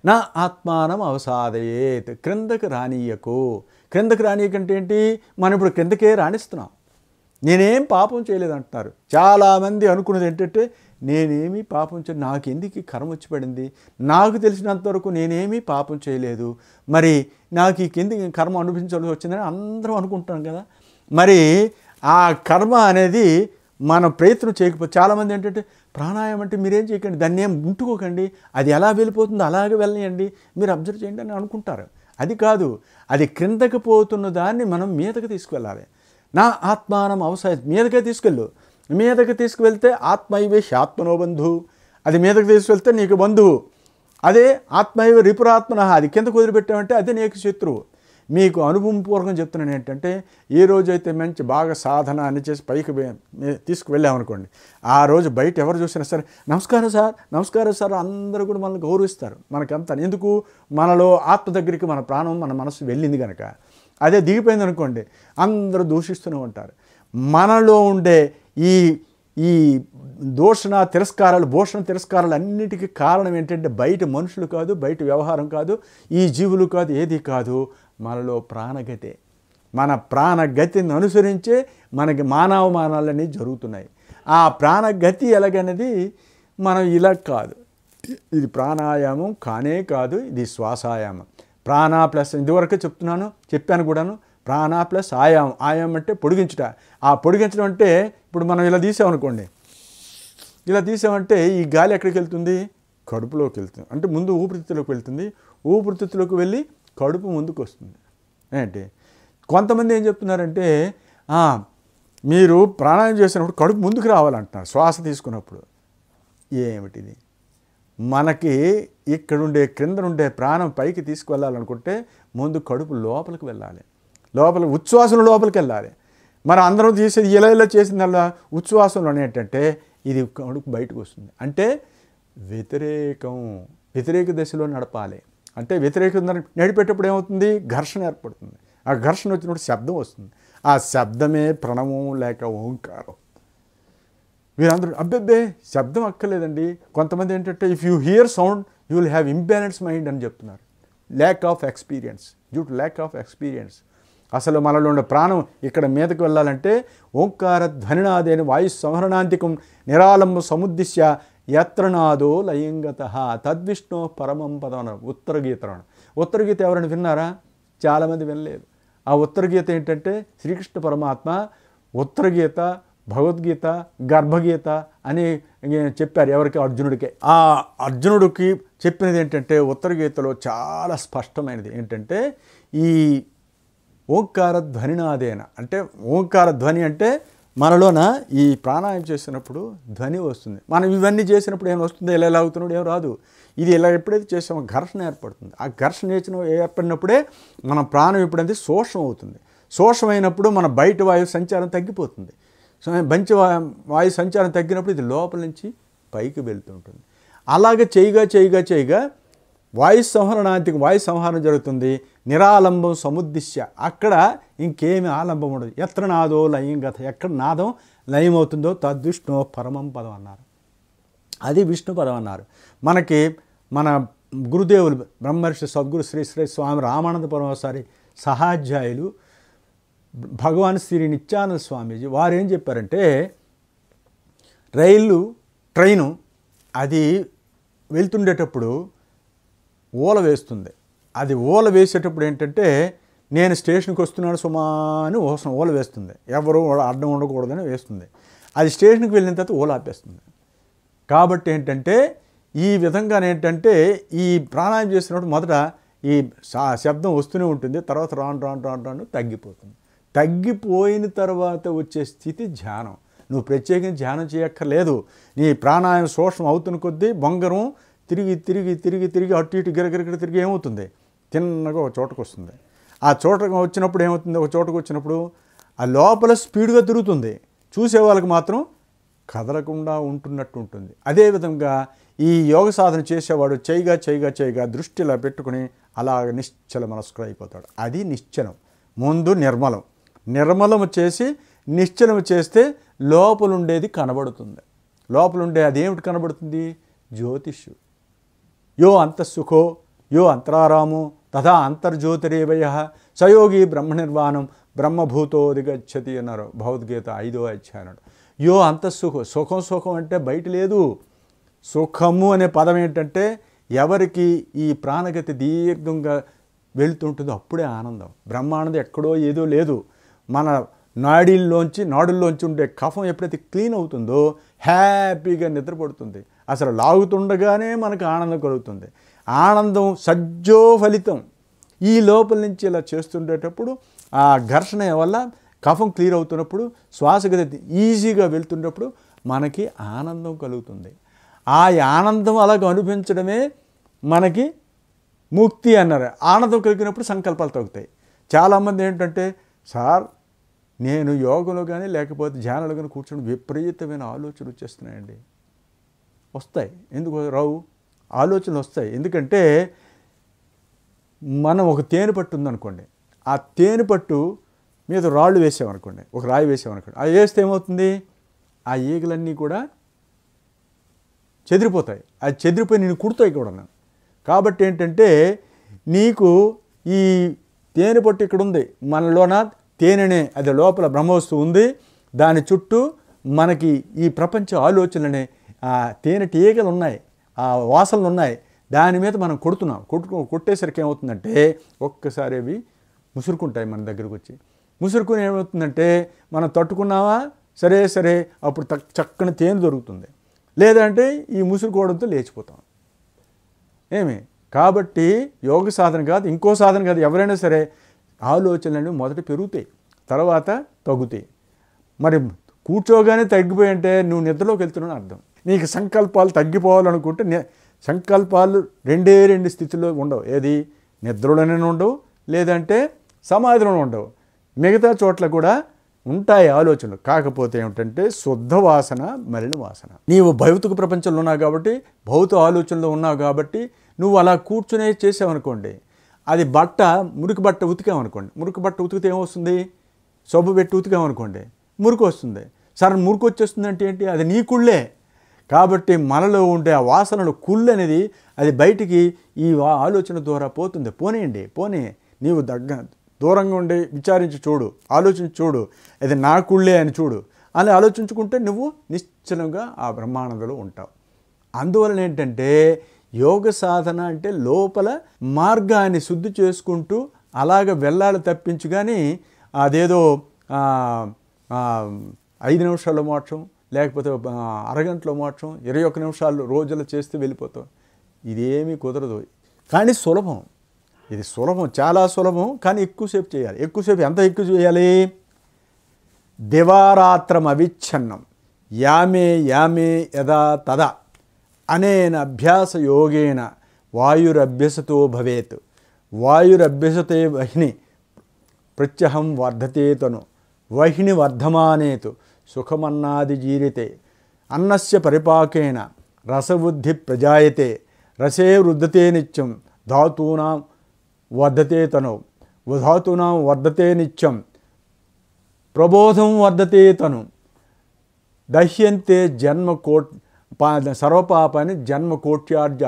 నా ఆత్మానం అవసాదయేత్ క్రిందకు రానియకు క్రిందకు రానియకంటే ఏంటి మనం ఇప్పుడు క్రిందకే రాణిస్తున్నాం నేనేం పాపం చేయలేదంటున్నారు చాలామంది అనుకున్నది ఏంటంటే నేనేమీ పాపం చే నాకు ఎందుకు కర్మ వచ్చి పడింది నాకు తెలిసినంతవరకు నేనేమీ పాపం చేయలేదు మరి నాకు ఈ కింది కర్మ అనుభవించాల్సి వచ్చిందని అందరం అనుకుంటాం కదా మరి ఆ కర్మ అనేది మన ప్రయత్నం చేయకపోతే చాలామంది ఏంటంటే ప్రాణాయామం అంటే మీరేం చేయకండి దాన్ని ఏం ఉంటుకోకండి అది ఎలా వెళ్ళిపోతుందో అలాగే వెళ్ళనియండి మీరు అబ్జర్వ్ చేయండి అని అనుకుంటారు అది కాదు అది క్రిందకి పోతున్న దాన్ని మనం మీదకి తీసుకువెళ్ళాలి నా ఆత్మానం అవసరం మీదకే తీసుకెళ్ళు మీదకి తీసుకువెళ్తే ఆత్మనో బంధువు అది మీదకి తీసుకువెళ్తే నీకు బంధువు అదే ఆత్మైవ రిపురాత్మన అది కింద కుదిరిపెట్టామంటే అదే నీకు శత్రువు మీకు అనుభవపూర్వకం చెప్తున్నాను ఏంటంటే ఏ రోజైతే మంచి బాగా సాధన అని చేసి పైకి తీసుకువెళ్ళామనుకోండి ఆ రోజు బయట ఎవరు చూసినా సరే నమస్కారం సార్ నమస్కారం సార్ అందరూ కూడా మనల్ని గౌరవిస్తారు మనకంతా ఎందుకు మనలో ఆత్మ దగ్గరికి మన ప్రాణం మన మనసు వెళ్ళింది కనుక అదే దిగిపోయింది అనుకోండి అందరూ దూషిస్తూనే ఉంటారు మనలో ఉండే ఈ ఈ దోషణ తిరస్కారాలు భూషణ తిరస్కారాలు అన్నిటికీ కారణం ఏంటంటే బయట మనుషులు కాదు బయట వ్యవహారం కాదు ఈ జీవులు కాదు ఏది కాదు మనలో ప్రాణగతే మన ప్రాణగతిని అనుసరించే మనకి మానవమానాలన్నీ జరుగుతున్నాయి ఆ ప్రాణగతి ఎలాగనేది మనం ఇలా కాదు ఇది ప్రాణాయామం కానే కాదు ఇది శ్వాసాయామం ప్రాణ ప్లస్ ఇదివరకు చెప్తున్నాను చెప్పాను కూడాను ప్రాణ ప్లస్ ఆయామం ఆయామం అంటే పొడిగించుట ఆ పొడిగించడం అంటే ఇప్పుడు మనం ఇలా తీసామనుకోండి ఇలా తీసామంటే ఈ గాలి ఎక్కడికి వెళ్తుంది కడుపులోకి వెళ్తుంది అంటే ముందు ఊపిరితిత్తులోకి వెళ్తుంది ఊపిరితిత్తులోకి వెళ్ళి కడుపు ముందుకు వస్తుంది ఏంటి కొంతమంది ఏం చెప్తున్నారంటే మీరు ప్రాణాయామం చేసినప్పుడు కడుపు ముందుకు రావాలంటున్నారు శ్వాస తీసుకున్నప్పుడు ఏమిటిది మనకి ఇక్కడ క్రింద క్రిందనుండే ప్రాణం పైకి తీసుకువెళ్ళాలనుకుంటే ముందు కడుపు లోపలికి వెళ్ళాలి లోపల ఉచ్ఛ్వాసం లోపలికి వెళ్ళాలి మనం అందరం చేసేది ఇలా ఇలా చేసిందల్లా ఉచ్ఛ్వాసంలో ఏంటంటే ఇది కడుపు బయటకు వస్తుంది అంటే వ్యతిరేకం వ్యతిరేక దశలో నడపాలి అంటే వ్యతిరేకంగా నడిపేటప్పుడు ఏమవుతుంది ఘర్షణ ఏర్పడుతుంది ఆ ఘర్షణ వచ్చినప్పుడు శబ్దం వస్తుంది ఆ శబ్దమే ప్రణవం లేక ఓంకారం వీరందరూ అబ్బెబ్బే శబ్దం అక్కర్లేదండి కొంతమంది ఏంటంటే if you hear sound you will have imbalance mind అని చెప్తున్నారు lack of experience due to lack of experience అసలు మనలో ఉండే ప్రాణం ఇక్కడ మీదకు వెళ్ళాలంటే ఓంకార ధ్వనినాదేని వాయు సంహరణాంతికం నిరాళంబ సముద్దిశ్య యత్రనాదో లయంగత తద్విష్ణు పరమం పదం ఉత్తరగీతం ఉత్తరగీత ఎవరైనా విన్నారా చాలామంది వినలేదు ఆ ఉత్తరగీత ఏంటంటే శ్రీకృష్ణ పరమాత్మ ఉత్తరగీత భగవద్గీత గర్భగీత అని చెప్పారు ఎవరికి అర్జునుడికి ఆ అర్జునుడికి చెప్పినది ఏంటంటే ఉత్తరగీతలో చాలా స్పష్టమైనది ఏంటంటే ఈ ఓంకార ధ్వనినాదేన అంటే ఓంకార ధ్వని అంటే మనలోన ఈ ప్రాణాయం చేసినప్పుడు ధ్వని వస్తుంది మనం ఇవన్నీ చేసినప్పుడు ఏం వస్తుందో ఇలా ఇలా అవుతున్నాడు ఏం రాదు ఇది ఇలా ఎప్పుడైతే చేసామో ఘర్షణ ఏర్పడుతుంది ఆ ఘర్షణ చేసిన ఏర్పడినప్పుడే మన ప్రాణం ఎప్పుడైతే శోషం అవుతుంది శోషమైనప్పుడు మన బయట వాయు సంచారం తగ్గిపోతుంది సో మంచి వాయు సంచారం తగ్గినప్పుడు ఇది లోపల నుంచి పైకి వెళ్తుంటుంది అలాగే చేయగా చేయగా చేయగా వాయు సంహరణానికి వాయు సంహారం జరుగుతుంది నిరాలంబం సముద్దిశ్య అక్కడ ఇంకేమి ఆలంబం ఉండదు ఎత్ర నాదో లయం గత ఎక్కడ నాదం లయమవుతుందో తద్విష్ణు పరమం పదం అన్నారు అది విష్ణు పదం అన్నారు మనకి మన గురుదేవులు బ్రహ్మర్షి సద్గురు శ్రీ శ్రీ స్వామి రామానంద పరమసారి సహాధ్యాయులు భగవాన్ శ్రీ నిత్యానంద స్వామీజీ వారు ఏం చెప్పారంటే రైలు ట్రైను అది వెళ్తుండేటప్పుడు ఓల వేస్తుంది అది ఓల వేసేటప్పుడు ఏంటంటే నేను స్టేషన్కి వస్తున్నాను సుమా అని ఓసం ఓల వేస్తుంది ఎవరు అడ్డం ఉండకూడదని వేస్తుంది అది స్టేషన్కి వెళ్ళిన తర్వాత ఓల ఆపేస్తుంది కాబట్టి ఏంటంటే ఈ విధంగా ఏంటంటే ఈ ప్రాణాయం చేసినప్పుడు మొదట ఈ శబ్దం వస్తూనే ఉంటుంది తర్వాత రాను రాను రాను రాను తగ్గిపోతుంది తగ్గిపోయిన తర్వాత వచ్చే స్థితి ధ్యానం నువ్వు ప్రత్యేకించి ధ్యానం చేయక్కర్లేదు నీ ప్రాణాయం శోషం అవుతున్న కొద్దీ బొంగరం తిరిగి తిరిగి తిరిగి తిరిగి అటు ఇటు గిరగిరగిర తిరిగి ఏమవుతుంది తిన్నగా ఒక చోటకు వస్తుంది ఆ చోటకు వచ్చినప్పుడు ఏమవుతుంది ఒక చోటకు వచ్చినప్పుడు ఆ లోపల స్పీడ్గా తిరుగుతుంది చూసే వాళ్ళకి మాత్రం కదలకుండా ఉంటున్నట్టు ఉంటుంది అదేవిధంగా ఈ యోగ సాధన చేసేవాడు చేయగా చేయగా చేయగా దృష్టి ఇలా పెట్టుకుని అలా నిశ్చల మనస్కులు అయిపోతాడు అది నిశ్చలం ముందు నిర్మలం నిర్మలం చేసి నిశ్చలం చేస్తే లోపలుండేది కనబడుతుంది లోపలుండే అదేమిటి కనబడుతుంది జ్యోతిష్యుడు యో అంతఃసుఖో యో అంతరారామో తథా అంతర్జ్యోతిరేవయ సయోగి బ్రహ్మ నిర్వాణం బ్రహ్మభూతో దిగచ్చతి అన్నారు భగవద్గీత ఐదో అధ్యాయనుడు యో అంతఃసుఖో సుఖం సుఖం అంటే బయట లేదు సుఖము అనే పదం ఏంటంటే ఎవరికి ఈ ప్రాణగతి దీర్ఘంగా వెళుతుంటుందో అప్పుడే ఆనందం బ్రహ్మానందం ఎక్కడో ఏదో లేదు మన నాడీల్లోంచి నాడుల్లోంచి ఉండే కఫం ఎప్పుడైతే క్లీన్ అవుతుందో హ్యాపీగా నిద్రపడుతుంది అసలు లాగుతుండగానే మనకు ఆనందం కలుగుతుంది ఆనందం సజ్జో ఫలితం ఈ లోపల నుంచి ఇలా చేస్తుండేటప్పుడు ఆ ఘర్షణ వల్ల కఫం క్లియర్ అవుతున్నప్పుడు శ్వాసగత ఈజీగా వెళ్తున్నప్పుడు మనకి ఆనందం కలుగుతుంది ఆ ఆనందం అలాగ అనిపించడమే మనకి ముక్తి అన్నారు ఆనందం కలిగినప్పుడు సంకల్పాలు తగ్గుతాయి చాలామంది ఏంటంటే సార్ నేను యోగంలో కానీ లేకపోతే ధ్యానంలో కానీ కూర్చొని విపరీతమైన ఆలోచనలు వచ్చేస్తున్నాయండి వస్తాయి ఎందుకు రావు ఆలోచనలు వస్తాయి ఎందుకంటే మనం ఒక తేనె పట్టు ఉందనుకోండి ఆ తేనె పట్టు మీద రాళ్ళు వేసామనుకోండి ఒక రాయి వేసామనుకోండి అది వేస్తే ఏమవుతుంది ఆ ఈగలన్నీ కూడా చెదిరిపోతాయి అది చెదిరిపోయి నేను కుడతాయి కూడా కాబట్టి ఏంటంటే నీకు ఈ తేనె పట్టు ఇక్కడ ఉంది మనలోన తేనెనే అది లోపల బ్రహ్మవస్తువు ఉంది దాని చుట్టూ మనకి ఈ ప్రపంచ ఆలోచనలనే ఆ తేనె తీగలు ఉన్నాయి ఆ వాసనలు ఉన్నాయి దాని మీద మనం కొడుతున్నాం కొట్టు కొట్టేసరికి ఏమవుతుందంటే ఒక్కసారి అవి ముసురుకుంటాయి మన దగ్గరకు వచ్చి ముసురుకుని ఏమవుతుందంటే మనం తట్టుకున్నావా సరే సరే అప్పుడు చక్కని తేనె దొరుకుతుంది లేదంటే ఈ ముసురుకోవడంతో లేచిపోతాం ఏమి కాబట్టి యోగ సాధన కాదు ఇంకో సాధన కాదు ఎవరైనా సరే ఆలోచనలు మొదట పెరుగుతాయి తర్వాత తగ్గుతాయి మరి కూర్చోగానే తగ్గిపోయి అంటే నువ్వు నిద్రలోకి వెళ్తున్నావు అర్థం నీకు సంకల్పాలు తగ్గిపోవాలనుకుంటే సంకల్పాలు రెండే రెండు స్థితిలో ఉండవు ఏది నిద్రలోనే ఉండవు లేదంటే సమాధిలోనే ఉండవు మిగతా చోట్ల కూడా ఉంటాయి ఆలోచనలు కాకపోతే ఏమిటంటే శుద్ధ వాసన మలిన వాసన నీవు భౌతిక ప్రపంచంలో ఉన్నావు కాబట్టి భౌత ఆలోచనలో ఉన్నావు కాబట్టి నువ్వు అలా కూర్చునే చేసావనుకోండి అది బట్ట మురికి బట్ట ఉతికామనుకోండి మురికి బట్ట ఉతికితే ఏమొస్తుంది సబ్బు పెట్టి ఉతికామనుకోండి మురికి వస్తుంది సరే మురికి వచ్చేస్తుంది అంటే ఏంటి అది నీకుళ్ళే కాబట్టి మనలో ఉండే ఆ వాసనలు కుళ్ళు అనేది అది బయటికి ఈ ఆలోచన ద్వారా పోతుంది పోనీయండి పోనీ నీవు దగ్గ దూరంగా ఉండి విచారించి చూడు ఆలోచించి చూడు అది నా కుళ్ళే అని చూడు అని ఆలోచించుకుంటే నువ్వు నిశ్చలంగా ఆ బ్రహ్మానందలో ఉంటావు అందువలన ఏంటంటే యోగ సాధన అంటే లోపల మార్గాన్ని శుద్ధి చేసుకుంటూ అలాగ వెళ్ళాలి తప్పించు కానీ అదేదో ఐదు నిమిషాల మోక్షం లేకపోతే అరగంటలో మాత్రం ఇరవై ఒక్క నిమిషాలు రోజులు చేస్తే వెళ్ళిపోతాం ఇదేమీ కుదరదు కానీ సులభం ఇది సులభం చాలా సులభం కానీ ఎక్కువసేపు చేయాలి ఎక్కువసేపు ఎంత ఎక్కువ చేయాలి దివారాత్రం అవిచ్ఛిన్నం యామే యామే యదా తదా అనేన అభ్యాస యోగేన వాయురభ్యసతో భవేత్ వాయురభ్యసతే వహిని ప్రత్యహం వర్ధతేతను వహిని వర్ధమానేతు సుఖమన్నాది జీరితే అన్నస్య పరిపాకేన రసవృద్ధి ప్రజాయతే రసే వృద్ధతే నిత్యం ధాతూనాం వర్ధతే తను ఉధాతునాం వర్ధతే నిత్యం ప్రబోధం వర్ధతే తను దహ్యంతే జన్మ కోట్ పా సర్వపాపాన్ని జన్మ కోట్యార్జ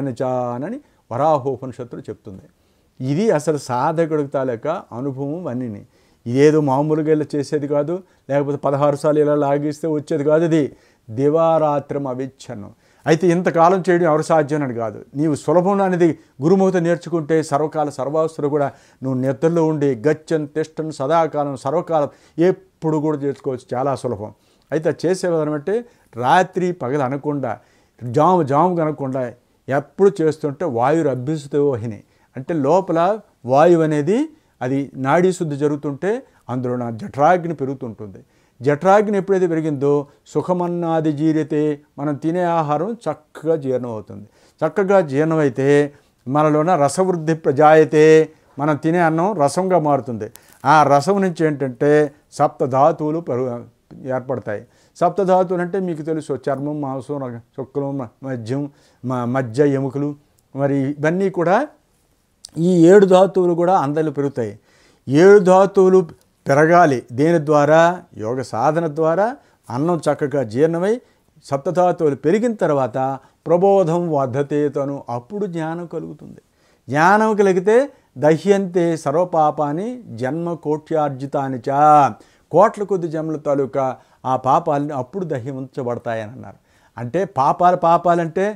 అని చానని వరాహోపనిషత్తులు చెప్తుంది ఇది అసలు సాధకుడికి తాలూక అనుభవం అన్నీ ఇదేదో మామూలుగా ఇలా చేసేది కాదు లేకపోతే పదహారు సార్లు ఇలా లాగిస్తే వచ్చేది కాదు ఇది దివారాత్రం అవిచ్ఛను అయితే ఇంతకాలం చేయడం ఎవరు సాధ్యం అని కాదు నీవు సులభం అనేది గురుముఖత నేర్చుకుంటే సర్వకాల సర్వాసులు కూడా నువ్వు నిద్రలో ఉండి గచ్చన్ తిష్టం సదాకాలం సర్వకాలం ఎప్పుడు కూడా చేసుకోవచ్చు చాలా సులభం అయితే చేసే విధానం అంటే రాత్రి పగలు అనకుండా జాము జాము కనకుండా ఎప్పుడు చేస్తుంటే వాయురు అభ్యుసతోహిని అంటే లోపల వాయువు అనేది అది నాడీ శుద్ధి జరుగుతుంటే అందులో నా జఠరాగ్ని పెరుగుతుంటుంది జఠరాగ్ని ఎప్పుడైతే పెరిగిందో సుఖమన్నాది జీరితే మనం తినే ఆహారం చక్కగా జీర్ణం అవుతుంది చక్కగా జీర్ణమైతే మనలోన రసవృద్ధి ప్రజాయితే మనం తినే అన్నం రసంగా మారుతుంది ఆ రసం నుంచి ఏంటంటే సప్తధాతువులు పెరు ఏర్పడతాయి సప్తధాతువులు అంటే మీకు తెలుసు చర్మం మాంసం శుక్లం మద్యం మజ్జ ఎముకలు మరి ఇవన్నీ కూడా ఈ ఏడు ధాతువులు కూడా అందరిలో పెరుగుతాయి ఏడు ధాతువులు పెరగాలి దేని ద్వారా యోగ సాధన ద్వారా అన్నం చక్కగా జీర్ణమై సప్తధాతువులు పెరిగిన తర్వాత ప్రబోధం వర్ధతేతను అప్పుడు జ్ఞానం కలుగుతుంది జ్ఞానం కలిగితే దహ్యంతే సర్వపాపాన్ని జన్మ కోట్యార్జితానిచ కోట్ల కొద్ది జన్మల తాలూకా ఆ పాపాలని అప్పుడు దహ్యమించబడతాయని అన్నారు అంటే పాపాల పాపాలంటే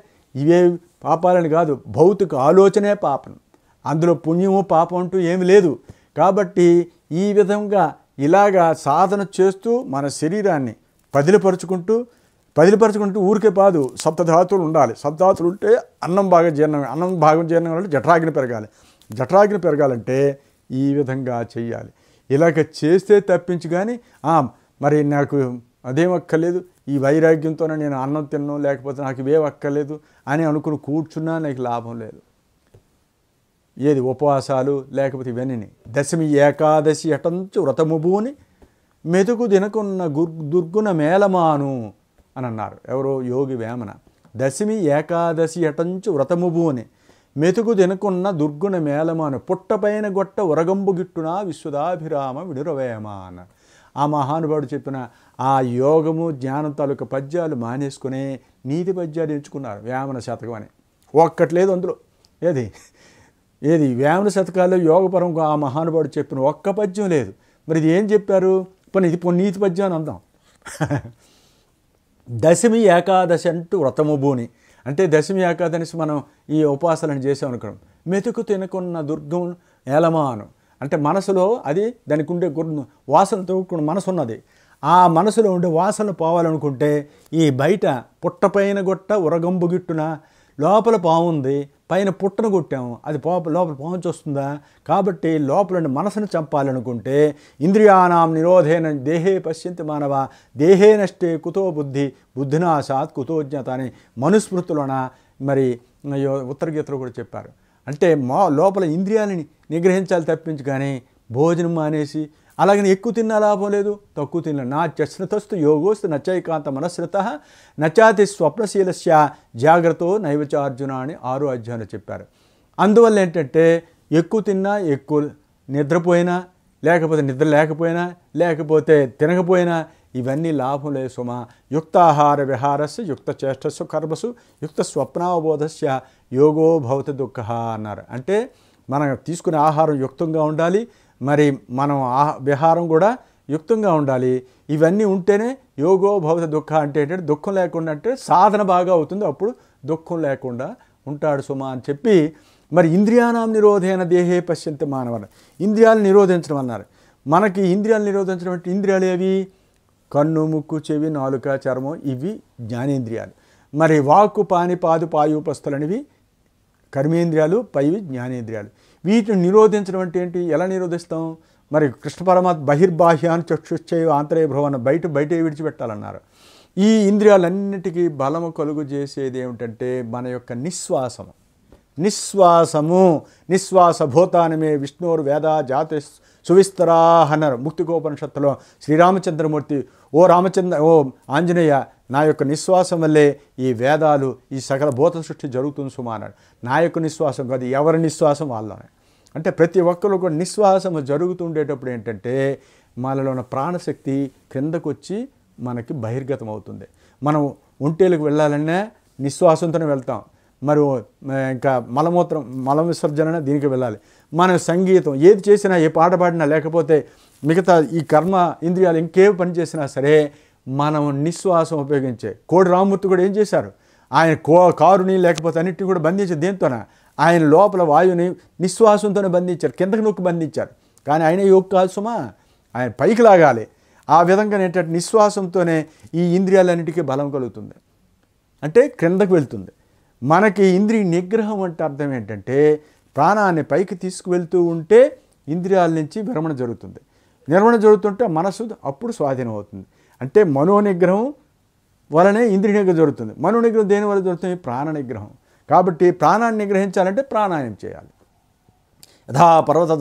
ఇవే పాపాలని కాదు భౌతిక ఆలోచనే పాపం అందులో పుణ్యము పాపం అంటూ ఏమి లేదు కాబట్టి ఈ విధంగా ఇలాగా సాధన చేస్తూ మన శరీరాన్ని పదిలిపరుచుకుంటూ పదిలిపరచుకుంటూ ఊరికే పాదు సప్తధాతులు ఉండాలి సప్తాతులు ఉంటే అన్నం బాగా జీర్ణం అన్నం భాగం జీర్ణం అంటే జఠరాగ్ని పెరగాలి జఠరాగ్ని పెరగాలంటే ఈ విధంగా చేయాలి ఇలాగ చేస్తే తప్పించు కానీ మరి నాకు అదేం అక్కర్లేదు ఈ వైరాగ్యంతోనే నేను అన్నం తిన్నాను లేకపోతే నాకు ఇవేం అక్కర్లేదు అని అనుకుని కూర్చున్నా నాకు లాభం లేదు ఏది ఉపవాసాలు లేకపోతే ఇవన్నీ దశమి ఏకాదశి అటంచు వ్రతముభూని మెతుకు దినకున్న దుర్గుణ మేళమాను అని అన్నారు ఎవరో యోగి వేమన దశమి ఏకాదశి అటంచు వ్రతముభూని మెతుకు దినకున్న దుర్గుణ మేళమాను పుట్టపైన గొట్ట ఉరగంబు గిట్టునా విశ్వదాభిరామ విడురవేమ అన్నారు ఆ మహానుభావుడు చెప్పిన ఆ యోగము జ్ఞానం తాలూకా పద్యాలు మానేసుకునే నీతి పద్యాలు ఎంచుకున్నారు వేమన శాతకం అని ఒక్కట్లేదు అందులో ఏది ఏది వేమన శతకాల్లో యోగపరం ఆ మహానుభావుడు చెప్పిన ఒక్క పద్యం లేదు మరి ఇది ఏం చెప్పారు పని ఇది పొన్నీతి పద్యం అని అందాం (laughs) దశమి ఏకాదశి అంటూ వ్రతము భూని అంటే దశమి ఏకాదశి మనం ఈ ఉపాసనని చేసాం అనుకోవడం మెతుకు తినకున్న దుర్గం ఏలమాను అంటే మనసులో అది దానికి ఉండే వాసనతో మనసు ఉన్నది ఆ మనసులో ఉండే వాసన పోవాలనుకుంటే ఈ బయట పుట్టపైన గొట్ట గిట్టున లోపల పాముంది పైన పుట్టను కొట్టాము అది పోప లోపల పోంచి వస్తుందా కాబట్టి లోపలని మనసును చంపాలనుకుంటే ఇంద్రియానాం నిరోధేన దేహే పశ్యంతి మానవ దేహే నష్టే కుతో బుద్ధి బుద్ధినాశాత్ కుతోజ్ఞత అని మనుస్మృతులన మరి ఉత్తర గీతలో కూడా చెప్పారు అంటే మా లోపల ఇంద్రియాలని నిగ్రహించాలి తప్పించు కానీ భోజనం మానేసి అలాగని ఎక్కువ తిన్నా లాభం లేదు తక్కువ తిన్న నా చస్నతస్తు యోగోస్తు నచ్చైకాంత మనస్రత నచాతి స్వప్నశీలస్య జాగ్రత్త నైవచార్జున అని ఆరో అధ్యాయంలో చెప్పారు అందువల్ల ఏంటంటే ఎక్కువ తిన్నా ఎక్కువ నిద్రపోయినా లేకపోతే నిద్ర లేకపోయినా లేకపోతే తినకపోయినా ఇవన్నీ లాభం లేదు సుమ యుక్తాహార విహారస్సు యుక్త చేష్టస్సు కర్మసు యుక్త స్వప్నావబోధస్య యోగో భవతి దుఃఖ అన్నారు అంటే మనం తీసుకునే ఆహారం యుక్తంగా ఉండాలి మరి మనం ఆ విహారం కూడా యుక్తంగా ఉండాలి ఇవన్నీ ఉంటేనే యోగో భవత దుఃఖ అంటే ఏంటంటే దుఃఖం లేకుండా అంటే సాధన బాగా అవుతుంది అప్పుడు దుఃఖం లేకుండా ఉంటాడు సుమా అని చెప్పి మరి ఇంద్రియానాం నిరోధైన దేహే పశ్యంత మానవ ఇంద్రియాలు నిరోధించడం అన్నారు మనకి ఇంద్రియాలు నిరోధించడం అంటే ఇంద్రియాలు ఏవి కన్ను ముక్కు చెవి నాలుక చర్మం ఇవి జ్ఞానేంద్రియాలు మరి వాక్కు పాని పాదు పాయుపస్థులనివి కర్మేంద్రియాలు పైవి జ్ఞానేంద్రియాలు వీటిని నిరోధించడం అంటే ఏంటి ఎలా నిరోధిస్తాం మరి కృష్ణ పరమాత్మ బహిర్బాహ్యాన్ చక్షుశ్చయ ఆంతర్య భ్రవణ బయట బయటే విడిచిపెట్టాలన్నారు ఈ ఇంద్రియాలన్నిటికీ బలము కలుగు చేసేది ఏమిటంటే మన యొక్క నిశ్వాసము నిశ్వాసము నిశ్వాస భూతానమే విష్ణువు వేద జాతి సువిస్తరా అన్నారు ముక్తికోపనిషత్తులో శ్రీరామచంద్రమూర్తి ఓ రామచంద్ర ఓ ఆంజనేయ నా యొక్క నిశ్వాసం వల్లే ఈ వేదాలు ఈ సకల భూత సృష్టి జరుగుతుంది సుమా అన్నాడు నా యొక్క నిశ్వాసం కాదు ఎవరి నిశ్వాసం వాళ్ళనే అంటే ప్రతి ఒక్కరు కూడా నిశ్వాసం జరుగుతుండేటప్పుడు ఏంటంటే మనలో ఉన్న ప్రాణశక్తి క్రిందకు వచ్చి మనకి బహిర్గతం అవుతుంది మనం ఒంటేలకు వెళ్ళాలన్నా నిశ్వాసంతోనే వెళ్తాం మరి ఇంకా మలమూత్రం మల విసర్జన దీనికి వెళ్ళాలి మనం సంగీతం ఏది చేసినా ఏ పాట పాడినా లేకపోతే మిగతా ఈ కర్మ ఇంద్రియాలు ఇంకేవి పనిచేసినా సరే మనం నిశ్వాసం ఉపయోగించే కోడి రామ్మూర్తి కూడా ఏం చేశారు ఆయన కో కారుని లేకపోతే అన్నిటిని కూడా బంధించారు దేంతోన ఆయన లోపల వాయువుని నిశ్వాసంతోనే బంధించారు కిందకి నొక్కి బంధించారు కానీ ఆయన యోగ కాదు సుమా ఆయన పైకి లాగాలి ఆ విధంగా ఏంటంటే నిశ్వాసంతోనే ఈ ఇంద్రియాలన్నిటికీ బలం కలుగుతుంది అంటే క్రిందకు వెళ్తుంది మనకి ఇంద్రియ నిగ్రహం అంటే అర్థం ఏంటంటే ప్రాణాన్ని పైకి తీసుకువెళ్తూ ఉంటే ఇంద్రియాల నుంచి విరమణ జరుగుతుంది నిర్మణ జరుగుతుంటే మనసు అప్పుడు స్వాధీనం అవుతుంది అంటే మనోనిగ్రహం వలనే ఇంద్రియ నిగ్రహం జరుగుతుంది మనోనిగ్రహం దేని వల్ల జరుగుతుంది ప్రాణ నిగ్రహం కాబట్టి ప్రాణాన్ని నిగ్రహించాలంటే ప్రాణాయం చేయాలి యథా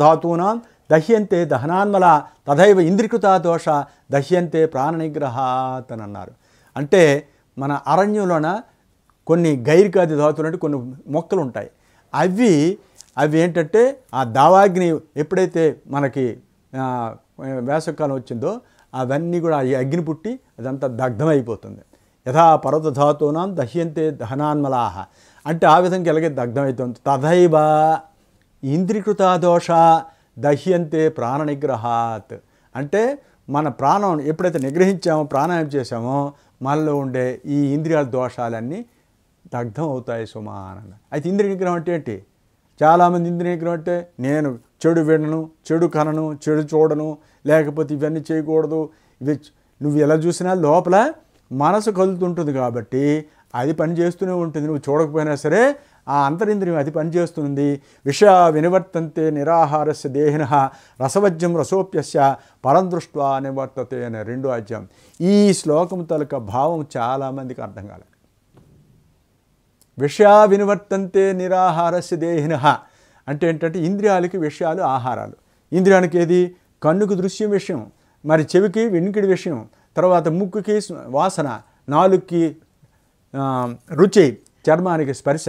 ధాతూనాం దహ్యంతే దహనాన్మల తథైవ ఇంద్రికృత దోష దహ్యంతే నిగ్రహాత్ అని అన్నారు అంటే మన అరణ్యంలోన కొన్ని గైరికాది ధాతులు అంటే కొన్ని మొక్కలు ఉంటాయి అవి అవి ఏంటంటే ఆ దావాగ్ని ఎప్పుడైతే మనకి వేసవకాలం వచ్చిందో అవన్నీ కూడా ఈ అగ్ని పుట్టి అదంతా దగ్ధమైపోతుంది యథా ధాతూనాం దహ్యంతే దహనాన్మలాహ అంటే ఆ విధంగా ఎలాగే దగ్ధమవుతుంది తథైవ ఇంద్రికృత దోష దహ్యంతే ప్రాణ నిగ్రహాత్ అంటే మన ప్రాణం ఎప్పుడైతే నిగ్రహించామో ప్రాణాయం చేశామో మనలో ఉండే ఈ ఇంద్రియాల దోషాలన్నీ దగ్ధం అవుతాయి సుమానంగా అయితే ఇంద్రియ నిగ్రహం అంటే ఏంటి చాలామంది ఇంద్రియ నిగ్రహం అంటే నేను చెడు వినను చెడు కనను చెడు చూడను లేకపోతే ఇవన్నీ చేయకూడదు ఇవి నువ్వు ఎలా చూసినా లోపల మనసు కదులుతుంటుంది కాబట్టి అది పని చేస్తూనే ఉంటుంది నువ్వు చూడకపోయినా సరే ఆ అంతరింద్రియం అది పనిచేస్తుంది విష వినివర్తంతే నిరాహారస్య దేహిన రసవజ్యం రసోప్యస్య పరందృష్ట్వా నివర్తతే అనే రెండు అధ్యాయం ఈ శ్లోకం తలక భావం చాలామందికి అర్థం కాలేదు విష వినివర్తంతే నిరాహారస్య దేహిన అంటే ఏంటంటే ఇంద్రియాలకి విషయాలు ఆహారాలు ఇంద్రియానికి ఏది కన్నుకు దృశ్యం విషయం మరి చెవికి వెనుకడి విషయం తర్వాత ముక్కుకి వాసన నాలుగుకి రుచి చర్మానికి స్పర్శ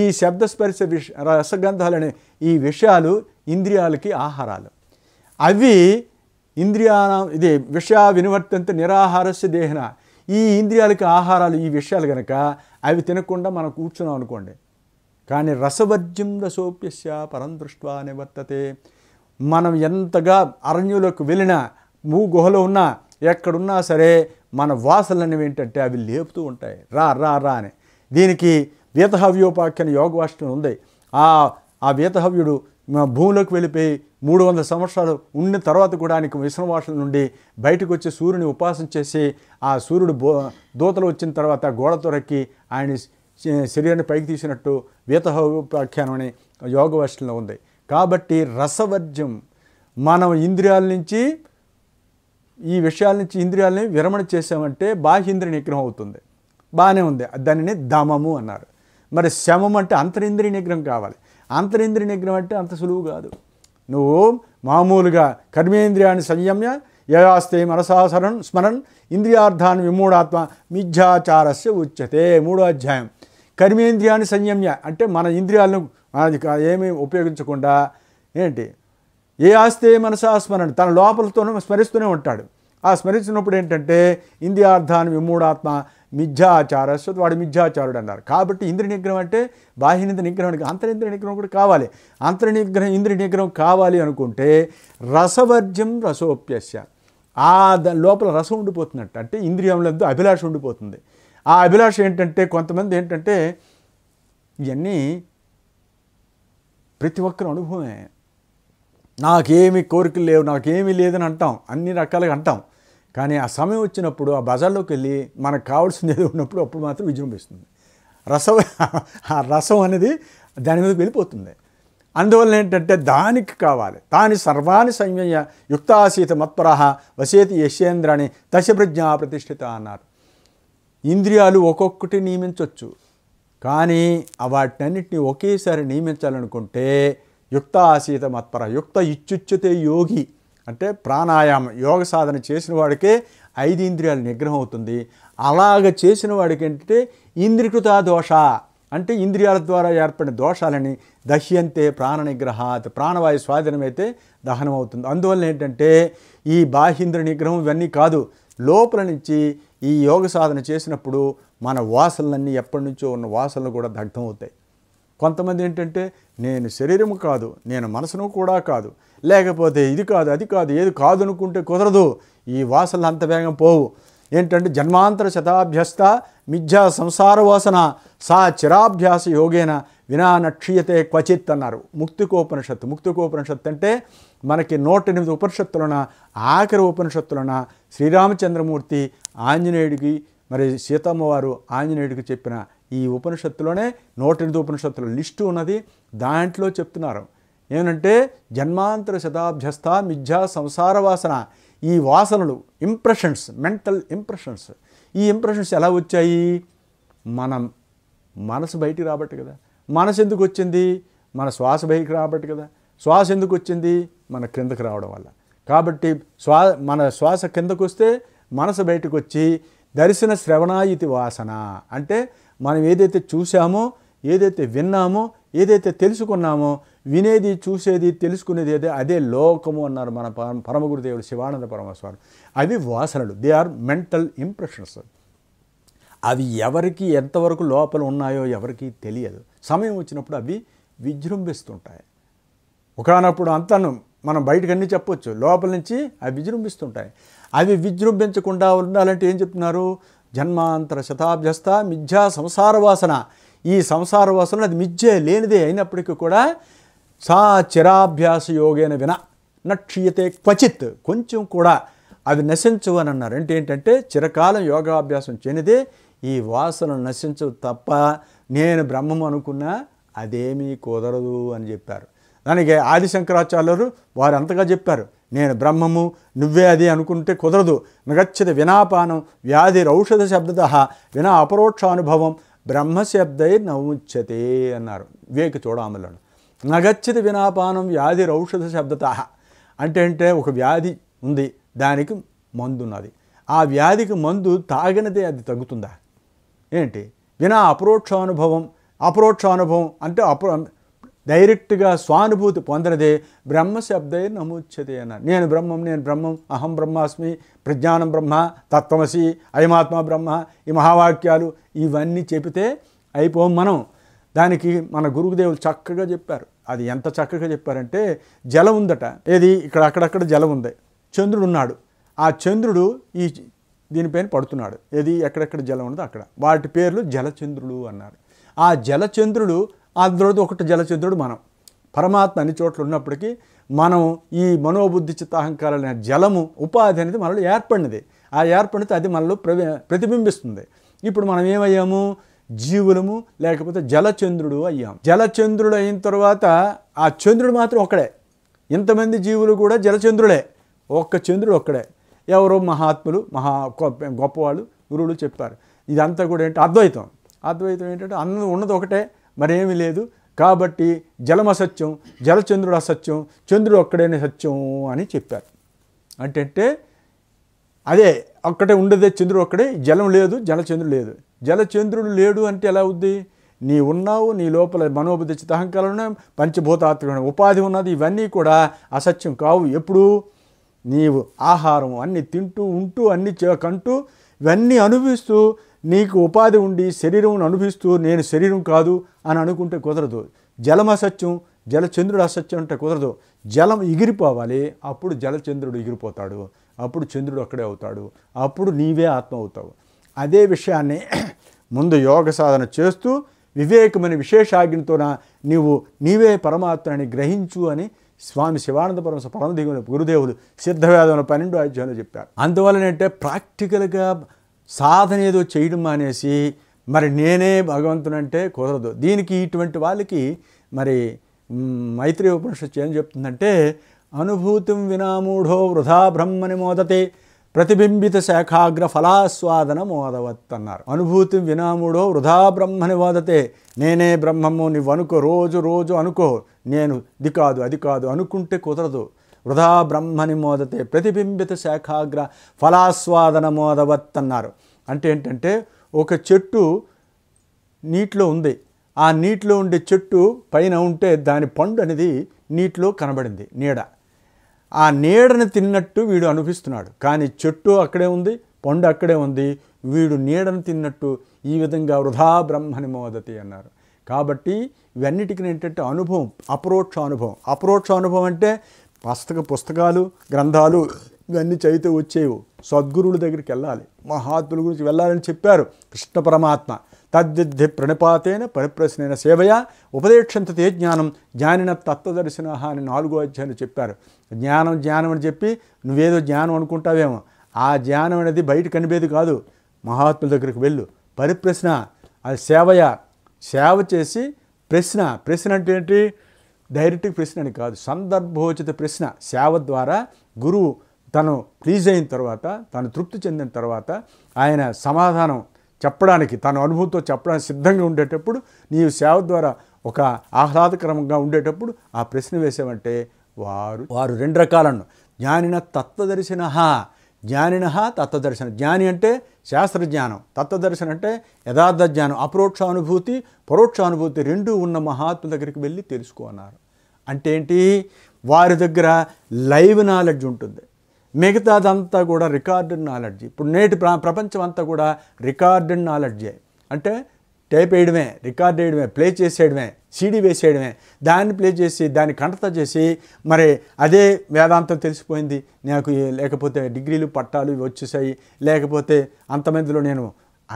ఈ శబ్ద స్పర్శ విష రసగంధాలనే ఈ విషయాలు ఇంద్రియాలకి ఆహారాలు అవి ఇంద్రియా ఇది విషయ వినివర్తంత నిరాహారస్య దేహన ఈ ఇంద్రియాలకి ఆహారాలు ఈ విషయాలు కనుక అవి తినకుండా మనం కూర్చున్నాం అనుకోండి కానీ రసవర్జ్యం రసోప్యశ పరం దృష్ట్వా నివర్తతే మనం ఎంతగా అరణ్యులకు వెళ్ళినా గుహలో ఉన్నా ఎక్కడున్నా సరే మన వాసనలు ఏంటంటే అవి లేపుతూ ఉంటాయి రా రా రా అని దీనికి వీతహవ్యోపాఖ్యాన యోగవాష్టం ఉంది ఆ ఆ వీతహవ్యుడు భూమిలోకి వెళ్ళిపోయి మూడు వందల సంవత్సరాలు ఉన్న తర్వాత కూడా ఆయనకు వాసన నుండి బయటకు వచ్చి సూర్యుని ఉపాసన చేసి ఆ సూర్యుడు బో దూతలు వచ్చిన తర్వాత గోడ తొరక్కి ఆయన శరీరాన్ని పైకి తీసినట్టు వీతహవ్యోపాఖ్యానం అనే యోగ ఉంది కాబట్టి రసవర్జ్యం మనం ఇంద్రియాల నుంచి ఈ విషయాల నుంచి ఇంద్రియాలని విరమణ చేసామంటే బాహ్యేంద్రియ నిగ్రహం అవుతుంది బాగానే ఉంది దానిని దమము అన్నారు మరి శమం అంటే అంతరింద్రియ నిగ్రహం కావాలి అంతరింద్రియ నిగ్రహం అంటే అంత సులువు కాదు నువ్వు మామూలుగా కర్మేంద్రియాన్ని సంయమ్య యయాస్తే మనసాసరణ్ స్మరణ్ ఇంద్రియార్థాన్ని విమూఢాత్మ మిథ్యాచారస్య ఉచ్యతే మూడో అధ్యాయం కర్మేంద్రియాన్ని సంయమ్య అంటే మన ఇంద్రియాలను అది ఏమీ ఉపయోగించకుండా ఏంటి ఏ ఆస్తే మనసా తన లోపలతోనూ స్మరిస్తూనే ఉంటాడు ఆ స్మరించినప్పుడు ఏంటంటే ఇంద్రియార్థాన్ని విమూఢాత్మ మిథ్యాచార వాడు మిథ్యాచారుడు అన్నారు కాబట్టి ఇంద్ర నిగ్రహం అంటే బాహ్యనింద్ర నిగ్రహానికి అంతరింద్ర నిగ్రహం కూడా కావాలి అంతర్ నిగ్రహం నిగ్రహం కావాలి అనుకుంటే రసవర్జ్యం రసోప్యస్య ఆ లోపల రసం ఉండిపోతున్నట్టు అంటే ఇంద్రియంలో అభిలాష ఉండిపోతుంది ఆ అభిలాష ఏంటంటే కొంతమంది ఏంటంటే ఇవన్నీ ప్రతి ఒక్కరూ అనుభవమే నాకేమి కోరికలు లేవు నాకేమీ లేదని అంటాం అన్ని రకాలుగా అంటాం కానీ ఆ సమయం వచ్చినప్పుడు ఆ బజార్లోకి వెళ్ళి మనకు కావాల్సింది ఏదో ఉన్నప్పుడు అప్పుడు మాత్రం విజృంభిస్తుంది రసం ఆ రసం అనేది దాని మీదకి వెళ్ళిపోతుంది అందువల్ల ఏంటంటే దానికి కావాలి దాని సర్వాన్ని యుక్త యుక్తాసీత మత్పరాహ వసేతి యశేంద్రాన్ని దశప్రజ్ఞ ప్రతిష్ఠిత అన్నారు ఇంద్రియాలు ఒక్కొక్కటి నియమించవచ్చు కానీ వాటినన్నింటినీ ఒకేసారి నియమించాలనుకుంటే యుక్త ఆశీత మత్పర యుక్త ఇచ్చుచ్చుతే యోగి అంటే ప్రాణాయామం యోగ సాధన చేసిన వాడికే ఐదు ఇంద్రియాలు నిగ్రహం అవుతుంది అలాగ చేసిన వాడికి ఏంటంటే ఇంద్రికృత దోష అంటే ఇంద్రియాల ద్వారా ఏర్పడిన దోషాలని దహ్యంతే ప్రాణ నిగ్రహ ప్రాణవాయు స్వాధీనమైతే దహనం అవుతుంది అందువల్ల ఏంటంటే ఈ బాహ్యంద్ర నిగ్రహం ఇవన్నీ కాదు లోపల నుంచి ఈ యోగ సాధన చేసినప్పుడు మన వాసనలన్నీ ఎప్పటి నుంచో ఉన్న వాసనలు కూడా దగ్ధం అవుతాయి కొంతమంది ఏంటంటే నేను శరీరం కాదు నేను మనసును కూడా కాదు లేకపోతే ఇది కాదు అది కాదు ఏది కాదు అనుకుంటే కుదరదు ఈ వాసనలు అంత వేగం పోవు ఏంటంటే జన్మాంతర శతాభ్యస్త మిథ్యా సంసార వాసన సా చిరాభ్యాస యోగేన వినా నక్షీయతే క్వచిత్ అన్నారు ముక్తికోపనిషత్తు ముక్తికోపనిషత్తు అంటే మనకి నూట ఎనిమిది ఉపనిషత్తులన ఆఖరి ఉపనిషత్తులన శ్రీరామచంద్రమూర్తి ఆంజనేయుడికి మరి సీతమ్మవారు ఆంజనేయుడికి చెప్పిన ఈ ఉపనిషత్తులోనే నూట ఎనిమిది ఉపనిషత్తుల లిస్టు ఉన్నది దాంట్లో చెప్తున్నారు ఏమంటే జన్మాంతర శతాభ్యస్థ మిథ్యా సంసార వాసన ఈ వాసనలు ఇంప్రెషన్స్ మెంటల్ ఇంప్రెషన్స్ ఈ ఇంప్రెషన్స్ ఎలా వచ్చాయి మనం మనసు బయటికి రాబట్టి కదా మనసు ఎందుకు వచ్చింది మన శ్వాస బయటికి రాబట్టి కదా శ్వాస ఎందుకు వచ్చింది మన క్రిందకు రావడం వల్ల కాబట్టి శ్వా మన శ్వాస కిందకు వస్తే మనసు బయటకు వచ్చి దర్శన శ్రవణాయితి వాసన అంటే మనం ఏదైతే చూసామో ఏదైతే విన్నామో ఏదైతే తెలుసుకున్నామో వినేది చూసేది తెలుసుకునేది అయితే అదే లోకము అన్నారు మన గురుదేవుడు శివానంద పరమస్వామి అవి వాసనలు దే ఆర్ మెంటల్ ఇంప్రెషన్స్ అవి ఎవరికి ఎంతవరకు లోపల ఉన్నాయో ఎవరికి తెలియదు సమయం వచ్చినప్పుడు అవి విజృంభిస్తుంటాయి ఒకనప్పుడు అంతను మనం బయటకు అన్నీ చెప్పొచ్చు లోపల నుంచి అవి విజృంభిస్తుంటాయి అవి విజృంభించకుండా ఉండాలంటే ఏం చెప్తున్నారు జన్మాంతర శతాబ్దస్థ మిథ్యా సంసార వాసన ఈ సంసార వాసన అది మిథ్య లేనిదే అయినప్పటికీ కూడా సా చిరాభ్యాస యోగేన విన నక్షీయతే క్వచిత్ కొంచెం కూడా అవి నశించవు అని అన్నారు అంటే ఏంటంటే చిరకాలం యోగాభ్యాసం చేయనిదే ఈ వాసన నశించవు తప్ప నేను బ్రహ్మం అనుకున్నా అదేమీ కుదరదు అని చెప్పారు దానికి ఆది శంకరాచార్యులు వారు అంతగా చెప్పారు నేను బ్రహ్మము నువ్వే అది అనుకుంటే కుదరదు మిగచ్చది వినాపానం వ్యాధి రౌషధ శబ్దత వినా అపరోక్షానుభవం బ్రహ్మశబ్దై నవ్వుచ్యతే అన్నారు వివేక చూడాములను నగచ్చది వినాపానం వ్యాధి రౌషధ శబ్దత అంటే అంటే ఒక వ్యాధి ఉంది దానికి మందు ఉన్నది ఆ వ్యాధికి మందు తాగినదే అది తగ్గుతుందా ఏంటి వినా అపరోక్షానుభవం అపరోక్షానుభవం అంటే అప్ర డైరెక్ట్గా స్వానుభూతి పొందనదే బ్రహ్మశబ్దే నముచ్యతే అన్న నేను బ్రహ్మం నేను బ్రహ్మం అహం బ్రహ్మాస్మి ప్రజ్ఞానం బ్రహ్మ తత్వమసి అయమాత్మ బ్రహ్మ ఈ మహావాక్యాలు ఇవన్నీ చెబితే అయిపోం మనం దానికి మన గురుగుదేవులు చక్కగా చెప్పారు అది ఎంత చక్కగా చెప్పారంటే జలం ఉందట ఏది ఇక్కడ అక్కడక్కడ జలం ఉంది చంద్రుడు ఉన్నాడు ఆ చంద్రుడు ఈ దీనిపైన పడుతున్నాడు ఏది ఎక్కడెక్కడ జలం ఉన్నదో అక్కడ వాటి పేర్లు జలచంద్రుడు అన్నారు ఆ జలచంద్రుడు అందులో ఒకటి జలచంద్రుడు మనం పరమాత్మ అన్ని చోట్ల ఉన్నప్పటికీ మనం ఈ మనోబుద్ధి చిత్తాహంకారాలనే జలము ఉపాధి అనేది మనలో ఏర్పడినది ఆ ఏర్పడితే అది మనలో ప్రతిబింబిస్తుంది ఇప్పుడు మనం ఏమయ్యాము జీవులము లేకపోతే జలచంద్రుడు అయ్యాం జలచంద్రుడు అయిన తర్వాత ఆ చంద్రుడు మాత్రం ఒకడే ఇంతమంది జీవులు కూడా జలచంద్రుడే ఒక్క చంద్రుడు ఒక్కడే ఎవరో మహాత్ములు మహా గొప్పవాళ్ళు గురువులు చెప్పారు ఇదంతా కూడా ఏంటి అద్వైతం అద్వైతం ఏంటంటే అన్నది ఉన్నది ఒకటే మరేమీ లేదు కాబట్టి జలం అసత్యం జలచంద్రుడు అసత్యం చంద్రుడు ఒక్కడేనే సత్యం అని చెప్పారు అంటే అదే ఒక్కటే ఉండదే చంద్రుడు ఒక్కడే జలం లేదు జలచంద్రుడు లేదు జలచంద్రుడు లేడు అంటే ఎలా ఉంది నీ ఉన్నావు నీ లోపల మనోబుద్ధి అహంకారాలు ఉన్నాయి పంచభూతాత్మక ఉపాధి ఉన్నది ఇవన్నీ కూడా అసత్యం కావు ఎప్పుడు నీవు ఆహారం అన్నీ తింటూ ఉంటూ అన్నీ కంటూ ఇవన్నీ అనుభవిస్తూ నీకు ఉపాధి ఉండి శరీరం అనుభవిస్తూ నేను శరీరం కాదు అని అనుకుంటే కుదరదు జలం అసత్యం జలచంద్రుడు అసత్యం అంటే కుదరదు జలం ఎగిరిపోవాలి అప్పుడు జలచంద్రుడు ఎగిరిపోతాడు అప్పుడు చంద్రుడు అక్కడే అవుతాడు అప్పుడు నీవే ఆత్మ అవుతావు అదే విషయాన్ని (clears throat) ముందు యోగ సాధన చేస్తూ వివేకమైన విశేషాగ్నితోన నీవు నీవే పరమాత్మని గ్రహించు అని స్వామి శివానంద పరమ పరమదిగుని గురుదేవులు సిద్ధవేదంలో పన్నెండు అధ్యాయంలో చెప్పారు అందువలనంటే ప్రాక్టికల్గా సాధన ఏదో చేయడం మానేసి మరి నేనే భగవంతుని అంటే కుదరదు దీనికి ఇటువంటి వాళ్ళకి మరి మైత్రి ఉపనిషత్తు ఏం చెప్తుందంటే అనుభూతిం వినామూఢో వృధా బ్రహ్మని మోదతే ప్రతిబింబిత శాఖాగ్ర ఫలాస్వాదన మోదవత్ అన్నారు అనుభూతి వినాముడో వృధా బ్రహ్మని వాదతే నేనే బ్రహ్మము నువ్వు అనుకో రోజు రోజు అనుకో నేను ఇది కాదు అది కాదు అనుకుంటే కుదరదు వృధా బ్రహ్మని మోదతే ప్రతిబింబిత శాఖాగ్ర ఫలాస్వాదన మోదవత్ అన్నారు అంటే ఏంటంటే ఒక చెట్టు నీటిలో ఉంది ఆ నీటిలో ఉండే చెట్టు పైన ఉంటే దాని పండు అనేది నీటిలో కనబడింది నీడ ఆ నీడను తిన్నట్టు వీడు అనిపిస్తున్నాడు కానీ చెట్టు అక్కడే ఉంది పండు అక్కడే ఉంది వీడు నీడను తిన్నట్టు ఈ విధంగా వృధా బ్రహ్మని మోదతి అన్నారు కాబట్టి ఇవన్నిటికీ ఏంటంటే అనుభవం అప్రోక్ష అనుభవం అప్రోక్ష అనుభవం అంటే పుస్తక పుస్తకాలు గ్రంథాలు ఇవన్నీ చదివితే వచ్చేవు సద్గురువుల దగ్గరికి వెళ్ళాలి మహాత్ముల గురించి వెళ్ళాలని చెప్పారు కృష్ణ పరమాత్మ తద్విద్ధి ప్రణపాతేన పరిప్రశ్నైన సేవయ ఉపదేక్షంత తే జ్ఞానం జ్ఞానిన తత్వదర్శన అని నాలుగో అధ్యాయులు చెప్పారు జ్ఞానం జ్ఞానం అని చెప్పి నువ్వేదో జ్ఞానం అనుకుంటావేమో ఆ జ్ఞానం అనేది బయట కనిపేది కాదు మహాత్ముల దగ్గరికి వెళ్ళు పరిప్రశ్న అది సేవయ సేవ చేసి ప్రశ్న ప్రశ్న అంటే ఏంటి డైరెక్ట్ ప్రశ్న అని కాదు సందర్భోచిత ప్రశ్న సేవ ద్వారా గురువు తను ప్లీజ్ అయిన తర్వాత తను తృప్తి చెందిన తర్వాత ఆయన సమాధానం చెప్పడానికి తన అనుభవంతో చెప్పడానికి సిద్ధంగా ఉండేటప్పుడు నీవు సేవ ద్వారా ఒక ఆహ్లాదకరంగా ఉండేటప్పుడు ఆ ప్రశ్న వేసామంటే వారు వారు రెండు రకాలను జ్ఞానిన తత్వదర్శిన జ్ఞానిన తత్వదర్శనం జ్ఞాని అంటే శాస్త్రజ్ఞానం తత్వదర్శనం అంటే యథార్థ జ్ఞానం అపరోక్షానుభూతి పరోక్షానుభూతి రెండూ ఉన్న మహాత్మ దగ్గరికి వెళ్ళి తెలుసుకున్నారు అంటే ఏంటి వారి దగ్గర లైవ్ నాలెడ్జ్ ఉంటుంది మిగతాదంతా కూడా రికార్డెడ్ నాలెడ్జ్ ఇప్పుడు నేటి ప్రపంచం అంతా కూడా రికార్డెడ్ నాలెడ్జే అంటే టైప్ వేయడమే రికార్డ్ వేయడమే ప్లే చేసేయడమే సీడీ వేసేయడమే దాన్ని ప్లే చేసి దాన్ని కంటత చేసి మరి అదే వేదాంతం తెలిసిపోయింది నాకు లేకపోతే డిగ్రీలు పట్టాలు వచ్చేసాయి లేకపోతే అంతమందిలో నేను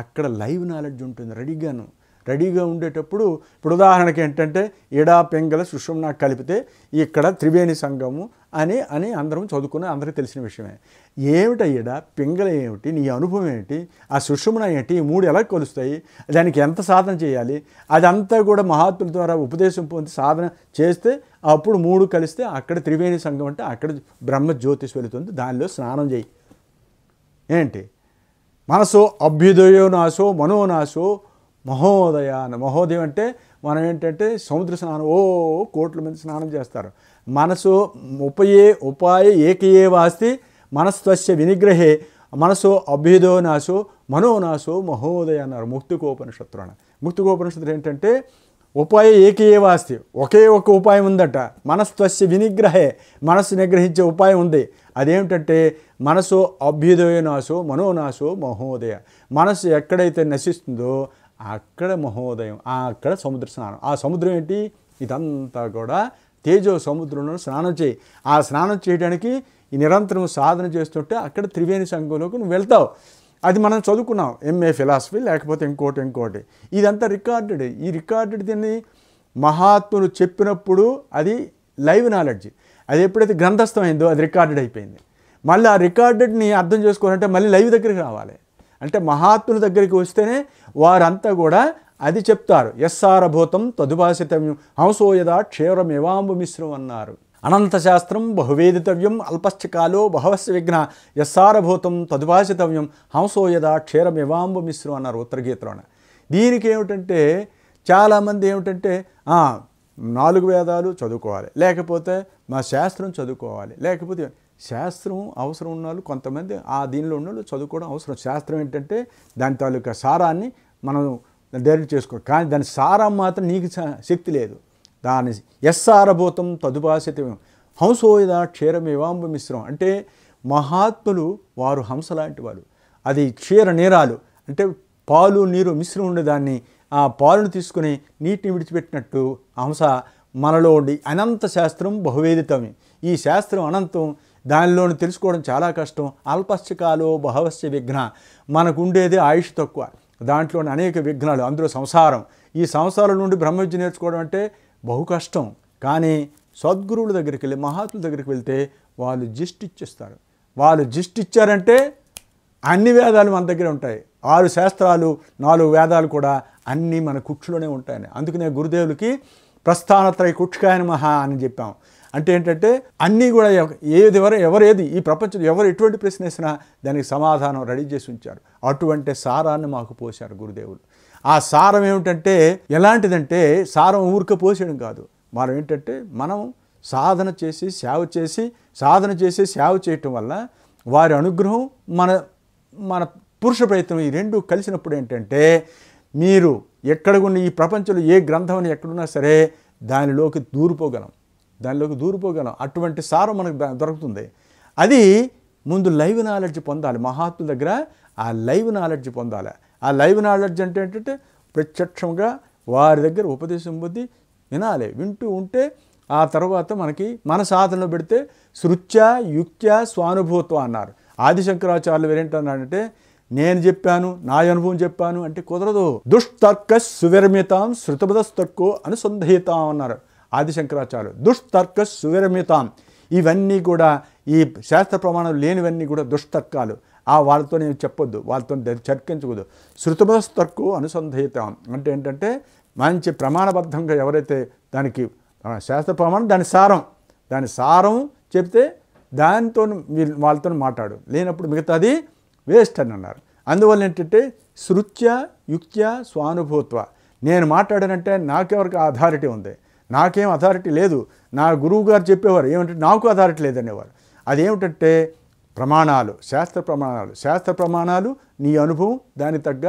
అక్కడ లైవ్ నాలెడ్జ్ ఉంటుంది రెడీగాను రెడీగా ఉండేటప్పుడు ఇప్పుడు ఉదాహరణకి ఏంటంటే ఇడా పెంగల సుషుమ్న కలిపితే ఇక్కడ త్రివేణి సంఘము అని అని అందరం చదువుకుని అందరికీ తెలిసిన విషయమే ఏమిట ఈడ పెంగల ఏమిటి నీ అనుభవం ఏంటి ఆ సుషుమ్న ఏంటి ఈ మూడు ఎలా కలుస్తాయి దానికి ఎంత సాధన చేయాలి అదంతా కూడా మహాత్ముల ద్వారా ఉపదేశం పొంది సాధన చేస్తే అప్పుడు మూడు కలిస్తే అక్కడ త్రివేణి సంఘం అంటే అక్కడ బ్రహ్మ జ్యోతిష్ వెళుతుంది దానిలో స్నానం చేయి ఏంటి మనసో అభ్యుదయో నాశో మనోనాశో మహోదయాన మహోదయం అంటే మనం ఏంటంటే సముద్ర స్నానం ఓ కోట్ల మంది స్నానం చేస్తారు మనసు ఉపయే ఉపాయ ఏకయే వాస్తి మనస్తస్య వినిగ్రహే మనసు అభ్యుదో నాసు మనోనాసు మహోదయ అన్నారు ముక్తికోపనిషత్తు అని ముక్తికోపనిషత్తు ఏంటంటే ఉపాయ ఏకయే వాస్తి ఒకే ఒక ఉపాయం ఉందట మనస్తస్య వినిగ్రహే మనస్సు నిగ్రహించే ఉపాయం ఉంది అదేమిటంటే మనసు అభ్యుదయ నాసు మనోనాసు మహోదయ మనస్సు ఎక్కడైతే నశిస్తుందో అక్కడ మహోదయం అక్కడ సముద్ర స్నానం ఆ సముద్రం ఏంటి ఇదంతా కూడా తేజో సముద్రంలో స్నానం చేయి ఆ స్నానం చేయడానికి నిరంతరం సాధన చేస్తుంటే అక్కడ త్రివేణి సంఘంలోకి నువ్వు వెళ్తావు అది మనం చదువుకున్నాం ఎంఏ ఫిలాసఫీ లేకపోతే ఇంకోటి ఇంకోటి ఇదంతా రికార్డెడ్ ఈ రికార్డెడ్ దీన్ని మహాత్ములు చెప్పినప్పుడు అది లైవ్ నాలెడ్జ్ అది ఎప్పుడైతే గ్రంథస్థమైందో అది రికార్డెడ్ అయిపోయింది మళ్ళీ ఆ రికార్డెడ్ని అర్థం చేసుకోవాలంటే మళ్ళీ లైవ్ దగ్గరికి రావాలి అంటే మహాత్ముల దగ్గరికి వస్తేనే వారంతా కూడా అది చెప్తారు ఎస్సారభూతం తదుభాషితవ్యం హంసోయదా క్షేరమివాంబు మిశ్రం అన్నారు అనంత శాస్త్రం బహువేదితవ్యం అల్పశ్చకాలో బహవస్ విఘ్న యస్సారభూతం తదుభాషితవ్యం హంసోయదా క్షేరమివాంబు మిశ్రం అన్నారు ఉత్తరగీతలోన దీనికి ఏమిటంటే చాలామంది ఏమిటంటే నాలుగు వేదాలు చదువుకోవాలి లేకపోతే మా శాస్త్రం చదువుకోవాలి లేకపోతే శాస్త్రం అవసరం ఉన్న కొంతమంది ఆ దీనిలో ఉన్న చదువుకోవడం అవసరం శాస్త్రం ఏంటంటే దాని తాలూకా సారాన్ని మనం డైరెక్ట్ చేసుకో కానీ దాని సారం మాత్రం నీకు శక్తి లేదు దాని ఎస్సారభూతం తదుపాసితం హంసోయద క్షీరమేవాంబ మిశ్రం అంటే మహాత్ములు వారు హంస లాంటి వారు అది క్షీర నేరాలు అంటే పాలు నీరు మిశ్రం ఉండే దాన్ని ఆ పాలును తీసుకుని నీటిని విడిచిపెట్టినట్టు హంస మనలో ఉండి అనంత శాస్త్రం బహువేదితమే ఈ శాస్త్రం అనంతం దానిలోని తెలుసుకోవడం చాలా కష్టం అల్పశ్చకాలో బహవస్య విఘ్న మనకుండేది ఆయుష్ తక్కువ దాంట్లోని అనేక విఘ్నాలు అందులో సంసారం ఈ సంసారం నుండి బ్రహ్మవిద్య నేర్చుకోవడం అంటే బహు కష్టం కానీ సద్గురువుల దగ్గరికి వెళ్ళి మహాత్ముల దగ్గరికి వెళ్తే వాళ్ళు జిస్ట్ ఇచ్చేస్తారు వాళ్ళు జిస్ట్ ఇచ్చారంటే అన్ని వేదాలు మన దగ్గర ఉంటాయి ఆరు శాస్త్రాలు నాలుగు వేదాలు కూడా అన్నీ మన కుక్షులోనే ఉంటాయని అందుకనే గురుదేవులకి ప్రస్థానత్రయ కుక్షకాయన మహా అని చెప్పాం అంటే ఏంటంటే అన్నీ కూడా ఏది ఎవరు ఎవరేది ఈ ప్రపంచంలో ఎవరు ఎటువంటి ప్రశ్న వేసినా దానికి సమాధానం రెడీ చేసి ఉంచారు అటువంటి సారాన్ని మాకు పోశారు గురుదేవులు ఆ సారం ఏమిటంటే ఎలాంటిదంటే సారం ఊరిక పోసేయడం కాదు మనం ఏంటంటే మనం సాధన చేసి సేవ చేసి సాధన చేసి సేవ చేయటం వల్ల వారి అనుగ్రహం మన మన పురుష ప్రయత్నం ఈ రెండు కలిసినప్పుడు ఏంటంటే మీరు ఎక్కడ ఉన్న ఈ ప్రపంచంలో ఏ గ్రంథం ఎక్కడున్నా సరే దానిలోకి దూరిపోగలం దానిలోకి దూరిపోగలం అటువంటి సారం మనకు దొరుకుతుంది అది ముందు లైవ్ నాలెడ్జ్ పొందాలి మహాత్ముల దగ్గర ఆ లైవ్ నాలెడ్జ్ పొందాలి ఆ లైవ్ నాలెడ్జ్ అంటే ఏంటంటే ప్రత్యక్షంగా వారి దగ్గర ఉపదేశం పొంది వినాలి వింటూ ఉంటే ఆ తర్వాత మనకి మన సాధనలో పెడితే శృత్య యుక్త స్వానుభూత్వం అన్నారు ఆదిశంకరాచార్యులు వేరేంటన్నాడంటే నేను చెప్పాను నా అనుభవం చెప్పాను అంటే కుదరదు దుష్టర్క సువిరమితాం అని అనుసంధయితాం అన్నారు ఆదిశంకరాచార్యులు దుష్తర్క సువిరమితాం ఇవన్నీ కూడా ఈ శాస్త్ర ప్రమాణం లేనివన్నీ కూడా దుష్టర్కాలు ఆ వాళ్ళతో నేను చెప్పొద్దు వాళ్ళతో చర్కించకూడదు శృతమస్తర్కు అనుసంధితాం అంటే ఏంటంటే మంచి ప్రమాణబద్ధంగా ఎవరైతే దానికి శాస్త్ర ప్రమాణం దాని సారం దాని సారం చెప్తే దానితో వాళ్ళతో మాట్లాడు లేనప్పుడు మిగతాది వేస్ట్ అని అన్నారు అందువల్ల ఏంటంటే శృత్య యుక్త్య స్వానుభూత్వ నేను మాట్లాడానంటే నాకెవరికి అథారిటీ ఉంది నాకేం అథారిటీ లేదు నా గురువు గారు చెప్పేవారు ఏమంటే నాకు అథారిటీ లేదనేవారు అదేమిటంటే ప్రమాణాలు శాస్త్ర ప్రమాణాలు శాస్త్ర ప్రమాణాలు నీ అనుభవం దాని తగ్గ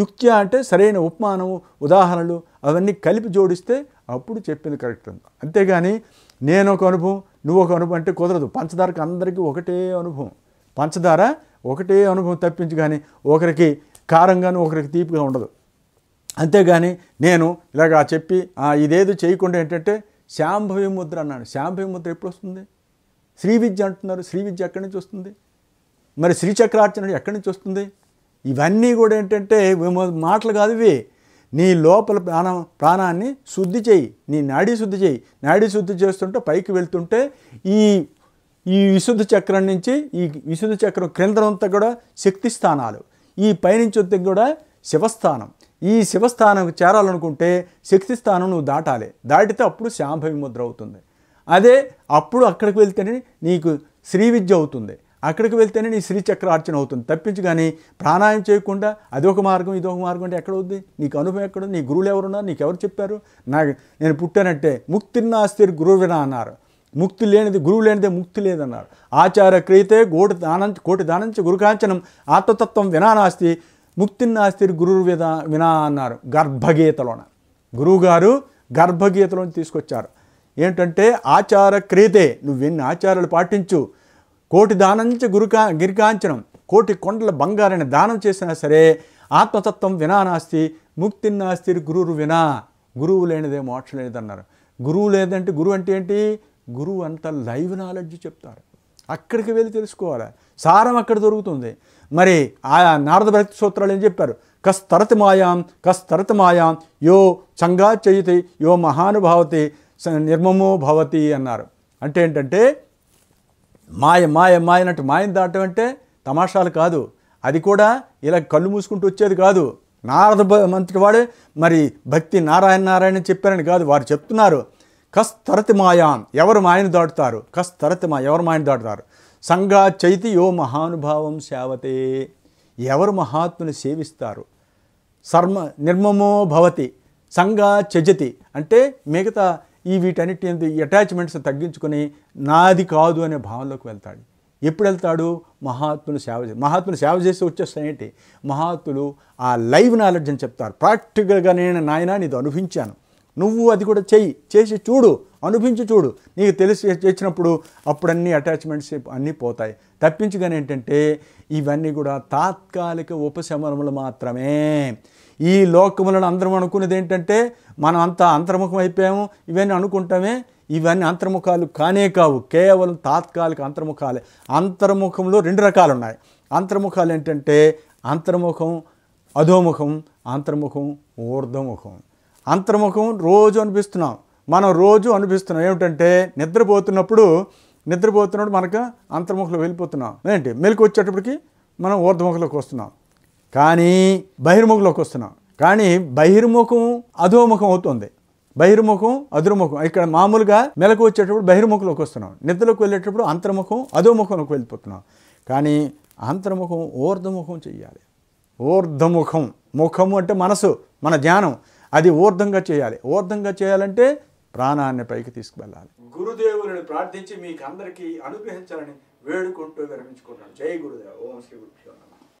యుక్తి అంటే సరైన ఉపమానము ఉదాహరణలు అవన్నీ కలిపి జోడిస్తే అప్పుడు చెప్పింది కరెక్ట్ ఉంది అంతేగాని నేను ఒక అనుభవం నువ్వు ఒక అనుభవం అంటే కుదరదు పంచదారకు అందరికీ ఒకటే అనుభవం పంచదార ఒకటే అనుభవం తప్పించి కానీ ఒకరికి కారంగాను ఒకరికి తీపిగా ఉండదు అంతేగాని నేను ఇలాగా చెప్పి ఇదేదో చేయకుండా ఏంటంటే శాంభవి ముద్ర అన్నాడు శాంభవి ముద్ర ఎప్పుడు వస్తుంది శ్రీ విద్య అంటున్నారు శ్రీ విద్య ఎక్కడి నుంచి వస్తుంది మరి శ్రీచక్రార్చన ఎక్కడి నుంచి వస్తుంది ఇవన్నీ కూడా ఏంటంటే మాటలు కాదు ఇవి నీ లోపల ప్రాణ ప్రాణాన్ని శుద్ధి చేయి నీ నాడీ శుద్ధి చేయి నాడీ శుద్ధి చేస్తుంటే పైకి వెళ్తుంటే ఈ ఈ విశుద్ధ చక్రం నుంచి ఈ విశుద్ధ చక్రం క్రిందంతా కూడా శక్తి స్థానాలు ఈ పైనుంచి కూడా శివస్థానం ఈ శివస్థానంకు చేరాలనుకుంటే శక్తి స్థానం నువ్వు దాటాలి దాటితే అప్పుడు శాంభ విముద్ర అవుతుంది అదే అప్పుడు అక్కడికి వెళ్తేనే నీకు శ్రీ విద్య అవుతుంది అక్కడికి వెళ్తేనే నీ శ్రీచక్ర అర్చన అవుతుంది తప్పించు కానీ ప్రాణాయం చేయకుండా అదొక మార్గం ఇదొక మార్గం అంటే ఎక్కడవుద్ది నీకు అనుభవం ఎక్కడ నీ గురువులు ఎవరున్నారు నీకు ఎవరు చెప్పారు నా నేను పుట్టానంటే ముక్తి నాస్తి గురువినా అన్నారు ముక్తి లేనిది గురువు లేనిదే ముక్తి లేదన్నారు ఆచార క్రియతే గోటి దానం కోటి దానం గురుకాంచనం ఆత్మతత్వం వినానాస్తి ముక్తిన్నాస్తిరి గురువు విధా వినా అన్నారు గర్భగీతలోన గురువుగారు గర్భగీతలోని తీసుకొచ్చారు ఏంటంటే ఆచార క్రియతే నువ్వెన్ని ఆచారాలు పాటించు కోటి దానంచ గురుకా గిరికాంచనం కోటి కొండల బంగారాన్ని దానం చేసినా సరే ఆత్మతత్వం వినా నాస్తి ముక్తిన్నాస్తిరి గురువు వినా గురువు లేనిదే మోక్షం లేదన్నారు గురువు లేదంటే గురువు అంటే ఏంటి గురువు అంత లైవ్ నాలెడ్జ్ చెప్తారు అక్కడికి వెళ్ళి తెలుసుకోవాలి సారం అక్కడ దొరుకుతుంది మరి ఆయా నారద భక్తి సూత్రాలు ఏం చెప్పారు కస్తరతి మాయాం కస్తరతి మాయాం యో చంగా చేయుతి యో మహానుభావతి నిర్మమో భవతి అన్నారు అంటే ఏంటంటే మాయ మాయ మాయనట్టు మాయను దాటం అంటే తమాషాలు కాదు అది కూడా ఇలా కళ్ళు మూసుకుంటూ వచ్చేది కాదు నారద మంత్రి వాడే మరి భక్తి నారాయణ నారాయణ చెప్పారని కాదు వారు చెప్తున్నారు కస్తరతి మాయాం ఎవరు మాయను దాటుతారు కస్తరతి మా ఎవరు మాయను దాటుతారు సంఘా చైతి యో మహానుభావం సేవతే ఎవరు మహాత్ముని సేవిస్తారు సర్మ నిర్మమో భవతి సంఘా చజతి అంటే మిగతా ఈ వీటన్నిటి అటాచ్మెంట్స్ తగ్గించుకొని నాది కాదు అనే భావనలోకి వెళ్తాడు ఎప్పుడు వెళ్తాడు మహాత్ములు సేవ చేసి మహాత్ములు సేవ చేసి వచ్చేస్తాయేంటి మహాత్ములు ఆ లైవ్ నాలెడ్జ్ అని చెప్తారు ప్రాక్టికల్గా నేను నాయన నీది అనుభవించాను నువ్వు అది కూడా చెయ్యి చేసి చూడు అనుభవించి చూడు నీకు తెలిసి చేసినప్పుడు అప్పుడన్నీ అటాచ్మెంట్స్ అన్నీ పోతాయి తప్పించుగానే ఏంటంటే ఇవన్నీ కూడా తాత్కాలిక ఉపశమనములు మాత్రమే ఈ లోకములను అందరం అనుకునేది ఏంటంటే మనం అంతా అంతర్ముఖం అయిపోయాము ఇవన్నీ అనుకుంటామే ఇవన్నీ అంతర్ముఖాలు కానే కావు కేవలం తాత్కాలిక అంతర్ముఖాలే అంతర్ముఖంలో రెండు రకాలు ఉన్నాయి అంతర్ముఖాలు ఏంటంటే అంతర్ముఖం అధోముఖం అంతర్ముఖం ఊర్ధముఖం అంతర్ముఖం రోజు అనిపిస్తున్నాం మనం రోజు అనిపిస్తున్నాం ఏమిటంటే నిద్రపోతున్నప్పుడు నిద్రపోతున్నప్పుడు మనకు అంతర్ముఖలో వెళ్ళిపోతున్నాం ఏంటి మెలకు వచ్చేటప్పటికి మనం ఊర్ధముఖంలోకి వస్తున్నాం కానీ బహిర్ముఖలోకి వస్తున్నాం కానీ బహిర్ముఖం అధోముఖం అవుతుంది బహిర్ముఖం అధుర్ముఖం ఇక్కడ మామూలుగా మెలకు వచ్చేటప్పుడు బహిర్ముఖంలోకి వస్తున్నాం నిద్రలోకి వెళ్ళేటప్పుడు అంతర్ముఖం అధోముఖంలోకి వెళ్ళిపోతున్నాం కానీ అంతర్ముఖం ఊర్ధముఖం చేయాలి ఊర్ధముఖం ముఖము అంటే మనసు మన ధ్యానం అది ఊర్ధంగా చేయాలి ఊర్ధంగా చేయాలంటే ప్రాణాన్ని పైకి తీసుకువెళ్ళాలి గురుదేవులను ప్రార్థించి మీకు అందరికీ అనుగ్రహించాలని వేడుకుంటూ విరమించుకుంటాను జై గురుదేవ ఓం శ్రీ గురు